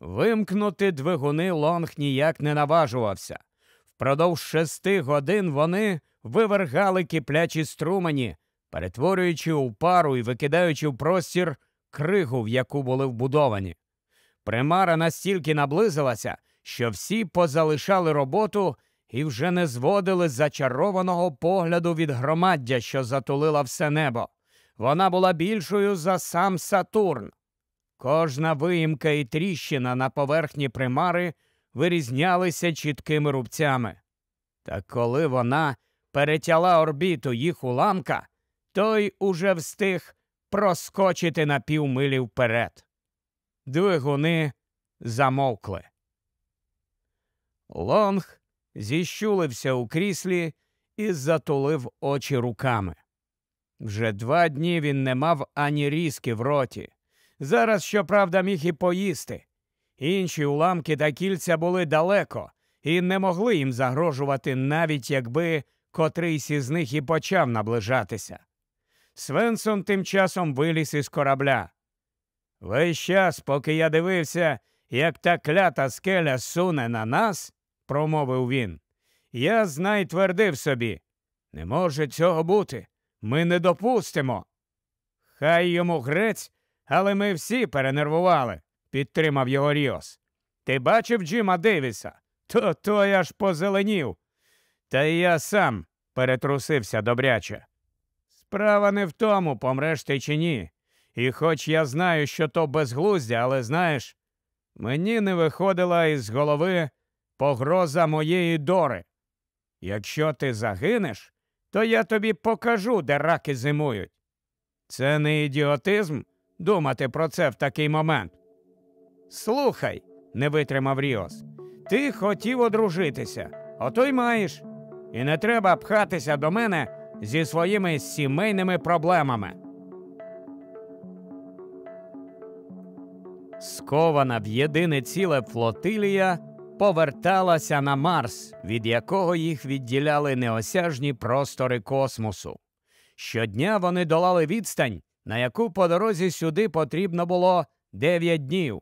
Speaker 1: Вимкнути двигуни лонг ніяк не наважувався. Впродовж шести годин вони вивергали киплячі струмені, перетворюючи у пару і викидаючи в простір кригу, в яку були вбудовані. Примара настільки наблизилася, що всі позалишали роботу і вже не зводили зачарованого погляду від громаддя, що затулила все небо. Вона була більшою за сам Сатурн. Кожна виїмка і тріщина на поверхні примари вирізнялися чіткими рубцями. Та коли вона перетяла орбіту їх уламка, той уже встиг проскочити на півмилі вперед. Двигуни замовкли. Лонг зіщулився у кріслі і затулив очі руками. Вже два дні він не мав ані різки в роті. Зараз, щоправда, міг і поїсти. Інші уламки та кільця були далеко і не могли їм загрожувати, навіть якби котрийсь із них і почав наближатися. Свенсон тим часом виліз із корабля. Весь час, поки я дивився, як та клята скеля суне на нас, промовив він, я знай твердив собі. Не може цього бути. Ми не допустимо. Хай йому грець, але ми всі перенервували, підтримав його Ріос. Ти бачив Джима Девіса? То той аж позеленів. Та й я сам перетрусився добряче. Справа не в тому, помреш ти чи ні. І хоч я знаю, що то безглуздя, але знаєш, мені не виходила із голови погроза моєї дори. Якщо ти загинеш, то я тобі покажу, де раки зимують. Це не ідіотизм думати про це в такий момент. Слухай, не витримав Ріос, ти хотів одружитися, ото й маєш. І не треба пхатися до мене зі своїми сімейними проблемами. Скована в єдине ціле флотилія поверталася на Марс, від якого їх відділяли неосяжні простори космосу. Щодня вони долали відстань на яку по дорозі сюди потрібно було дев'ять днів.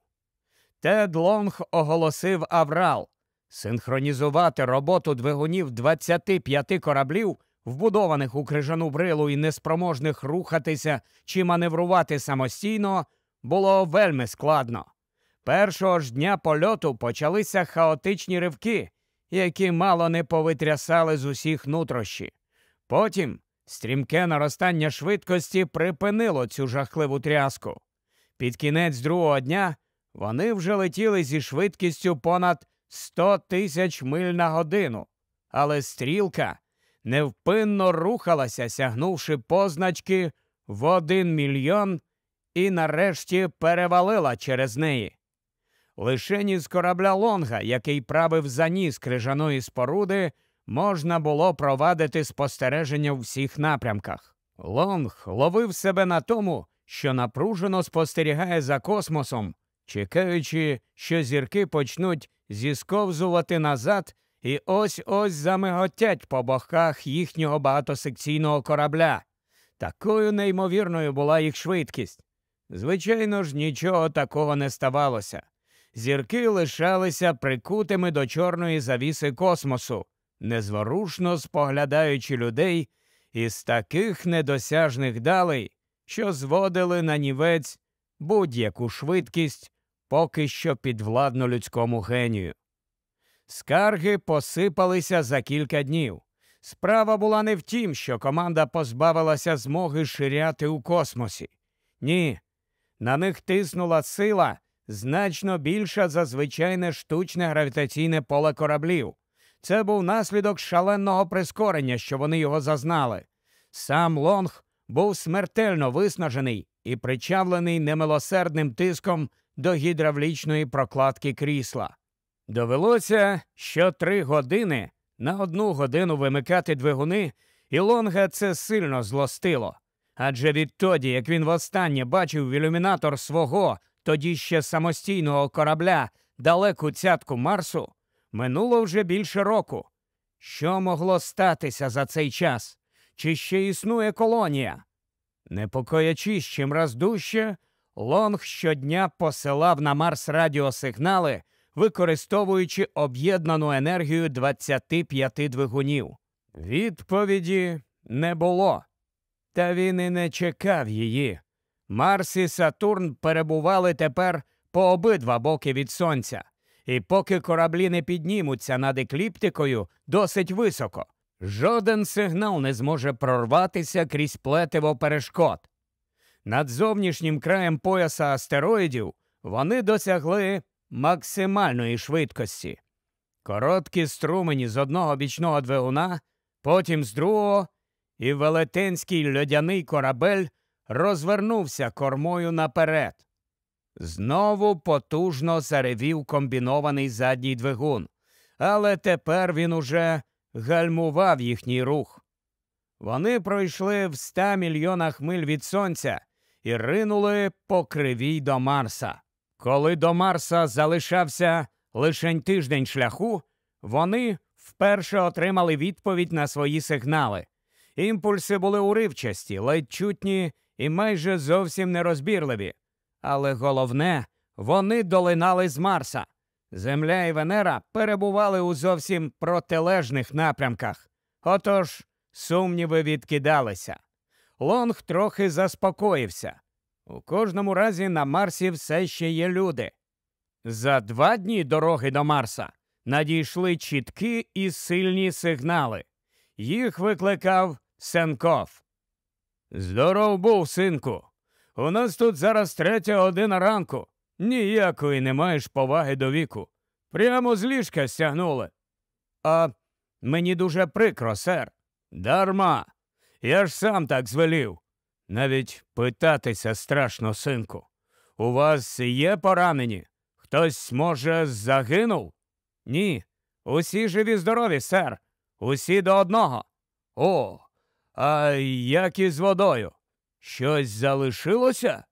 Speaker 1: Тед Лонг оголосив аврал синхронізувати роботу двигунів 25 кораблів, вбудованих у крижану брилу і неспроможних рухатися чи маневрувати самостійно, було вельми складно. Першого ж дня польоту почалися хаотичні ривки, які мало не повитрясали з усіх нутрощі. Потім Стрімке наростання швидкості припинило цю жахливу тряску. Під кінець другого дня вони вже летіли зі швидкістю понад 100 тисяч миль на годину, але стрілка невпинно рухалася, сягнувши позначки в один мільйон і нарешті перевалила через неї. Лишені з корабля Лонга, який правив за ніс крижаної споруди, можна було провадити спостереження в всіх напрямках. Лонг ловив себе на тому, що напружено спостерігає за космосом, чекаючи, що зірки почнуть зісковзувати назад і ось ось замиготять по боках їхнього багатосекційного корабля. Такою неймовірною була їх швидкість. Звичайно ж, нічого такого не ставалося. Зірки лишалися прикутими до чорної завіси космосу незворушно споглядаючи людей із таких недосяжних далей, що зводили на нівець будь-яку швидкість поки що підвладно людському генію. Скарги посипалися за кілька днів. Справа була не в тім, що команда позбавилася змоги ширяти у космосі. Ні, на них тиснула сила значно більша за звичайне штучне гравітаційне поле кораблів. Це був наслідок шаленого прискорення, що вони його зазнали. Сам Лонг був смертельно виснажений і причавлений немилосердним тиском до гідравлічної прокладки крісла. Довелося що три години на одну годину вимикати двигуни, і Лонга це сильно злостило. Адже відтоді, як він востаннє бачив в ілюмінатор свого, тоді ще самостійного корабля далеку цятку Марсу, Минуло вже більше року. Що могло статися за цей час? Чи ще існує колонія? Непокоячись чим раз дужче, Лонг щодня посилав на Марс радіосигнали, використовуючи об'єднану енергію 25 двигунів. Відповіді не було, та він і не чекав її. Марс і Сатурн перебували тепер по обидва боки від сонця. І поки кораблі не піднімуться над екліптикою досить високо, жоден сигнал не зможе прорватися крізь плетиво перешкод. Над зовнішнім краєм пояса астероїдів вони досягли максимальної швидкості. Короткі струмені з одного бічного двигуна, потім з другого, і велетенський льодяний корабель розвернувся кормою наперед. Знову потужно заревів комбінований задній двигун, але тепер він уже гальмував їхній рух. Вони пройшли в ста мільйонах миль від сонця і ринули по кривій до Марса. Коли до Марса залишався лишень тиждень шляху, вони вперше отримали відповідь на свої сигнали. Імпульси були уривчасті, ледь чутні і майже зовсім нерозбірливі. Але головне, вони долинали з Марса. Земля і Венера перебували у зовсім протилежних напрямках. Отож, сумніви відкидалися. Лонг трохи заспокоївся. У кожному разі на Марсі все ще є люди. За два дні дороги до Марса надійшли чіткі і сильні сигнали. Їх викликав Сенков. Здоров був, синку. У нас тут зараз третя година ранку. Ніякої не маєш поваги до віку. Прямо з ліжка стягнули. А мені дуже прикро, сер. Дарма. Я ж сам так звелів. Навіть питатися страшно, синку. У вас є поранені? Хтось, може, загинув? Ні. Усі живі здорові, сер. Усі до одного. О, а як із водою? Щось залишилося?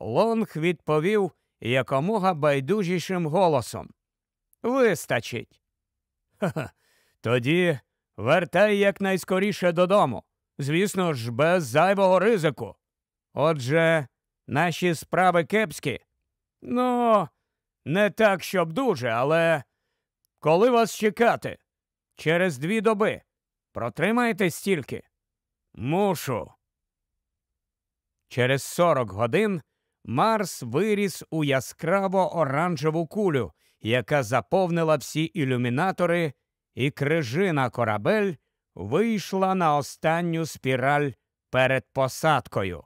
Speaker 1: Лонг відповів якомога байдужішим голосом. Вистачить. Ха-ха, Тоді вертай якнайскоріше додому. Звісно ж, без зайвого ризику. Отже, наші справи кепські. Ну, не так, щоб дуже, але коли вас чекати? Через дві доби. Протримайте стільки. Мушу. Через 40 годин Марс виріс у яскраво оранжеву кулю, яка заповнила всі ілюмінатори, і крижина корабель вийшла на останню спіраль перед посадкою.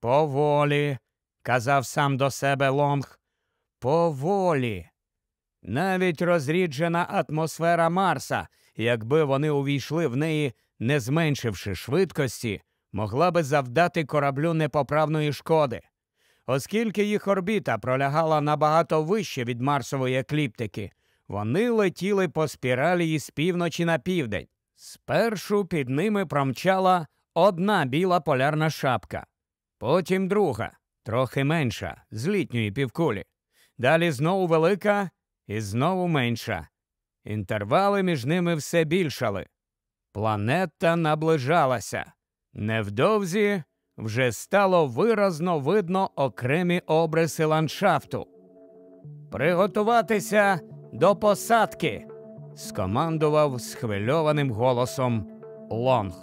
Speaker 1: Поволі, казав сам до себе Лонг, поволі. Навіть розріджена атмосфера Марса, якби вони увійшли в неї, не зменшивши швидкості, могла би завдати кораблю непоправної шкоди. Оскільки їх орбіта пролягала набагато вище від Марсової екліптики, вони летіли по спіралі із півночі на південь. Спершу під ними промчала одна біла полярна шапка, потім друга, трохи менша, з літньої півкулі. Далі знову велика і знову менша. Інтервали між ними все більшали. Планета наближалася. Невдовзі вже стало виразно видно окремі обриси ландшафту. Приготуватися до посадки, скомандував схвильованим голосом Лонг.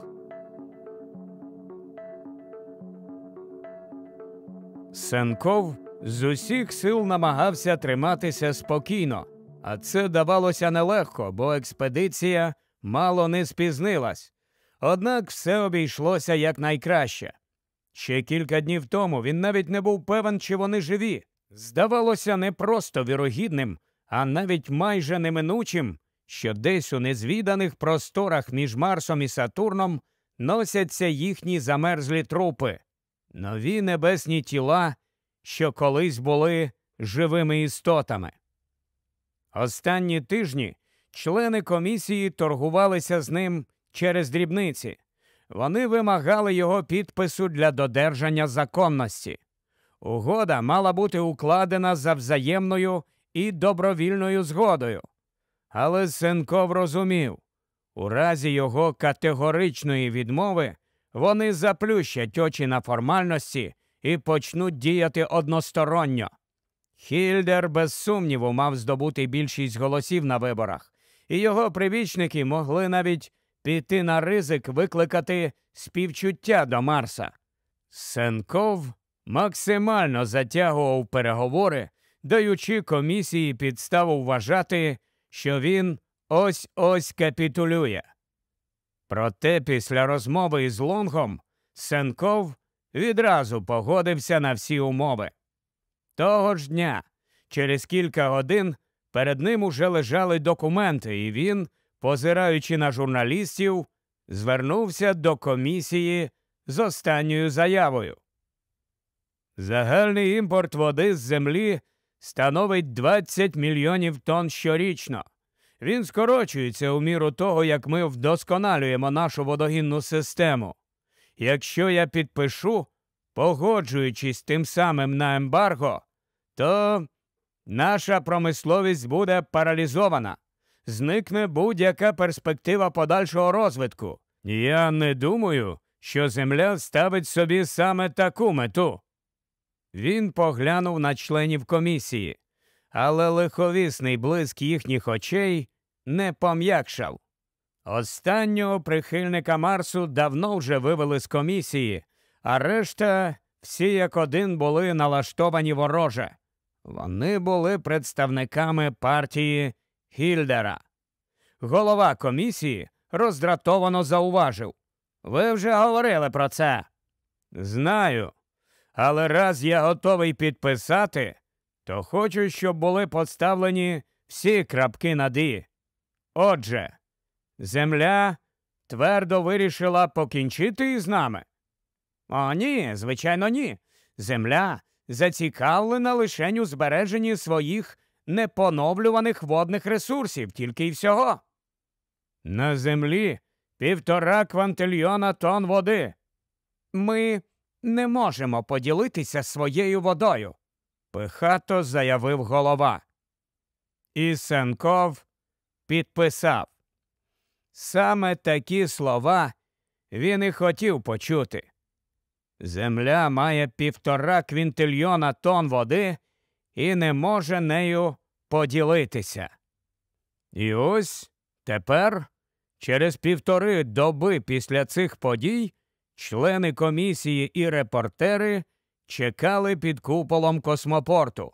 Speaker 1: Сенков з усіх сил намагався триматися спокійно, а це давалося нелегко, бо експедиція мало не спізнилась. Однак все обійшлося якнайкраще. Ще кілька днів тому він навіть не був певен, чи вони живі. Здавалося, не просто вірогідним, а навіть майже неминучим, що десь у незвіданих просторах між Марсом і Сатурном носяться їхні замерзлі трупи, нові небесні тіла, що колись були живими істотами. Останні тижні члени комісії торгувалися з ним через дрібниці. Вони вимагали його підпису для додержання законності. Угода мала бути укладена за взаємною і добровільною згодою. Але Сенков розумів, у разі його категоричної відмови вони заплющать очі на формальності і почнуть діяти односторонньо. Хільдер, без сумніву, мав здобути більшість голосів на виборах, і його привічники могли навіть піти на ризик викликати співчуття до Марса. Сенков максимально затягував переговори, даючи комісії підставу вважати, що він ось ось капітулює. Проте після розмови із Лонгом Сенков відразу погодився на всі умови. Того ж дня, через кілька годин, перед ним уже лежали документи, і він позираючи на журналістів, звернувся до комісії з останньою заявою. Загальний імпорт води з землі становить 20 мільйонів тонн щорічно. Він скорочується у міру того, як ми вдосконалюємо нашу водогінну систему. Якщо я підпишу, погоджуючись тим самим на ембарго, то наша промисловість буде паралізована зникне будь-яка перспектива подальшого розвитку. Я не думаю, що земля ставить собі саме таку мету. Він поглянув на членів комісії, але лиховісний блиск їхніх очей не пом'якшав. Останнього прихильника Марсу давно вже вивели з комісії, а решта всі як один були налаштовані вороже. Вони були представниками партії Хільдера. Голова комісії роздратовано зауважив. Ви вже говорили про це. Знаю. Але раз я готовий підписати, то хочу, щоб були поставлені всі крапки на «і». Отже, земля твердо вирішила покінчити із нами. О, ні, звичайно, ні. Земля зацікавлена лише у збереженні своїх непоновлюваних водних ресурсів, тільки й всього. На землі півтора квантильйона тонн води. Ми не можемо поділитися своєю водою, пихато заявив голова. І Сенков підписав. Саме такі слова він і хотів почути. Земля має півтора квінтильйона тонн води і не може нею поділитися. І ось тепер, через півтори доби після цих подій, члени комісії і репортери чекали під куполом космопорту.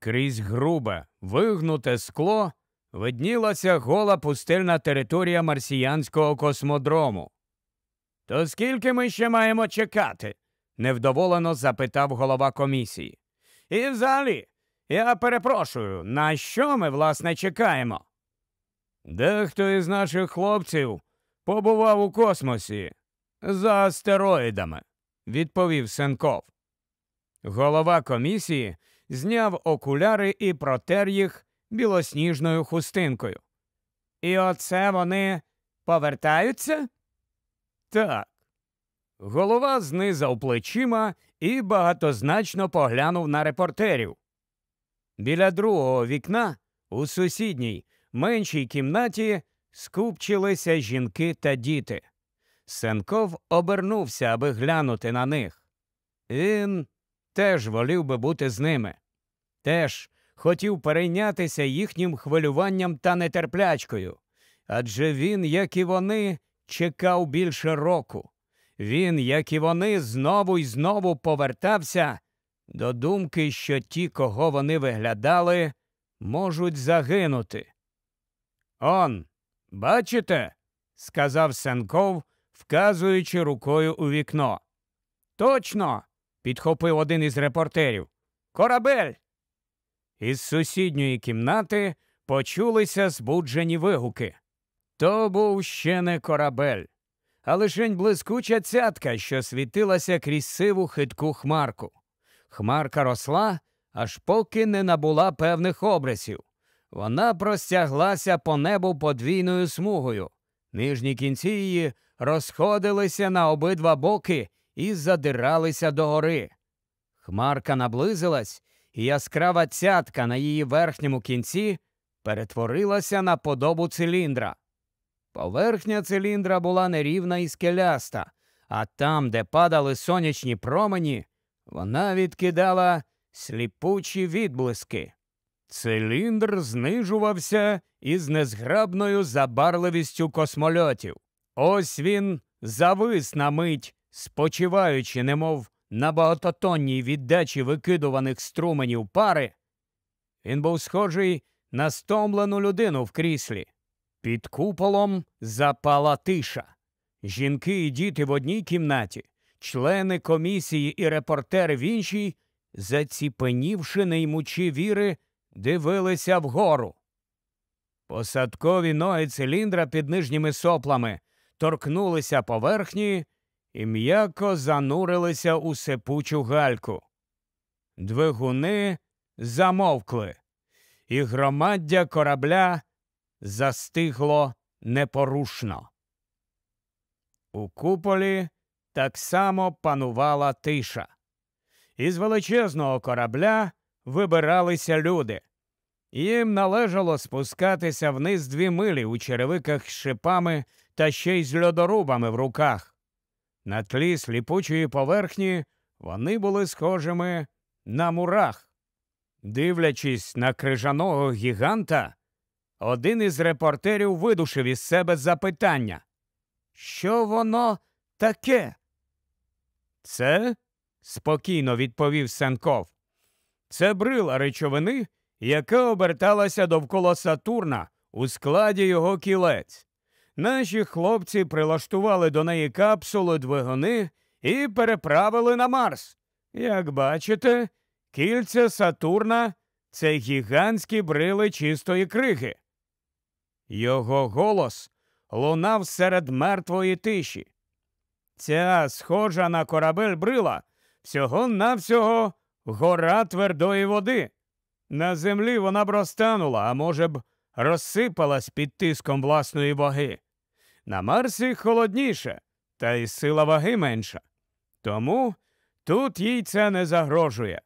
Speaker 1: Крізь грубе, вигнуте скло виднілася гола пустельна територія марсіянського космодрому. То скільки ми ще маємо чекати? невдоволено запитав голова комісії. І взагалі, я перепрошую, на що ми власне чекаємо? Дехто із наших хлопців побував у космосі за астероїдами, відповів Сенков. Голова комісії зняв окуляри і протер їх білосніжною хустинкою. І оце вони повертаються? Так. Голова знизав плечима і багатозначно поглянув на репортерів. Біля другого вікна, у сусідній, меншій кімнаті, скупчилися жінки та діти. Сенков обернувся, аби глянути на них. Він теж волів би бути з ними. Теж хотів перейнятися їхнім хвилюванням та нетерплячкою. Адже він, як і вони, чекав більше року. Він, як і вони, знову і знову повертався до думки, що ті, кого вони виглядали, можуть загинути. Он, бачите? сказав Сенков, вказуючи рукою у вікно. Точно, підхопив один із репортерів. Корабель. Із сусідньої кімнати почулися збуджені вигуки. То був ще не корабель, а лишень блискуча цятка, що світилася крізь сиву хитку хмарку. Хмарка росла, аж поки не набула певних обрисів. Вона простяглася по небу подвійною смугою. Нижні кінці її розходилися на обидва боки і задиралися до гори. Хмарка наблизилась, і яскрава цятка на її верхньому кінці перетворилася на подобу циліндра. Поверхня циліндра була нерівна і скеляста, а там, де падали сонячні промені, вона відкидала сліпучі відблиски. Циліндр знижувався із незграбною забарливістю космольотів. Ось він завис на мить, спочиваючи, немов на багатотонній віддачі викидуваних струменів пари. Він був схожий на стомлену людину в кріслі. Під куполом запала тиша. Жінки і діти в одній кімнаті, Члени комісії і репортер в іншій, заціпенівши неймучі віри, дивилися вгору. Посадкові ноги циліндра під нижніми соплами торкнулися поверхні і м'яко занурилися у сипучу гальку. Двигуни замовкли, і громаддя корабля застигло непорушно. У куполі так само панувала тиша. Із величезного корабля вибиралися люди. Їм належало спускатися вниз дві милі у черевиках з шипами та ще й з льодорубами в руках. На тлі сліпучої поверхні вони були схожими на мурах. Дивлячись на крижаного гіганта, один із репортерів видушив із себе запитання. Що воно таке? Це, спокійно відповів Сенков, це брила речовини, яка оберталася довкола Сатурна у складі його кілець. Наші хлопці прилаштували до неї капсули двигуни і переправили на Марс. Як бачите, кільця Сатурна це гігантські брили чистої криги. Його голос лунав серед мертвої тиші. Ця схожа на корабель брила всього навсього гора твердої води. На землі вона б розтанула, а може б, розсипалась під тиском власної ваги. На Марсі холодніше, та й сила ваги менша. Тому тут їй це не загрожує.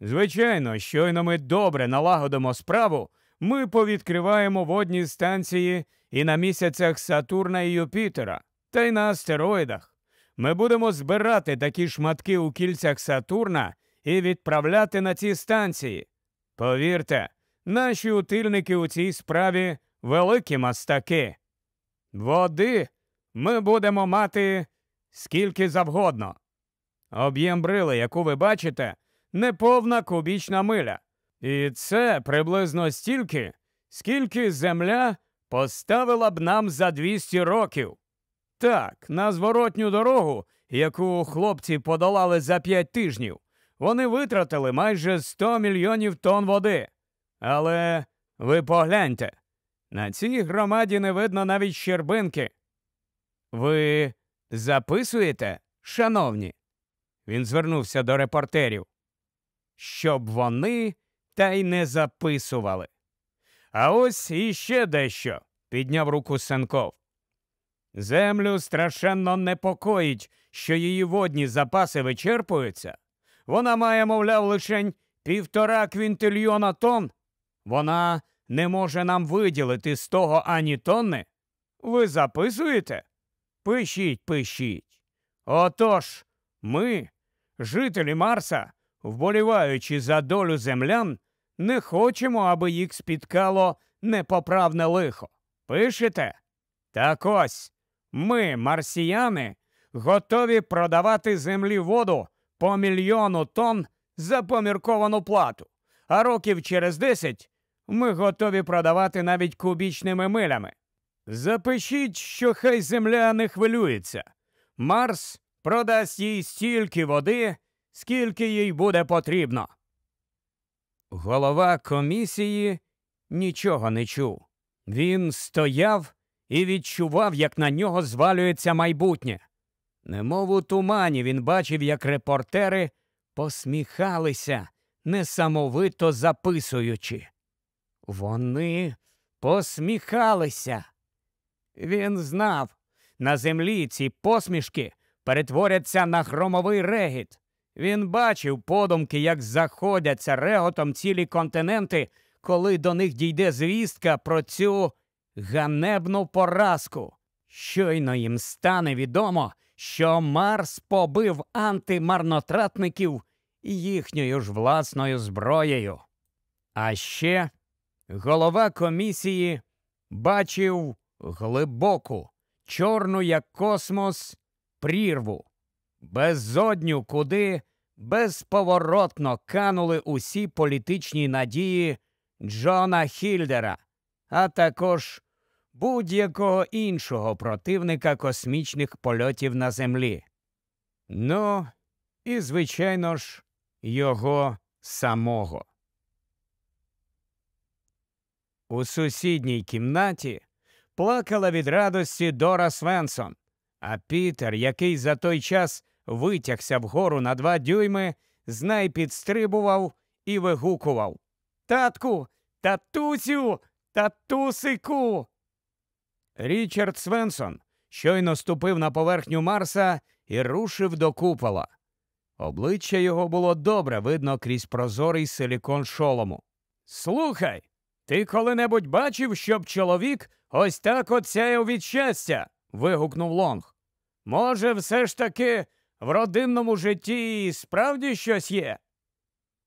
Speaker 1: Звичайно, щойно ми добре налагодимо справу, ми повідкриваємо водні станції і на місяцях Сатурна і Юпітера, та й на астероїдах ми будемо збирати такі шматки у кільцях Сатурна і відправляти на ці станції. Повірте, наші утильники у цій справі великі мастаки. Води ми будемо мати скільки завгодно. Об'єм брили, яку ви бачите, неповна кубічна миля. І це приблизно стільки, скільки земля поставила б нам за 200 років. Так, на зворотню дорогу, яку хлопці подолали за п'ять тижнів, вони витратили майже 100 мільйонів тонн води. Але ви погляньте, на цій громаді не видно навіть щербинки. Ви записуєте, шановні? Він звернувся до репортерів. Щоб вони та й не записували. А ось іще дещо, підняв руку Сенков. Землю страшенно непокоїть, що її водні запаси вичерпуються. Вона має, мовляв, лише півтора квінтильйона тонн. Вона не може нам виділити з того ані тонни. Ви записуєте? Пишіть, пишіть. Отож, ми, жителі Марса, вболіваючи за долю землян, не хочемо, аби їх спіткало непоправне лихо. Пишете? Так ось ми, марсіяни, готові продавати землі воду по мільйону тонн за помірковану плату, а років через десять ми готові продавати навіть кубічними милями. Запишіть, що хай земля не хвилюється. Марс продасть їй стільки води, скільки їй буде потрібно. Голова комісії нічого не чув. Він стояв і відчував, як на нього звалюється майбутнє. Немов у тумані він бачив, як репортери посміхалися, несамовито записуючи. Вони посміхалися. Він знав, на землі ці посмішки перетворяться на громовий регіт. Він бачив подумки, як заходяться реготом цілі континенти, коли до них дійде звістка про цю ганебну поразку. Щойно їм стане відомо, що Марс побив антимарнотратників їхньою ж власною зброєю. А ще голова комісії бачив глибоку, чорну, як космос, прірву, безодню, куди безповоротно канули усі політичні надії Джона Хільдера а також будь-якого іншого противника космічних польотів на Землі. Ну і, звичайно ж, його самого. У сусідній кімнаті плакала від радості Дора Свенсон, а Пітер, який за той час витягся вгору на два дюйми, знай підстрибував і вигукував Татку, татусю, Татусику. Річард Свенсон щойно ступив на поверхню Марса і рушив до купола. Обличчя його було добре видно крізь прозорий силікон шолому. Слухай, ти коли-небудь бачив, щоб чоловік ось так от від щастя? вигукнув Лонг. Може, все ж таки в родинному житті справді щось є?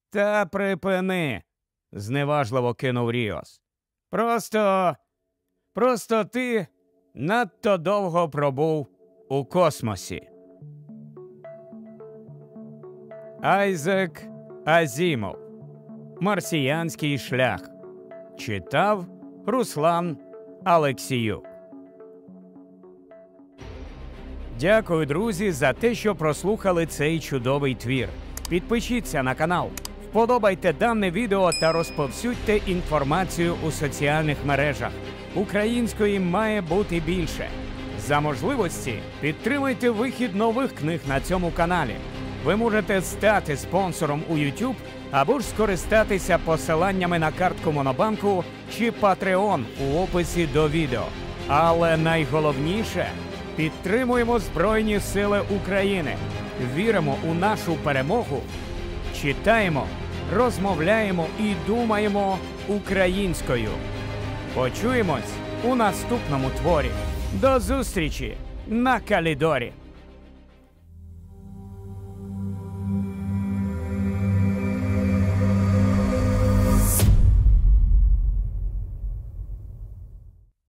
Speaker 1: Та припини, зневажливо кинув Ріос. Просто, просто ти надто довго пробув у космосі. Айзек Азімов. Марсіянський шлях. Читав Руслан Алексію. Дякую, друзі, за те, що прослухали цей чудовий твір. Підпишіться на канал. Вподобайте дане відео та розповсюдьте інформацію у соціальних мережах. Української має бути більше. За можливості підтримайте вихід нових книг на цьому каналі. Ви можете стати спонсором у YouTube або ж скористатися посиланнями на картку Монобанку чи Patreon у описі до відео. Але найголовніше підтримуємо Збройні Сили України, віримо у нашу перемогу, читаємо розмовляємо і думаємо українською. Почуємось у наступному творі. До зустрічі на Калідорі!